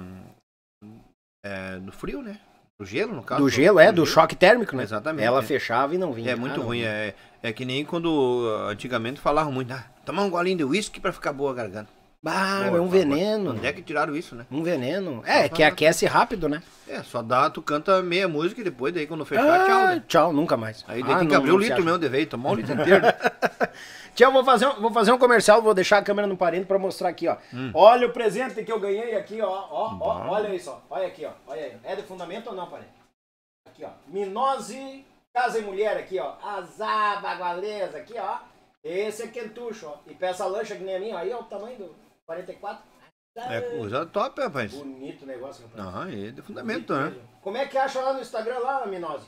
B: é, no frio, né? Do gelo, no caso. Do gelo, é, do, do choque térmico, né? Exatamente. Ela é.
C: fechava e não vinha. É muito ah, ruim. É, é que nem quando antigamente falavam muito, ah, tomar um golinho de uísque pra ficar boa a garganta. Ah, é um veneno. Onde é que tiraram isso, né? Um veneno. É, que aquece rápido, né? É, só dá, tu canta meia música e depois, daí
B: quando fechar, ah, tchau. Né? Tchau, nunca mais. Aí daí ah, tem que abrir o litro mesmo de tomar o litro [laughs] inteiro. Né? Tião, vou fazer, um, vou fazer um comercial, vou deixar a câmera no parente pra mostrar aqui, ó. Hum. Olha o presente que eu ganhei aqui, ó. ó, ó olha isso, ó. Olha aqui, ó. Olha aí. É de fundamento ou não, parente? Aqui, ó. Minose Casa e Mulher aqui, ó. Azaba, Gualeza aqui, ó. Esse é quentucho, ó. E peça lancha que nem a minha, aí, ó, o tamanho do... 44? É usado top, rapaz. Bonito o negócio, rapaz. Aham, é de fundamento, Bonito, né? Mesmo. Como é que acha lá no Instagram, lá, Minose?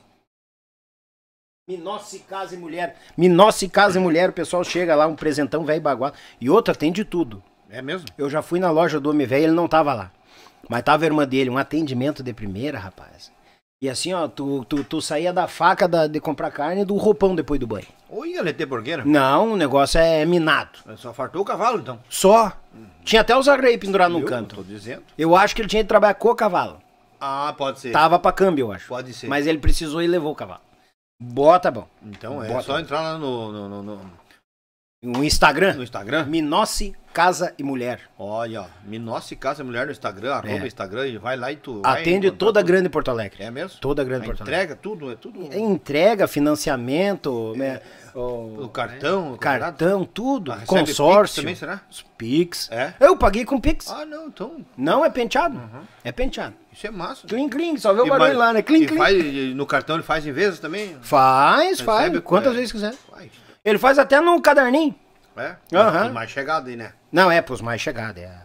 B: Minose Casa e Mulher. Minose Casa e Mulher, o pessoal chega lá, um presentão velho baguado. E outro atende tudo. É mesmo? Eu já fui na loja do homem velho, ele não tava lá. Mas tava a irmã dele, um atendimento de primeira, rapaz. E assim, ó, tu, tu, tu saía da faca da, de comprar carne do roupão depois do banho. Oi, LT é Burgueira. Não, o negócio é minado. Só fartou o cavalo, então? Só. Uhum. Tinha até os arreios pendurados no canto. Tô dizendo. Eu acho que ele tinha que trabalhar com o cavalo.
C: Ah, pode ser. Tava
B: pra câmbio, eu acho.
C: Pode ser. Mas ele precisou
B: e levou o cavalo. Bota bom. Então é Bota. só entrar lá no, no, no, no no Instagram? No Instagram? Minossi Casa e Mulher. Olha, Minossi Casa e Mulher no Instagram, arroba é. Instagram e vai lá e tu. Atende toda a grande Porto Alegre. É mesmo? Toda a grande a Porto Alegre. Entrega
C: tudo, é tudo.
B: É entrega, financiamento, é. né? O,
C: o cartão, o cartão,
B: tudo. Ah, consórcio. Pix também, será? Os Pix. É? Eu paguei com Pix. Ah, não, então. Não é penteado. Uhum. É penteado. Isso é massa. clean clean só vê o barulho lá, né? clean clean Faz, no
C: cartão ele faz em vezes também?
B: Faz, faz. Quantas é. vezes quiser. Faz. Ele faz até no caderninho. É? Uhum. mais chegado aí, né? Não, é, pros mais chegados. É.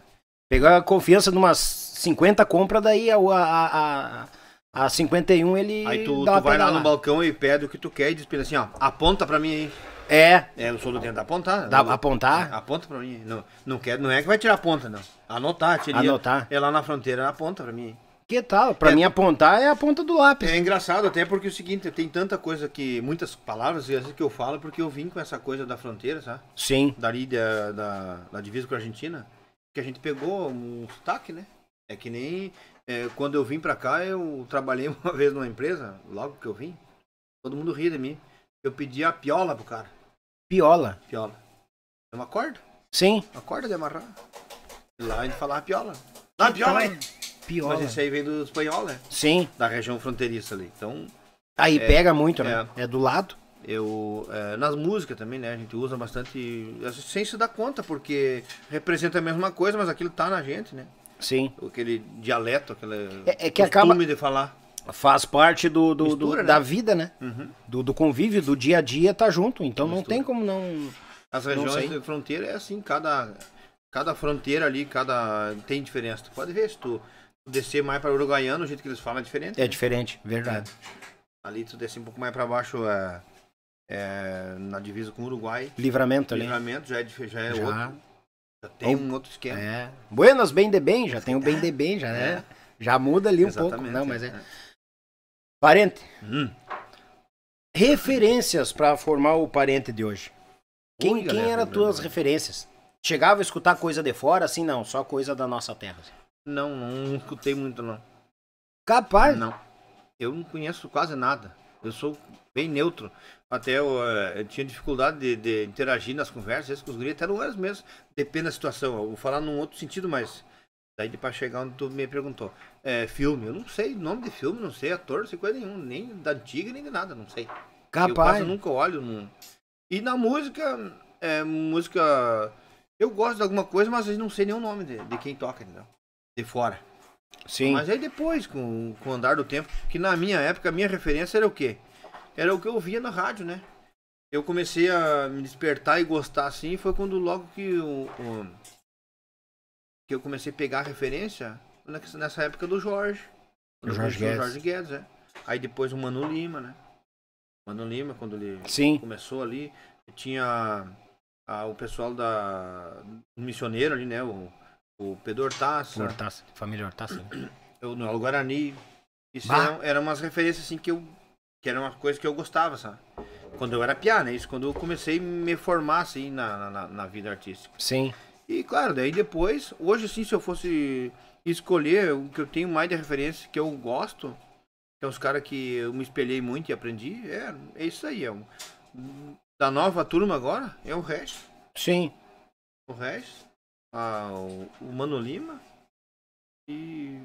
B: Pegar a confiança de umas 50 compras, daí a, a, a, a 51 ele. Aí tu, tu vai lá no
C: balcão e pede o que tu quer e diz assim, ó, aponta pra mim aí. É. É, eu sou do tento apontar. Dá, não, apontar? Aponta pra mim. Não, não, quer, não é que vai tirar a ponta, não. Anotar, tirar. Anotar. É lá na fronteira, aponta pra mim.
B: Que tal? Pra é, mim apontar é a ponta do lápis. É engraçado até
C: porque é o seguinte, tem tanta coisa que, muitas palavras, e às vezes que eu falo porque eu vim com essa coisa da fronteira, sabe? Sim. Dali da, da, da divisa com a Argentina, que a gente pegou um sotaque, né? É que nem é, quando eu vim pra cá, eu trabalhei [laughs] uma vez numa empresa, logo que eu vim, todo mundo ria de mim. Eu pedi a piola pro cara. Piola? Piola. É uma corda?
B: Sim. Uma corda
C: de amarrar. E lá a gente falava piola. Lá, piola! Então, Piola. Mas isso aí vem do espanhol, né? Sim. Da região fronteiriça ali. Então. Aí é, pega muito, né? É, é do lado. Eu, é, nas músicas também, né? A gente usa bastante. Sem se dar conta, porque representa a mesma coisa, mas aquilo tá na gente, né?
B: Sim. Aquele dialeto, aquele é, é que costume acaba... de falar. Faz parte do, do, Mistura, do né? da vida, né? Uhum. Do, do, convívio, do dia a dia, tá junto. Então Mistura. não tem como não.
C: As regiões não de fronteira é assim, cada, cada fronteira ali, cada. tem diferença. Tu pode ver se tu descer mais para uruguaiano, o jeito que eles falam é diferente. É né?
B: diferente, verdade. É.
C: Ali tu desce um pouco mais para baixo é, é, na divisa com o Uruguai. Livramento ali. Livramento já é, já é já. outro. Já tem um outro esquema. É.
B: Buenas, bem de bem, já tem o bem de bem, já [laughs] é. é. Já muda ali um Exatamente, pouco. Não, é. mas é. é. Parente. Hum. Referências para formar o parente de hoje. Quem, quem eram tuas referências? Chegava a escutar coisa de fora, assim não, só coisa da nossa terra. Assim.
C: Não, não escutei muito não. Capaz? Não.
B: Eu não conheço quase nada.
C: Eu sou bem neutro. Até eu, eh, eu tinha dificuldade de, de, interagir nas conversas com os gritos, até não era mesmo. Depende da situação. Eu vou falar num outro sentido, mas. Daí para chegar onde tu me perguntou. É, filme, eu não sei nome de filme, não sei ator, não sei coisa nenhuma, nem da antiga, nem de nada, não sei. Capaz. Eu quase nunca olho. Num... E na música, é, música. Eu gosto de alguma coisa, mas às vezes não sei nem o nome de, de quem toca, entendeu? de fora. Sim. Mas aí depois, com, com o andar do tempo, que na minha época, a minha referência era o quê? Era o que eu via na rádio, né? Eu comecei a me despertar e gostar assim, foi quando logo que o, o que eu comecei a pegar a referência nessa época do Jorge. Jorge, Guedes. Jorge Guedes, é. Aí depois o Mano Lima, né? Mano Lima, quando ele Sim. começou ali, tinha a, o pessoal da o missioneiro ali, né? O, o Pedro Hortaça.
B: Hortaça, família Hortaça.
C: Eu, no Guarani. Isso eram, eram umas referências assim que eu. Que era uma coisa que eu gostava, sabe? Quando eu era piá, né? Isso quando eu comecei a me formar assim na, na, na vida artística. Sim. E claro, daí depois, hoje sim, se eu fosse escolher o que eu tenho mais de referência, que eu gosto, que é os caras que eu me espelhei muito e aprendi, é, é isso aí. É um, da nova turma agora, é o resto. Sim. O resto. Ah, o, Mano Lima. E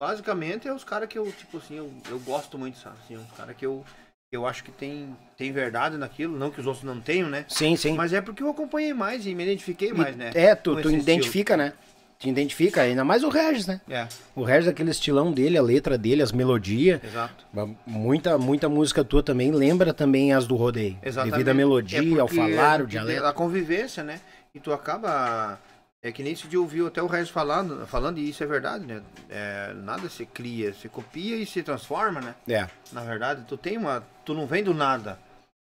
C: basicamente é os caras que eu, tipo assim, eu, eu gosto muito, sabe? Assim, é um cara que eu, eu acho que tem, tem verdade naquilo, não que os outros não tenham, né?
B: Sim, sim. Mas
C: é porque eu acompanhei mais e me identifiquei mais, né? É, tu, tu identifica,
B: estilo. né? Te identifica, ainda mais o Regis, né? É. O Regis, aquele estilão dele, a letra dele, as melodias. Exato. Muita, muita música tua também lembra também as do rodeio. Exatamente. Devido à melodia, é ao falar, é, o dialeto.
C: A convivência, né? E tu acaba é que nem se de ouviu até o Regis falando, falando, e isso é verdade, né? É, nada se cria, se copia e se transforma, né? É. Na verdade, tu tem uma. Tu não vem do nada.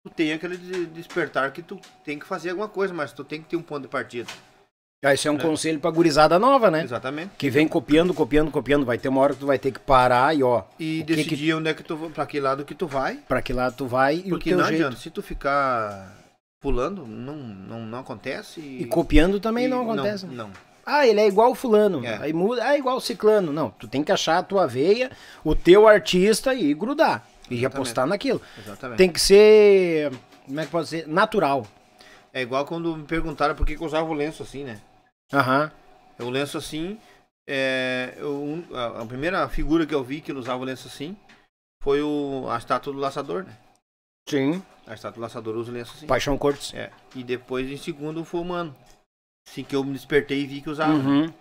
C: Tu tem aquele de despertar que tu tem que fazer alguma coisa, mas tu tem que ter um ponto de partida.
B: Ah, isso é um né? conselho pra gurizada nova, né? Exatamente. Que vem copiando, copiando, copiando. Vai ter uma hora que tu vai ter que parar e ó.
C: E decidir que que... onde é que tu pra que lado que tu vai. Pra que lado tu vai
B: e Porque o teu não jeito. adianta,
C: se tu ficar pulando, não, não, não acontece. E, e copiando
B: também e não acontece. Não, né? não. Ah, ele é igual o fulano. É. Aí muda, ah, é igual ciclano. Não, tu tem que achar a tua veia, o teu artista e grudar. Exatamente. E apostar naquilo. Exatamente. Tem que ser, como é que pode ser? Natural. É igual quando me perguntaram por que, que eu usava o lenço assim, né? Aham. Uhum. O lenço assim,
C: é, eu, a, primeira figura que eu vi que ele usava o lenço assim foi o, a estátua do laçador, né? Sim. A estátua do Laçador usa o lenço assim. Paixão Cortes. É. E depois, em segundo, foi o Mano. Assim que eu me despertei e vi que usava. Uhum.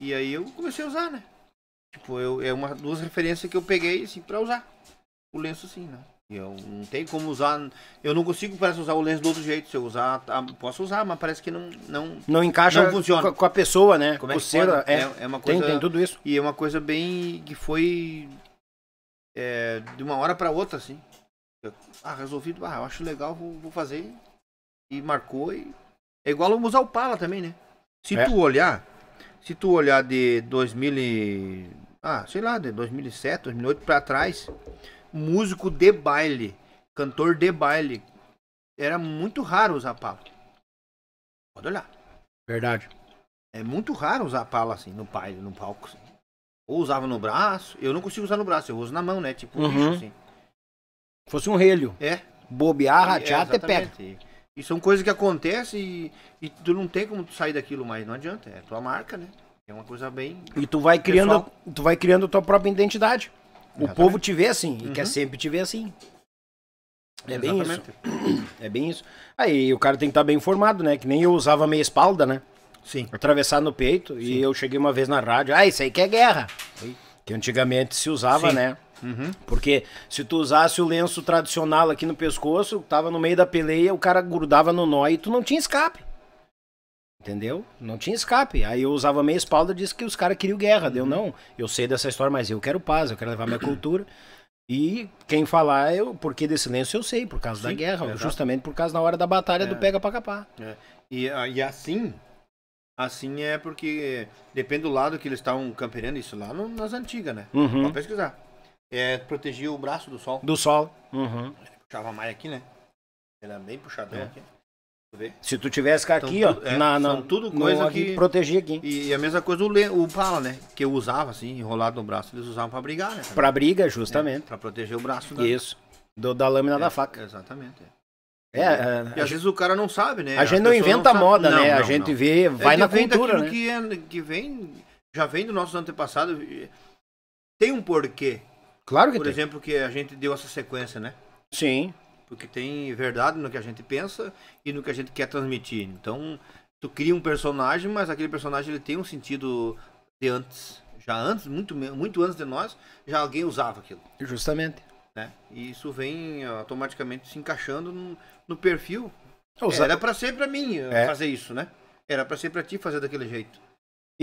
C: E aí eu comecei a usar, né? Tipo, eu, é uma, duas referências que eu peguei, assim, pra usar. O lenço, assim, né? Eu não tenho como usar. Eu não consigo, parece, usar o lenço do outro jeito. Se eu usar, tá, posso usar, mas parece que não. Não, não encaixa não funciona.
B: Com, a pessoa, né? Como é Coceira, é, é, é, uma coisa. Tem, tem, tudo
C: isso. E é uma coisa bem. que foi. É, de uma hora para outra, assim. Ah, resolvido, ah, eu acho legal, vou, vou fazer. E marcou e. É igual o Pala também, né? Se é. tu olhar, se tu olhar de 2000 e... ah, sei lá, de 2007, 2008 para trás, músico de baile, cantor de baile, era muito raro usar pala. Pode olhar. Verdade. É muito raro usar pala assim no baile, no palco. Assim. Ou usava no braço, eu não consigo usar no braço, eu uso na mão, né? Tipo, uhum. bicho, assim. Fosse um relho. É.
B: Bobear, é, ratear, é, até pega.
C: E são coisas que acontecem e, e, tu não tem como sair daquilo mais, não adianta. É tua marca, né? É uma coisa bem.
B: E tu vai criando, pessoal. tu vai criando tua própria identidade. Exatamente. O povo te vê assim e quer uhum. sempre te ver assim. É Exatamente. bem isso. É bem isso. Aí o cara tem que estar tá bem informado, né? Que nem eu usava meia espalda, né? Sim. Atravessar no peito. Sim. E eu cheguei uma vez na rádio. Ah, isso aí que é guerra. Sim. Que antigamente se usava, Sim. né? Uhum. Porque se tu usasse o lenço tradicional aqui no pescoço, tava no meio da peleia, o cara grudava no nó e tu não tinha escape. Entendeu? Não tinha escape. Aí eu usava meia espalda e disse que os caras queriam guerra. Uhum. Deu não. Eu sei dessa história, mas eu quero paz, eu quero levar minha cultura. E quem falar eu, porque desse lenço eu sei, por causa Sim, da guerra, é justamente por causa na hora da batalha é. do pega pra capar.
C: É. E, ah, e assim, assim é porque depende do lado que eles estavam campeando isso lá no, nas antigas, né? Uhum. Pode pesquisar. É, protegia o braço do sol. Do
B: sol. Uhum. Ele
C: puxava mais aqui, né? Era é bem puxadão é. aqui. Se tu
B: tivesse cá então, aqui, ó, é,
C: na, na, tudo coisa no, que
B: protegia aqui.
C: E a mesma coisa o, le, o pala, né? Que eu usava assim, enrolado no braço, eles usavam para brigar, né? Para briga, justamente. É, para proteger o braço. Da... Isso.
B: Do, da lâmina é, da faca. Exatamente. É. é e às é,
C: vezes o cara não sabe, né? A gente não inventa não moda, não, né? Não, a gente vê, vai na cultura, né? Que, que vem, já vem do nossos antepassados Tem um porquê Claro que Por tem. exemplo, que a gente deu essa sequência, né? Sim. Porque tem verdade no que a gente pensa e no que a gente quer transmitir. Então, tu cria um personagem, mas aquele personagem ele tem um sentido de antes. Já antes, muito, muito antes de nós, já alguém usava aquilo. Justamente. Né? E isso vem eh, automaticamente se encaixando no, no perfil. É, Era para ser para mim eh, é. fazer isso, né? Era para ser para ti fazer daquele jeito.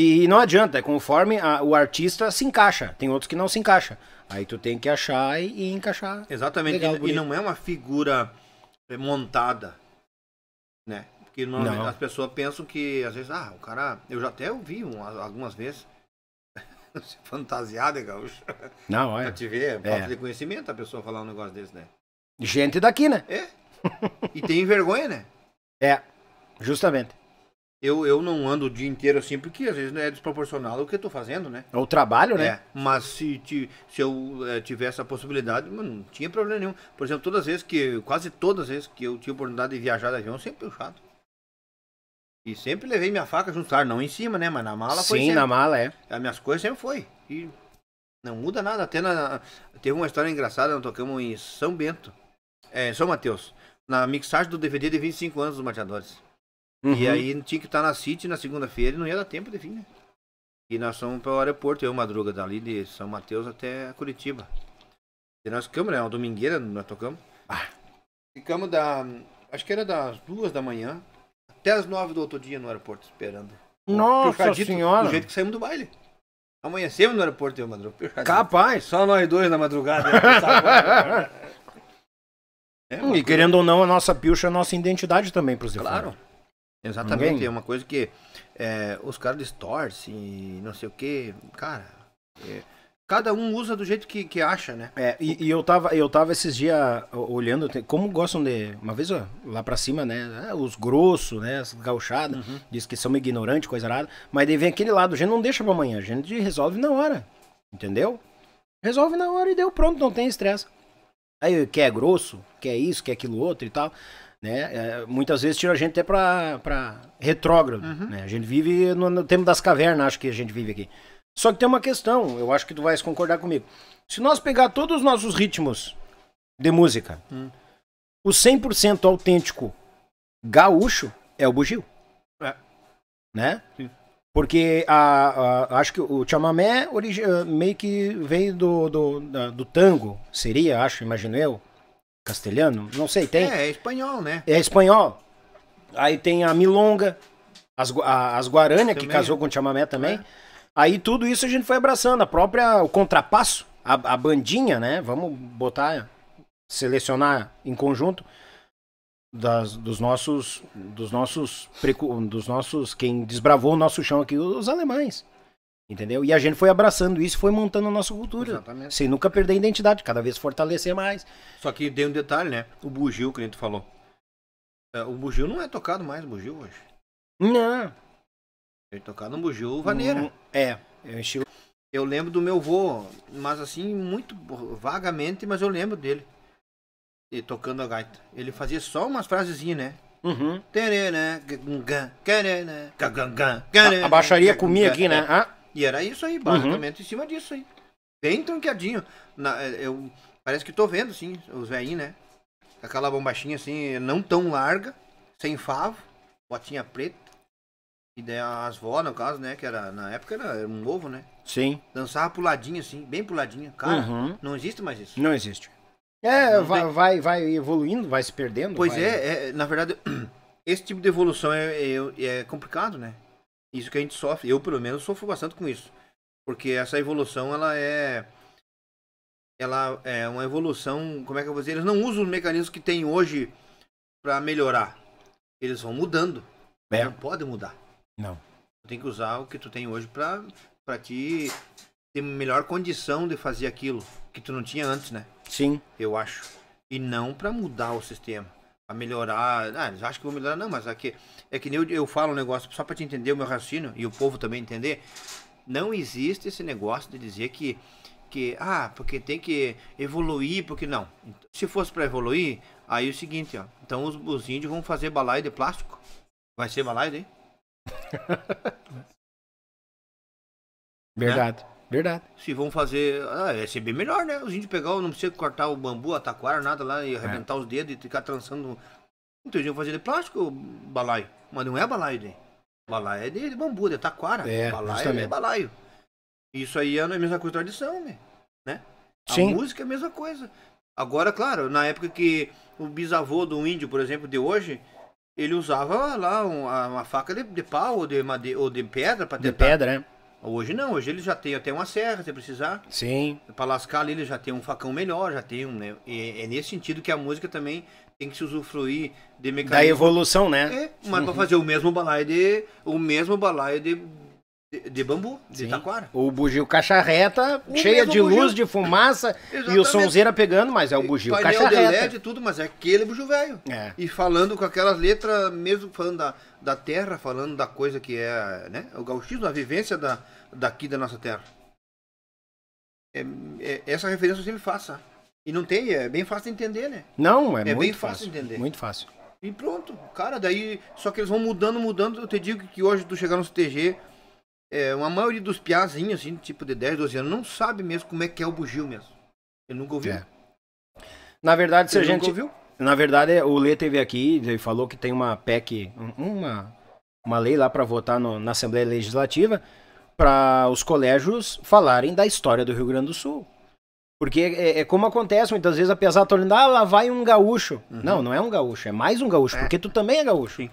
B: E não adianta, é conforme a, o artista se encaixa, tem outros que não se encaixa. Aí tu tem que achar e, e encaixar. Exatamente, Legal, e, e, não é uma figura é, montada, né?
C: Porque não, não. as pessoas pensam que, às vezes, ah, o cara, eu já até ouvi um, algumas vezes, [laughs] fantasiado, é gaúcho. Não, é. Pra te ver, falta é. de conhecimento a pessoa falar um negócio desse, né?
B: Gente daqui, né? É. e tem vergonha, né? [laughs] É, justamente.
C: Eu, eu não ando o dia inteiro assim, porque às vezes é desproporcional o que eu tô fazendo, né?
B: É o trabalho, né? É,
C: mas se, se eu é, tivesse a possibilidade, mano, não tinha problema nenhum. Por exemplo, todas as vezes que, quase todas as vezes que eu tinha oportunidade de viajar de avião, sempre puxado. E sempre levei minha faca junto, não em cima, né? Mas na mala Sim, foi Sim, na mala, é. As minhas coisas sempre foi. E não muda nada. Até na, teve uma história engraçada, nós tocamos em São Bento, é, São Mateus, na mixagem do DVD de 25 anos dos Mateadores. Uhum. E aí tinha que estar na City na segunda-feira e não ia dar tempo de vir, né? E nós fomos para o aeroporto, eu madruga dali de São Mateus até Curitiba. E nós ficamos, né? Uma domingueira, nós tocamos. Ah. Ficamos da. Acho que era das duas da manhã até as nove do outro dia no aeroporto esperando.
A: Nossa senhora! Do jeito
C: que saímos do baile. Amanhecemos no aeroporto, eu madruga. Capaz!
B: Só nós dois na madrugada. [laughs] É, é, e querendo ou não, a nossa pilcha é a nossa identidade também, para os Claro.
C: Exatamente, Ninguém? é uma coisa que é, os caras distorcem, não sei o que, cara. É, cada um usa do jeito que, que acha, né?
B: É, e, e, eu tava, eu tava esses dias olhando, como gostam de. Uma vez ó, lá pra cima, né? É, os grossos, né? As gauchadas, uhum. diz que são ignorantes, coisa arada. Mas daí vem aquele lado, a gente não deixa pra amanhã, a gente resolve na hora. Entendeu? Resolve na hora e deu pronto, não tem estresse. Aí quer é grosso, quer é isso, quer é aquilo outro e tal. Né? É, muitas vezes tira a gente até para retrógrado. Uhum. Né? A gente vive no, no tempo das cavernas, acho que a gente vive aqui. Só que tem uma questão, eu acho que tu vais concordar comigo. Se nós pegar todos os nossos ritmos de música, hum. o 100% autêntico gaúcho é o bugio. É. Né? Sim. Porque a, a, acho que o chamamé meio que veio do, do, da, do tango, seria, acho, imagino eu castelhano? Não sei, tem? É, é
C: espanhol, né?
B: É espanhol. Aí tem a Milonga, as, a, as Guarânia, que casou né? com o Chamamé também. É. Aí tudo isso a gente foi abraçando. A própria, o contrapasso, a, a bandinha, né? Vamos botar, selecionar em conjunto. Das, dos nossos dos nossos dos nossos quem desbravou o nosso chão aqui os alemães Entendeu? E a gente foi abraçando isso, foi montando a nossa cultura. Exatamente. Sem nunca perder a identidade, cada vez fortalecer mais.
C: Só que tem um detalhe, né? O bugio, que a gente falou. É, o bugio não é tocado mais, o bugio hoje. Não. Ele é tocado no bugio vaneira. Hum, é, eu é enchi eu lembro do meu voo, mas assim, muito vagamente, mas eu lembro dele. E tocando a gaita. Ele fazia só umas frasezinhas, né? Uhum. A, a baixaria comia aqui, né? Ah. E era isso aí, basicamente uhum. em cima disso aí. Bem tranqueadinho. Na, é, eu, parece que tô vendo, sim, os velhinhos, né? Aquela bombachinha assim, não tão larga, sem favo, botinha preta. E daí as vó, no caso, né? Que era, na época era, era um ovo, né? Sim. Dançava puladinho, assim, bem puladinho. Cara, uhum. não existe mais
B: isso. Não existe. É, vai, vai, vai evoluindo, vai se
C: perdendo. Pois vai... é, é, na verdade, [clears throat] esse tipo de evolução é, é, é complicado, né? Isso que a gente sofre, eu pelo menos sofro bastante com isso. Porque essa evolução, ela é ela é uma evolução, como é que eu vou dizer? Eles não usam os mecanismos que tem hoje para melhorar. Eles vão mudando. É. Não pode mudar. Não. Tu tem que usar o que tu tem hoje para para te ter melhor condição de fazer aquilo que tu não tinha antes, né? Sim. Eu acho. E não para mudar o sistema a melhorar. Ah, eles acham que vão melhorar, não, mas aqui é, é que nem eu, eu falo um negócio só para te entender o meu raciocínio e o povo também entender. Não existe esse negócio de dizer que que ah, porque tem que evoluir, porque não. Então, se fosse para evoluir, aí é o seguinte, ó. Então os, os índios vão fazer balaio de plástico. Vai ser balaio hein [laughs]
B: Verdade. Né? Verdade.
C: Se vão fazer. Ah, ia ser bem melhor, né? Os índios pegar, não precisa cortar o bambu, a taquara, nada lá, e arrebentar é. os dedos e ficar trançando. Então eles iam fazer de plástico balaio. Mas não é balaio, né? Balaio é de, de bambu, de taquara. É, balaio é justamente. é balaio. Isso aí é a mesma coisa tradição, né? né? A Sim. música é a mesma coisa. Agora, claro, na época que o bisavô do índio, por exemplo, de hoje, ele usava lá uma, uma faca de, de pau ou de, madeira, ou de pedra para tentar. De pedra, né? Hoje não, hoje ele já tem até uma serra, se precisar. Sim. Pra lascar ali, ele já tem um facão melhor, já tem um, né? E é nesse sentido que a música também tem que se usufruir de mecanismo. Da evolução, né? É, mas uhum. pra fazer o
B: mesmo balaio de. O mesmo balaio de de, de, bambu, de Sim. taquara. O bugio caixa reta, o cheia de bugio. luz, de fumaça [laughs] e o sonzeira pegando, mas é o bugio Painel caixa de reta. LED
C: e tudo, mas é aquele bugio velho. É. E falando com aquelas letras, mesmo falando da, da terra, falando da coisa que é né, o gauchismo, a vivência da, daqui da nossa terra. É, é, essa referência eu sempre faça. E não tem, é bem fácil de entender, né?
B: Não, é, é muito bem fácil, fácil entender. Muito fácil.
C: E pronto, cara, daí só que eles vão mudando, mudando. Eu te digo que hoje tu chegar no CTG, é, uma maioria dos piazinhos, assim, tipo de 10, 12 anos, não sabe mesmo como é que é o bugio mesmo. Ele nunca ouviu. É.
B: Na verdade, se Ele a gente. ouviu? Na verdade, o Lê teve aqui e falou que tem uma PEC, uma, uma lei lá para votar no, na Assembleia Legislativa para os colégios falarem da história do Rio Grande do Sul. Porque é, é como acontece muitas vezes, apesar de tá olhando, ah, lá vai um gaúcho. Uhum. Não, não é um gaúcho, é mais um gaúcho, é. porque tu também é gaúcho. Sim.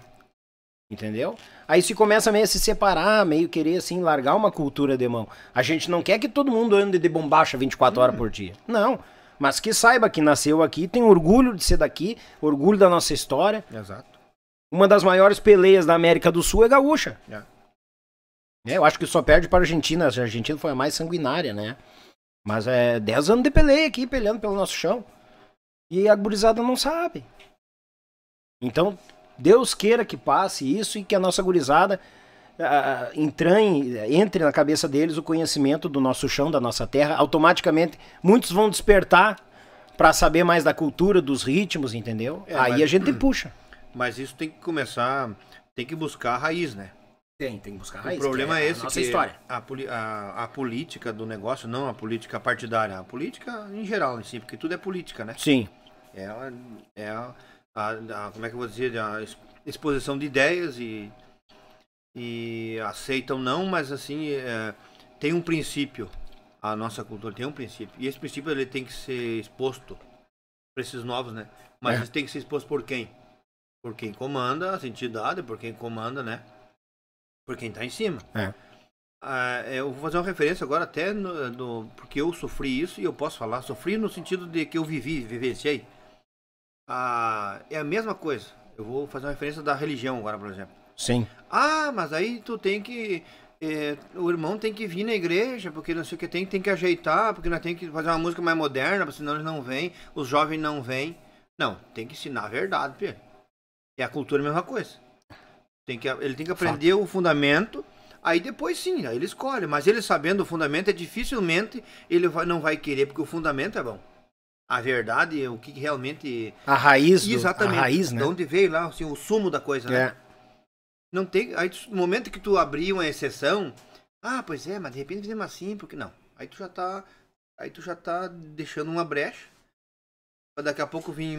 B: Entendeu? Aí se começa meio a se separar, meio querer assim largar uma cultura de mão. A gente não quer que todo mundo ande de bombacha 24 horas por dia. Não. Mas que saiba que nasceu aqui, tem orgulho de ser daqui, orgulho da nossa história. Exato. Uma das maiores peleias da América do Sul é gaúcha. É. É, eu acho que só perde para a Argentina. A Argentina foi a mais sanguinária, né? Mas é 10 anos de peleia aqui, peleando pelo nosso chão. E a gurizada não sabe. Então, Deus queira que passe isso e que a nossa gurizada uh, entranhe, entre na cabeça deles o conhecimento do nosso chão, da nossa terra. Automaticamente, muitos vão despertar para saber mais da cultura, dos ritmos, entendeu? É, Aí mas, a gente puxa.
C: Mas isso tem que começar, tem que buscar a raiz, né? Tem, tem que buscar a raiz. O problema é, é esse nossa história. A, a, a, política do negócio, não a política partidária, a política em geral, em si, porque tudo é política, né? Sim. É, é a, a, como é que eu vou dizer, a exposição de ideias e, e aceitam não, mas assim, é, tem um princípio, a nossa cultura tem um princípio, e esse princípio ele tem que ser exposto para esses novos, né? Mas é. tem que ser exposto por quem? Por quem comanda a entidade, por quem comanda, né? Por quem está em cima. É. Ah, é, eu vou fazer uma referência agora até no, no, porque eu sofri isso e eu posso falar, sofri no sentido de que eu vivi, vivenciei. Ah, é a mesma coisa. Eu vou fazer uma referência da religião agora, por exemplo. Sim. Ah, mas aí tu tem que. Eh, o irmão tem que vir na igreja, porque não sei o que tem, tem que ajeitar, porque nós tem que fazer uma música mais moderna, senão eles não vêm, os jovens não vêm. Não, tem que ensinar a verdade, Pedro. É a cultura é a mesma coisa. Tem que, ele tem que aprender Fato. o fundamento, aí depois sim, aí ele escolhe. Mas ele sabendo o fundamento, é dificilmente ele vai, não vai querer, porque o fundamento é bom a verdade, o que realmente. A raiz. Do, Exatamente. A raiz, né? De onde veio lá, assim, o sumo da coisa, né? é. né? Não tem. Aí, no momento que tu abrir uma exceção, ah, pois é, mas de repente fizemos assim, porque não. Aí tu já tá. Aí tu já tá deixando uma brecha. Pra daqui a pouco vir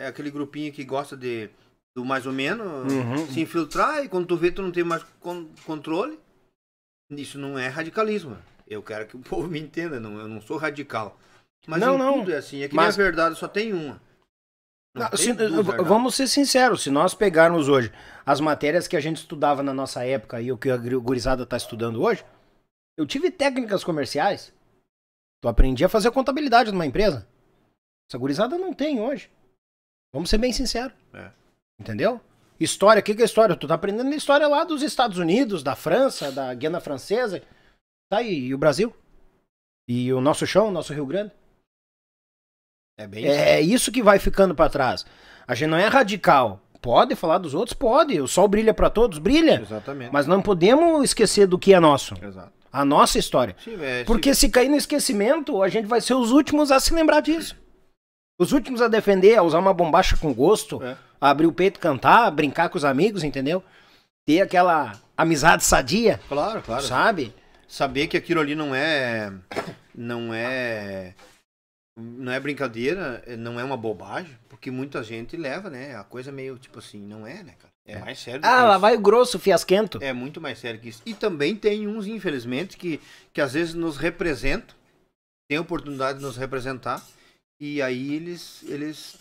C: é aquele grupinho que gosta de do mais ou menos uhum. se infiltrar e quando tu vê tu não tem mais controle. Isso não é radicalismo. Eu quero que o [laughs] povo me entenda, não, eu não sou radical. Mas não, não. tudo é assim. É que mas... na verdade só tem
B: uma. Não, não, se, vamos ser sinceros, se nós pegarmos hoje as matérias que a gente estudava na nossa época e o que a gurizada está estudando hoje, eu tive técnicas comerciais. Tu aprendi a fazer contabilidade numa empresa. Essa gurizada não tem hoje. Vamos ser bem sinceros. É. Entendeu? História, o que, que é história? Tu tá aprendendo história lá dos Estados Unidos, da França, da Guiana Francesa. Tá aí, e o Brasil? E o nosso chão, o nosso Rio Grande? É bem É isso, que vai ficando para trás. A gente não é radical. Pode falar dos outros? Pode. O sol brilha para todos? Brilha. Exatamente. Mas não podemos esquecer do que é nosso. Exato. A nossa história. Sim, é, Porque se cair no esquecimento, a gente vai ser os últimos a se lembrar disso. Os últimos a defender, a usar uma bombacha com gosto, é. a abrir o peito, cantar, brincar com os amigos, entendeu? Ter aquela amizade sadia. Claro, claro. Sabe? Saber que aquilo ali não
C: é. Não é não é brincadeira, é, não é uma bobagem, porque muita gente leva, né? A coisa meio tipo assim, não é, né, cara? É, é. mais sério. Ah, lá vai o grosso, fiasquento. É muito mais sério que isso. E também tem uns, infelizmente, que, que às vezes nos representam, tem a oportunidade de nos representar, e aí eles eles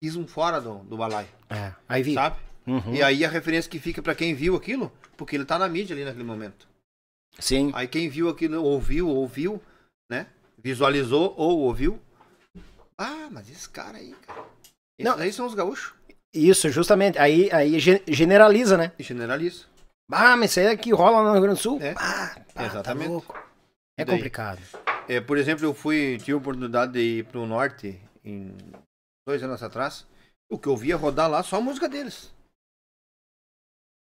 C: pisam fora do, do balaio. É, aí vi. Sabe? Uhum. E aí a referência que fica para quem viu aquilo, porque ele tá na mídia ali naquele momento. Sim. Aí quem viu aquilo, ouviu, ouviu, né? Visualizou ou ouviu, ah, mas
B: esse cara aí, cara. Esses não, aí são os gaúchos. Isso, justamente. Aí, aí generaliza, né? Generaliza. Ah, mas isso aí é que rola no Rio Grande do Sul. É. Ah, tá, tá Exatamente. Tá
C: é Daí, complicado. É, por exemplo, eu fui, tive a oportunidade de ir para o norte em dois anos atrás. O que eu via rodar lá só a música deles.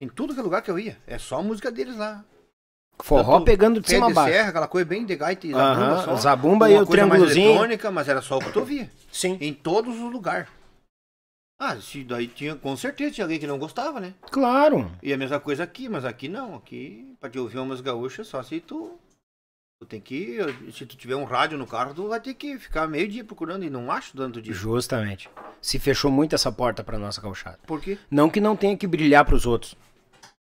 C: Em tudo que é lugar que eu ia, é só a música deles lá. Forró pegando de cima a baixo. Serra, aquela coisa bem de gaita e zabumba só. Zabumba e o triângulozinho. mas era só o que tu via. Sim. Em todos os lugares. Ah, se daí tinha, com certeza tinha alguém que não gostava, né? Claro. E a mesma coisa aqui, mas aqui não. Aqui, pra te ouvir umas gaúchas, só se tu. Tu tem que. Se tu tiver um rádio no carro, tu vai ter que ficar meio dia procurando e não acho durante o dia.
B: Justamente. Se fechou muito essa porta pra nossa gauchada. Por quê? Não que não tenha que brilhar pros outros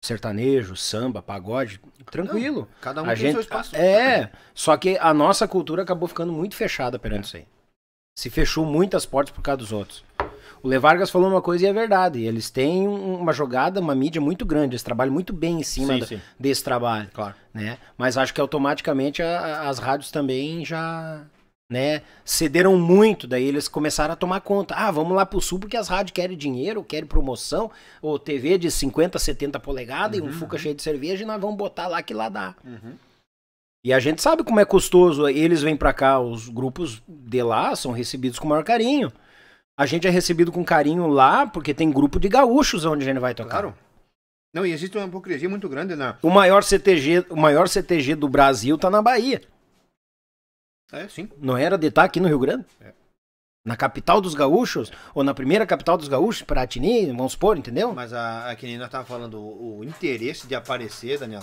B: sertanejo, samba, pagode, tranquilo. Não, cada um a tem gente, seu espaço. É, só que a nossa cultura acabou ficando muito fechada perante isso aí. Se fechou muitas portas por causa dos outros. O Levargas falou uma coisa e é verdade. Eles têm uma jogada, uma mídia muito grande. Eles trabalham muito bem em cima sim, da, sim. desse trabalho. Claro. Né? Mas acho que automaticamente a, as rádios também já né? Cederam muito, daí eles começaram a tomar conta. Ah, vamos lá pro sul porque as rádios querem dinheiro, querem promoção, ou TV de 50, 70 polegadas uhum. e um uhum. fuca cheio de cerveja e nós vamos botar lá que lá dá. Uhum. E a gente sabe como é custoso, eles vêm para cá, os grupos de lá são recebidos com o maior carinho. A gente é recebido com carinho lá porque tem grupo de gaúchos onde a gente vai tocar. Claro.
C: Não, e existe uma hipocrisia muito grande na.
B: O maior CTG, o maior CTG do Brasil tá na Bahia. É? Sim. Não era de estar aqui no Rio Grande? É. Na capital dos gaúchos, ou na primeira capital dos gaúchos, Piratini, vamos supor, entendeu? Mas a,
C: a que nem nós tava falando, o, o interesse de aparecer, Daniel,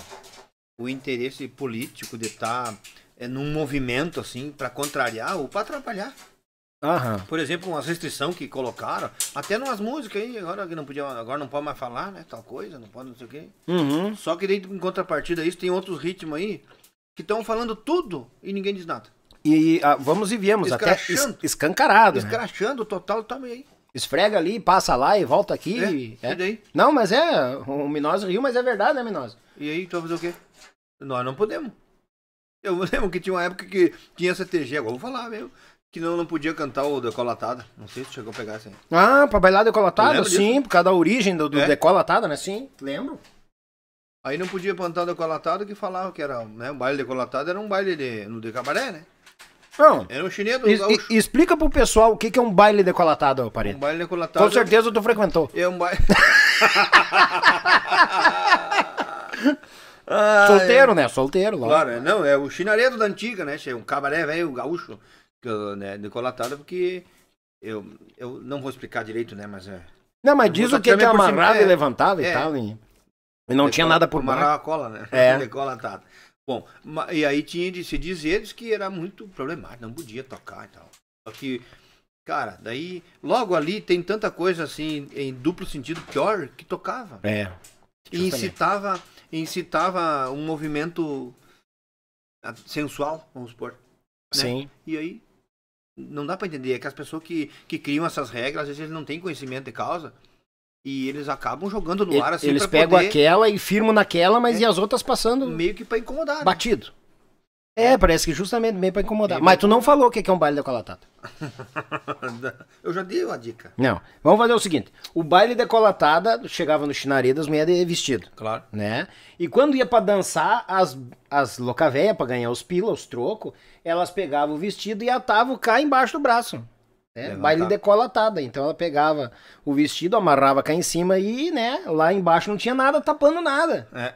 C: o interesse político de estar tá, é, num movimento assim, para contrariar ou para atrapalhar. Aham. Por exemplo, as restrições que colocaram, até nas músicas aí, agora que não podia, agora não pode mais falar, né? Tal coisa, não pode não sei o quê. Uhum. Só que dentro em contrapartida isso tem outros ritmos aí que estão falando
B: tudo e ninguém diz nada. E ah, vamos e viemos, até es, escancarado. Né? Escrachando né? total também. Esfrega ali, passa lá e volta aqui. É, e, é. Não, mas é, o Minoso riu, mas é verdade, né, Minoso?
C: E aí, então, vai fazer o quê? Nós não podemos. Eu lembro que tinha uma época que tinha CTG, agora vou falar mesmo. Que não, não podia cantar o Decolatada. Não sei se chegou a pegar assim.
B: Ah, pra bailar Decolatada? Sim, disso? por causa da origem do, do é? Decolatada, né? Sim,
C: lembro. Aí não podia cantar Decolatada que falava que era, né? O baile decolatado era um baile de, no de cabaré, né?
B: Não. Era um chinês do gaúcho. E, explica pro pessoal o que, que é um baile decolatado, parede. Um
C: baile decolatado. Com certeza
B: tu frequentou. É um baile. [laughs] ah, Solteiro, é... né? Solteiro, logo. Claro, é. não, é o chinaredo
C: da antiga, né? É um cabaré velho gaúcho, que, né? decolatado, porque eu, eu não vou explicar direito, né? Mas é. Não, mas eu diz o que, que é amarrado cima, e é, levantado é, e tal.
B: E,
A: e não tinha nada por baixo. Amarrava a cola, né? É. [laughs]
C: Decolatado. Bom, e aí tinha de se dizer que era muito problemático, não podia tocar e tal. Só que, cara, daí logo ali tem tanta coisa assim em duplo sentido pior que tocava. É. E incitava, incitava um movimento ah, sensual, vamos supor. Né? Sim. E aí não dá para entender. É que as pessoas que, que criam essas regras, às vezes eles não têm conhecimento de causa. E eles acabam jogando no e, ar assim. Eles pegam poder... aquela
B: e firmam naquela, mas é. e as outras passando. Meio
C: que pra incomodar. Né? Batido.
B: É, parece que justamente meio pra incomodar. É, mas tu não falou o que é um baile da colatada. [laughs] Eu já dei uma dica. Não. Vamos fazer o seguinte: o baile da colatada chegava no chinareda, as mulheres vestido. Claro. Né? E quando ia pra dançar, as, as loucavéias, pra ganhar os pila, os trocos, elas pegavam o vestido e atavam cá embaixo do braço. É, baile tá decolatada. Então ela pegava o vestido, amarrava cá em cima e, né, lá embaixo não tinha nada tapando nada. É.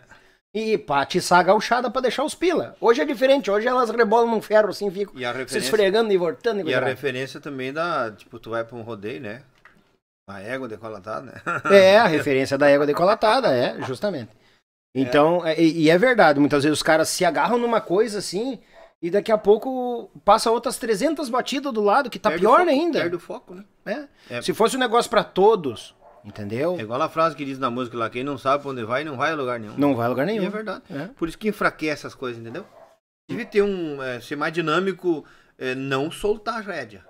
B: E pra atiçar a gauchada pra deixar os pila. Hoje é diferente, hoje elas rebolam num ferro assim, ficam se esfregando e voltando. E, e a
C: referência também da, tipo, tu vai pra um rodeio, né? A égua decolatada, né? [laughs] É, a
B: referência da égua decolatada, é, justamente. É. Então, é. E, e, é verdade, muitas vezes os caras se agarram numa coisa assim, e daqui a pouco passa outras 300 batidas do lado, que tá perde pior foco, ainda. Perde o foco, né? É. É. Se fosse um negócio para todos, entendeu? É igual a frase que diz na música lá, quem não sabe
C: pra onde vai, não vai a lugar nenhum. Não vai a lugar nenhum. E é verdade. É. Por isso que enfraquece essas coisas, entendeu? Devia ter um, é, ser mais dinâmico, é, não soltar a rédea.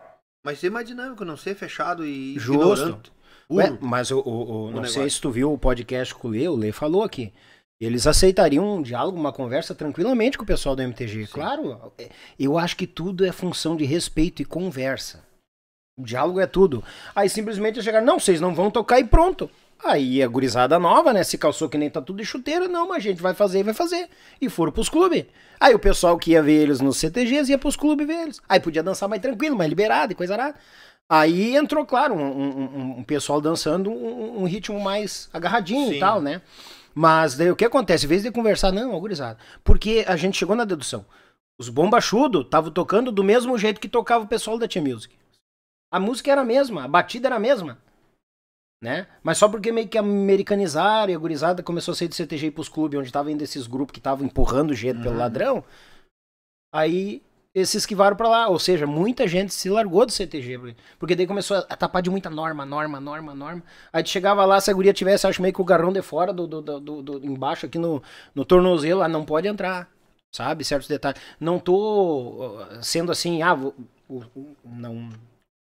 C: Mas ser mais dinâmico, não ser fechado e Justo. ignorante. Ué,
B: mas o, o, o, o não negócio. sei se tu viu o podcast com o Lê, o Lê falou aqui. Eles aceitariam um diálogo, uma conversa tranquilamente com o pessoal do MTG. Sim. Claro, é, eu acho que tudo é função de respeito e conversa. O diálogo é tudo. Aí simplesmente chegar, não, vocês não vão tocar e pronto. Aí a gurizada nova, né? Se calçou que nem tá tudo de chuteira, não, mas a gente vai fazer e vai fazer. E foram pros clubes. Aí o pessoal que ia ver eles nos CTGs ia pros clubes ver eles. Aí podia dançar mais tranquilo, mais liberado e coisa nada. Aí entrou, claro, um, um, um pessoal dançando um, um ritmo mais agarradinho Sim. e tal, né? Mas daí o que acontece? Em vez de conversar, não, gurizada. Porque a gente chegou na dedução. Os bombachudos estavam tocando do mesmo jeito que tocava o pessoal da Tia Music. A música era a mesma, a batida era a mesma. Né? Mas só porque meio que americanizaram e a gurizada começou a sair do CTG pros clubes, onde tava indo esses grupos que estavam empurrando o jeito uhum. pelo ladrão. Aí se esquivaram para lá. Ou seja, muita gente se largou do CTG, porque daí começou a tapar de muita norma, norma, norma, norma. Aí chegava lá, se a guria tivesse, acho meio que o garrão de fora, do, do, do, do embaixo aqui no, no tornozelo, ah, não pode entrar, sabe? Certos detalhes. Não tô ah, sendo assim, ah, o, não,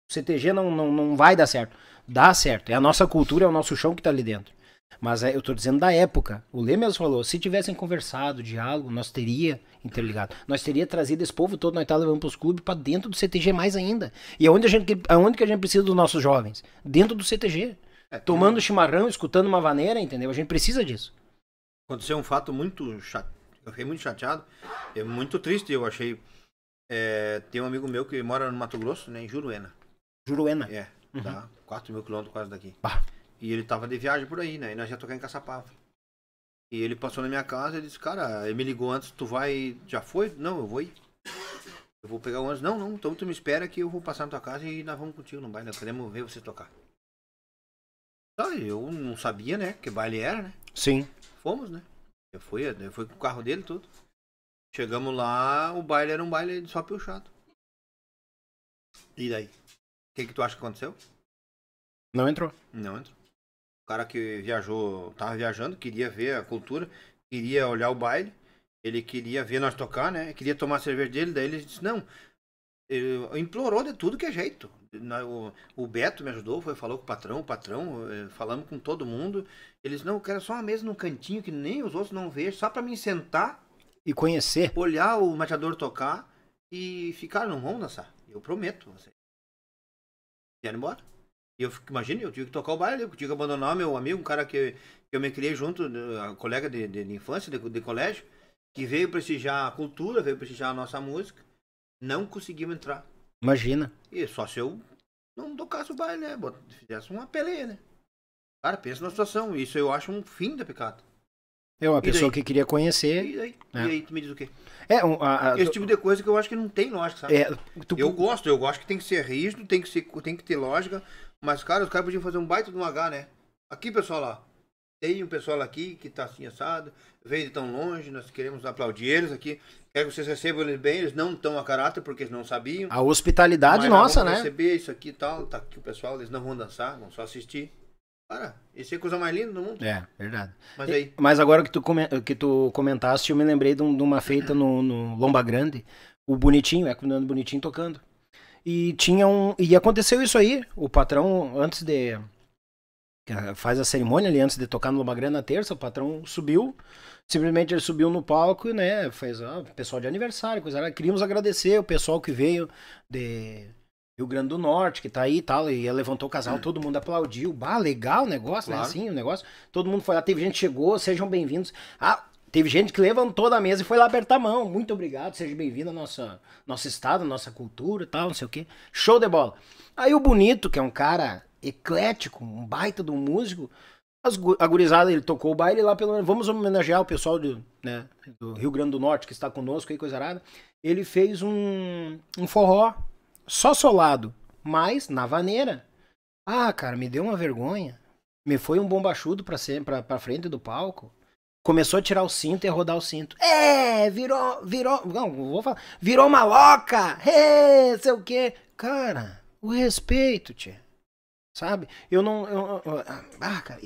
B: CTG não, não, não vai dar certo. Dá certo, é a nossa cultura, é o nosso chão que tá ali dentro. Mas é, eu estou dizendo da época. O Lê falou: se tivessem conversado, diálogo, nós teria interligado. Nós teria trazido esse povo todo, nós tá levando para os clubes, para dentro do CTG mais ainda. E aonde, a gente, aonde que a gente precisa dos nossos jovens? Dentro do CTG. É, Tomando chimarrão, escutando uma vaneira, entendeu? A gente precisa disso.
C: Aconteceu um fato muito chato. Eu fiquei muito chateado. É muito triste, eu achei. É, tem um amigo meu que mora no Mato Grosso, né, em Juruena. Juruena? É, tá uhum. tá 4 mil quilômetros quase daqui. Bah. E ele tava de viagem por aí, né? E nós já tocar em Caçapava. E ele passou na minha casa e disse, cara, ele me ligou antes, tu vai. Já foi? Não, eu vou ir. Eu vou pegar o ônibus. Não, não, então tu me espera que eu vou passar na tua casa e nós vamos contigo no baile. Nós né? queremos ver você tocar. Tá, eu não sabia, né? Que baile era, né? Sim. Fomos, né? Eu fui, eu fui com o carro dele tudo. Chegamos lá, o baile era um baile só pelo chato. E daí? O que, que tu acha que aconteceu? Não entrou. Não entrou cara que viajou, tava viajando, queria ver a cultura, queria olhar o baile, ele queria ver nós tocar, né? Queria tomar a cerveja dele, daí ele disse, não, ele implorou de tudo que é jeito. O Beto me ajudou, foi, falou com o patrão, o patrão, eh, falamos com todo mundo. Eles não, eu quero só uma mesa num cantinho que nem os outros não vejam, só para me sentar e conhecer, olhar o mateador tocar e ficar, não vão dançar. Eu prometo, vocês. Vieram embora. E eu imagina, eu tive que tocar o baile, eu tive que abandonar meu amigo, um cara que, eu me criei junto, colega de, de, de infância, de, de, colégio, que veio prestigiar a cultura, veio prestigiar a nossa música. Não conseguimos entrar. Imagina. E só se eu não tocasse o baile, né? Fizesse uma peleia, né? Cara, pensa na situação. Isso eu acho um fim da picada.
B: É uma pessoa que queria conhecer. E aí, né? e aí tu me diz o quê? É, um, a, a, Esse tipo
C: de coisa que eu acho que não tem lógica, sabe? É, tu... Eu gosto, eu gosto que tem que ser rígido, tem que, ser, tem que ter lógica, mas, cara, os caras podiam fazer um baita de um H, né? Aqui, pessoal, lá. Tem um pessoal aqui que tá assim assado, veio de tão longe, nós queremos aplaudir eles aqui. Quero que vocês recebam eles bem, eles não estão a caráter porque eles não sabiam. A hospitalidade nossa, né? receber isso aqui e tal, tá aqui o pessoal, eles não vão dançar, vão só assistir. Cara, isso é a coisa mais linda do mundo. É, verdade. Mas,
B: aí... Mas agora que tu, que tu comentaste, eu me lembrei de, uma feita no, no Lomba Grande, o Bonitinho, é com o do Bonitinho tocando. E tinha um. E aconteceu isso aí. O patrão, antes de. Faz a cerimônia ali, antes de tocar no Lomagran na terça, o patrão subiu. Simplesmente ele subiu no palco e, né, fez o ah, pessoal de aniversário, coisa. Ah, queríamos agradecer o pessoal que veio de Rio Grande do Norte, que tá aí e tal. E levantou o casal, todo mundo aplaudiu. Bah, legal o negócio, né, claro. né? Assim, o negócio. Todo mundo foi lá, teve gente chegou, sejam bem-vindos. Ah, Teve gente que levantou da mesa e foi lá apertar a mão. Muito obrigado, seja bem-vindo ao nosso, nosso estado, nossa cultura e tal, não sei o quê. Show de bola. Aí o Bonito, que é um cara eclético, um baita de um músico, as, a gurizada, ele tocou o baile lá, pelo menos, vamos homenagear o pessoal do, né, do Rio Grande do Norte que está conosco aí, coisa arada. Ele fez um, um forró só solado, mas na vaneira. Ah, cara, me deu uma vergonha. Me foi um bombachudo pra, ser, pra, pra frente do palco. Começou a tirar o cinto e a rodar o cinto. É, virou, virou, não, vou falar, virou uma loca, é, sei o quê. Cara, o respeito, tia. Sabe? Eu não. Eu, eu, ah, ah, cara,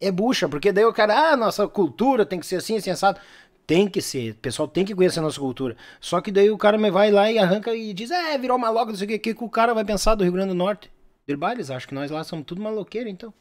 B: é bucha, porque daí o cara, ah, nossa cultura tem que ser assim, sensato. Assim, tem que ser, o pessoal tem que conhecer a nossa cultura. Só que daí o cara me vai lá e arranca e diz, é, virou uma não sei o quê. O que, o cara vai pensar do Rio Grande do Norte? Derbalhes, acho que nós lá somos tudo maloqueiro, então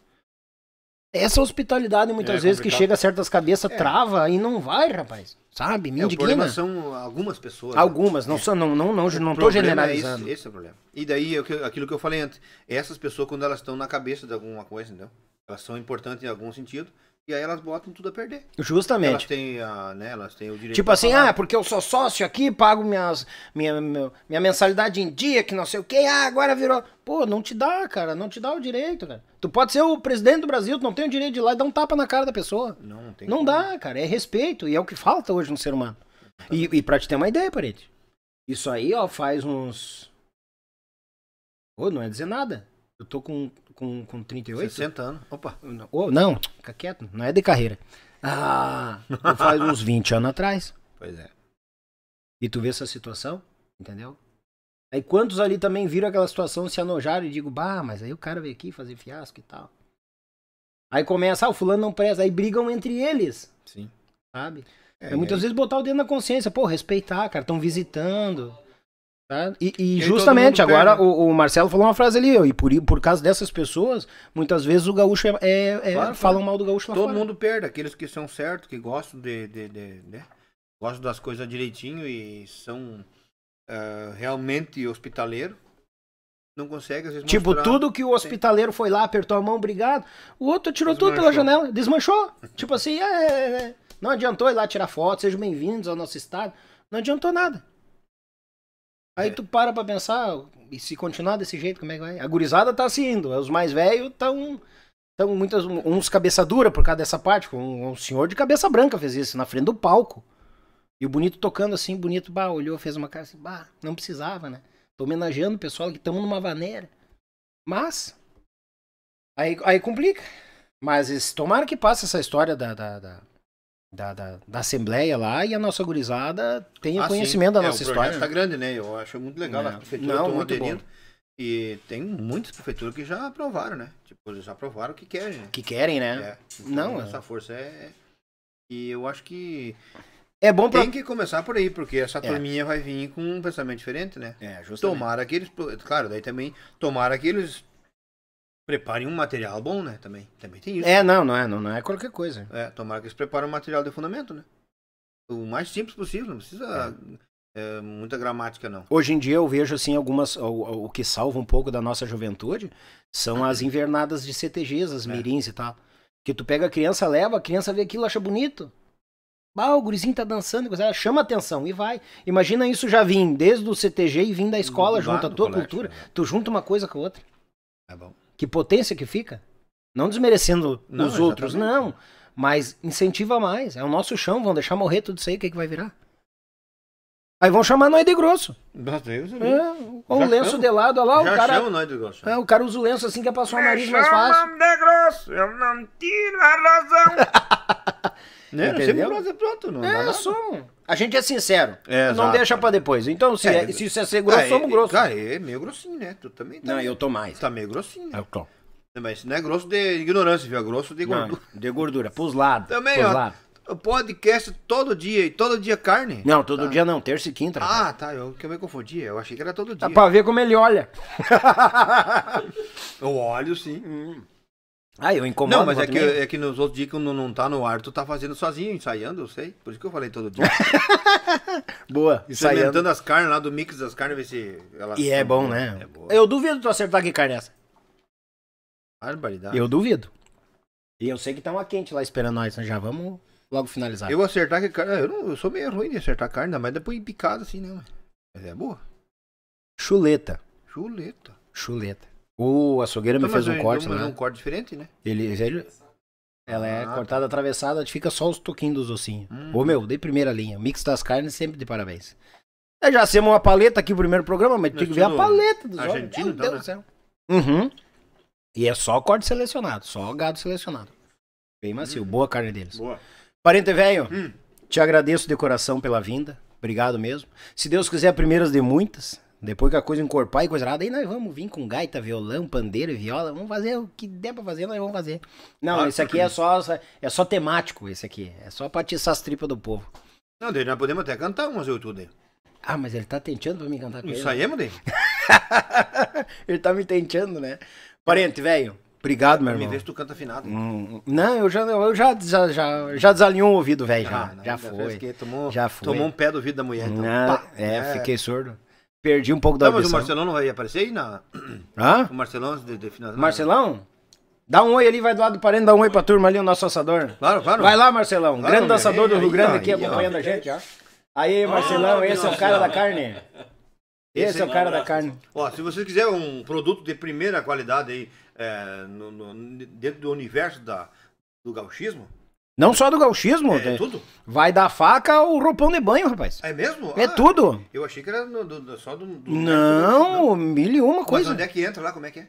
B: essa hospitalidade muitas é, vezes que chega a certas cabeças é. trava e não vai, rapaz. Sabe? Me é, O
C: são algumas pessoas.
B: Né? Algumas, não é. são, não, não, não, o não tô é generalizando. É esse,
C: esse, é o problema. E daí é aquilo que eu falei antes, essas pessoas quando elas estão na cabeça de alguma coisa, entendeu? Elas são importantes em algum sentido, e aí elas botam tudo a perder.
B: Justamente. Elas têm, a, né, elas têm o direito Tipo assim, falar. ah, porque eu sou sócio aqui, pago minhas, minha, minha, minha mensalidade em dia, que não sei o quê, ah, agora virou. Pô, não te dá, cara, não te dá o direito, cara. Tu pode ser o presidente do Brasil, tu não tem o direito de ir lá e dar um tapa na cara da pessoa. Não, não tem. Não como. dá, cara, é respeito e é o que falta hoje no ser humano. E, e pra te ter uma ideia, parede. Isso aí, ó, faz uns. Pô, não é dizer nada. Eu tô com com, com 38? 60 anos. Opa. ou não, fica quieto, não é de carreira. Ah, faz uns 20 anos atrás. Pois é. E tu vê essa situação, entendeu? Aí quantos ali também viram aquela situação, se anojaram e digo, bah, mas aí o cara veio aqui fazer fiasco e tal. Aí começa, ah, o fulano não preza, aí brigam entre eles. Sim. Sabe? É, é muitas vezes botar o dedo na consciência, pô, respeitar, cara, estão visitando. Tá? E, e justamente agora o, o, Marcelo falou uma frase ali, e por, por causa dessas pessoas, muitas vezes o gaúcho é, é, é claro, mal do gaúcho lá todo fora. Todo mundo perde, aqueles
C: que são certos, que gostam de, de, de né? gostam das coisas direitinho e são uh, realmente hospitaleiro. Não consegue, às vezes, Tipo, mostrar... tudo
B: que o hospitaleiro foi lá, apertou a mão, obrigado. O outro tirou desmanchou. tudo pela janela, desmanchou. [laughs] tipo assim, é, é, é, é, não adiantou ir lá tirar foto, sejam bem-vindos ao nosso estado. Não adiantou nada. Aí é. tu para pra pensar, e se continuar desse jeito, como é que vai? A gurizada tá assim indo, os mais velhos estão. Então, muitas, uns cabeça dura por causa dessa parte. Um, um, senhor de cabeça branca fez isso, na frente do palco. E o bonito tocando assim, bonito, bah, olhou, fez uma cara assim, bah, não precisava, né? Tô homenageando o pessoal que tamo numa vaneira. Mas, aí, aí complica. Mas tomara que passe essa história da, da, da da, da, da, Assembleia lá e a nossa gurizada tem ah, é, o conhecimento sim. da nossa o história. está
C: grande, né? Eu acho muito legal é. a prefeitura Não, muito aderindo. Bom. E tem muitas prefeituras que já aprovaram, né? Tipo, já aprovaram o que querem. Né? Que querem, né? É. Então, Não, essa é. força é, é. E eu acho que. É bom pra... Tem que começar por aí, porque essa é. turminha vai vir com um pensamento diferente, né? É, justamente. Tomara que eles. Claro, daí também. Tomara que eles preparem um material bom, né? Também, também tem isso. É,
B: não, não é, não, é qualquer coisa.
C: É, tomara que eles preparem um material de fundamento, né? O mais simples possível, não precisa é. É, muita gramática, não.
B: Hoje em dia eu vejo, assim, algumas, o, o que salva um pouco da nossa juventude são as uhum. invernadas de CTGs, as é. mirins e tal. Que tu pega a criança, leva, a criança vê aquilo, acha bonito. Ah, o gurizinho tá dançando, chama atenção e vai. Imagina isso já vir desde o CTG e vir da escola, junto à tua colégio, cultura. Né? Tu junta uma coisa com a outra. É bom. Que potência que fica. Não desmerecendo não, os outros, não. Mas incentiva mais. É o nosso chão, vão deixar morrer tudo isso aí, o que, é que vai virar? Aí vão chamar nós de grosso. Meu Deus, É, o lenço chamo. de lado, olha lá, Já o cara. Chamo nós de grosso. É, o cara usa o lenço assim que é passar
A: o nariz mais fácil.
C: de grosso, eu não tiro a razão.
B: [laughs] né? não
C: Você pronto, não. É, só.
B: A gente é sincero. É, não deixa pra depois. Então, se, é, é, se isso é ser grosso, ah, somos é, grosso. Cara, ah, é meio grossinho, né? Tu também tá. Não, meio, eu tô mais. Tá meio grossinho.
A: Né? Eu é tô.
C: Mas não é grosso de ignorância, viu? É grosso de gordura. Não, de gordura, pros lados. Também, pros ó. Lado. Podcast todo dia e todo dia carne? Não, todo tá. dia não, terça e quinta. Ah, tá, eu que eu me
B: confundi, eu achei que era todo dia. Dá pra ver como ele olha. [laughs] eu olho sim. Hum. Ah, eu incomodo. Não, mas é que, é
C: que nos outros dias que não, não tá no ar, tu tá fazendo sozinho, ensaiando, eu sei. Por isso que eu falei todo dia. [laughs]
B: boa, [laughs] ensaiando. Experimentando as carnes lá do mix das carnes, ver se elas. E é bom, né? É Eu duvido tu acertar que carne é essa. Barbaridade. Eu duvido. E eu sei que tá uma quente lá esperando nós, então já
C: vamos logo finalizar. Eu acertar que carne. Eu, não, eu sou meio ruim de acertar carne, mas depois picado assim, né?
B: Mas é boa. Chuleta. Chuleta. Chuleta. O açougueiro então, me fez um corte, né? um corte diferente, né? Ele, ele ah, ela é ah, cortada, tá. atravessada, fica só os toquinhos dos ossinhos. Hum. Ô meu, dei primeira linha. Mix das carnes sempre de parabéns. Eu é, já semos uma paleta aqui no primeiro programa, mas tem que ver a paleta dos Argentino, então, Deus né? do céu. Uhum. E é só corte selecionado, só gado selecionado. Bem macio, hum. boa carne deles. Boa. Parente velho, hum. te agradeço de coração pela vinda. Obrigado mesmo. Se Deus quiser, primeiras de muitas. Depois que a coisa encorpar e coisa errada, aí nós vamos vir com gaita, violão, pandeiro, viola, vamos fazer o que der pra fazer, nós vamos fazer. Não, ah, esse aqui é só, é só temático, esse aqui. É só pra atiçar as tripas do povo. Não, nós podemos até cantar umas eu tudo aí. Ah, mas ele tá tenteando pra me cantar com ele. meu, né? é, dele. [laughs] ele tá me tenteando, né? Parente, velho. Obrigado, meu irmão. Me vê se tu canta afinado. Hum, hum. não, eu já, eu já, já, já, já desalinhou o ouvido, velho. Já, ah, já, não, já foi. Que
C: tomou, já foi. Tomou um pé do ouvido da mulher. Então, não, pá, é, é, fiquei
B: surdo. Perdi um pouco da não, audição. mas o
C: Marcelão não vai aparecer aí na. Hã? O Marcelão de, de
B: final. Marcelão? Dá um oi ali, vai do lado do parente, dá um oi pra turma ali, o nosso assador. Claro, claro. Vai lá, Marcelão. Claro, grande dançador do Rio Grande aqui acompanhando a gente, ó. Aí, Marcelão, ah, esse é o cara da carne. Esse, esse é o cara da é carne.
C: Ó, se você quiser um produto de primeira qualidade aí, é, no, no, dentro do universo da, do gauchismo,
B: não só do gauchismo. É, é tudo. Vai da faca ao roupão de banho, rapaz. É mesmo? É ah, tudo.
C: Eu achei que era do, só do, do
B: Não, do, mil e uma coisa. Mas onde é
C: que entra lá? Como é que é?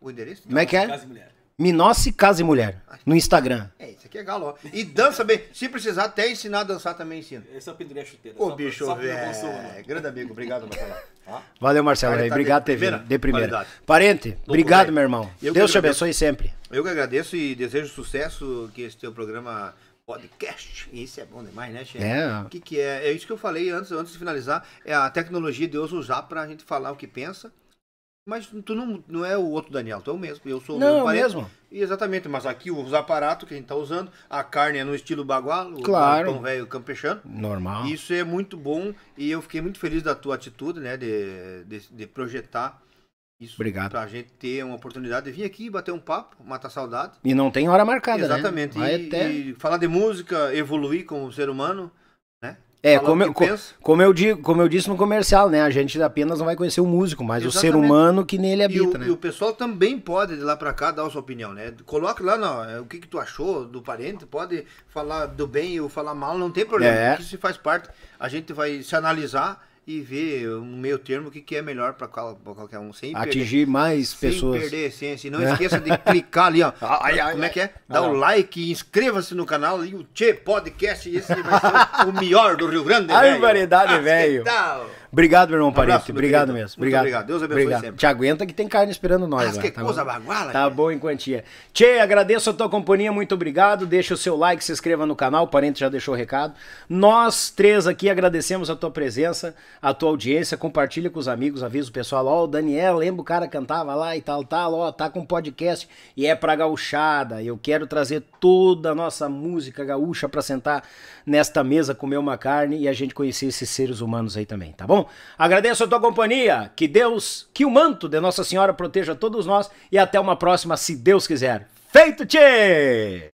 C: O endereço?
B: Como é que é? Casa e mulher. Minossi Casa e Mulher, no Instagram.
C: É, isso aqui é galo. E dança bem. Se precisar até ensinar a dançar, também ensina. Esse é o pendurei chuteiro. chuteira. Ô, bicho, é... grande amigo. Obrigado, Marcelo. [laughs] Tá? Valeu, Marcelo. Cara, tá obrigado, TV. Primeira, de primeira. Qualidade. Parente, Tô obrigado, meu irmão. Eu Deus te abençoe sempre. Eu que agradeço e desejo sucesso que esse teu programa podcast. Isso é bom demais, né, Chefe? É. O que, que é? É isso que eu falei antes, antes de finalizar. É a tecnologia de Deus usar para a gente falar o que pensa mas tu não, não é o outro Daniel, tu é o mesmo. Eu sou não, é o mesmo. mesmo. E exatamente, mas aqui os aparatos que a gente está usando, a carne é no estilo bagual, claro. o pão velho campechano.
B: Normal.
C: Isso é muito bom e eu fiquei muito feliz da tua atitude, né, de, de, de projetar isso Obrigado. pra gente ter uma oportunidade de vir aqui bater um papo, matar saudade.
B: E não tem hora marcada, Exatamente. né? Exatamente. E,
C: até... e falar de música, evoluir como ser humano.
B: É, como eu, como, eu digo, como eu disse no comercial, né? A gente apenas não vai conhecer o músico, mas Exatamente. o ser humano que nele habita, e o, né? E o
C: pessoal também pode de lá para cá dar a sua opinião, né? Coloque lá não, é, o que, que tu achou do parente, pode falar do bem ou falar mal, não tem problema. É. Isso faz parte. A gente vai se analisar e ver no meio termo que, que é melhor para qualquer um. Sem Atingir perder, mais sem pessoas. Sem perder a essência. E não né? esqueça de clicar ali, ó. [laughs] Ai, ai, como é que é? Dá ah, o um like, inscreva-se no canal e o Tchê
B: Podcast. Esse vai ser o [laughs] melhor do Rio Grande, velho. Ai, variedade, ah, velho. Obrigado, meu irmão um Parente. obrigado querido. mesmo. Obrigado. obrigado. Deus abençoe obrigado. sempre. Te aguenta que tem carne esperando nós. Mas As que tá coisa baguala. Tá bom em quantia. Tchê, agradeço a tua companhia, muito obrigado. Deixa o seu like, se inscreva no canal. O Parente já deixou o recado. Nós três aqui agradecemos a tua presença, a tua audiência. Compartilha com os amigos, avisa o pessoal. Ó, o Daniel, lembra o cara cantava lá e tal, tal. Ó, tá com podcast e é pra gauchada. Eu quero trazer toda a nossa música gaúcha pra sentar nesta mesa, comer uma carne e a gente conhecer esses seres humanos aí também, tá bom? Agradeço a tua companhia, que Deus, que o manto de Nossa Senhora proteja todos nós e até uma próxima, se Deus quiser. Feito, tchê!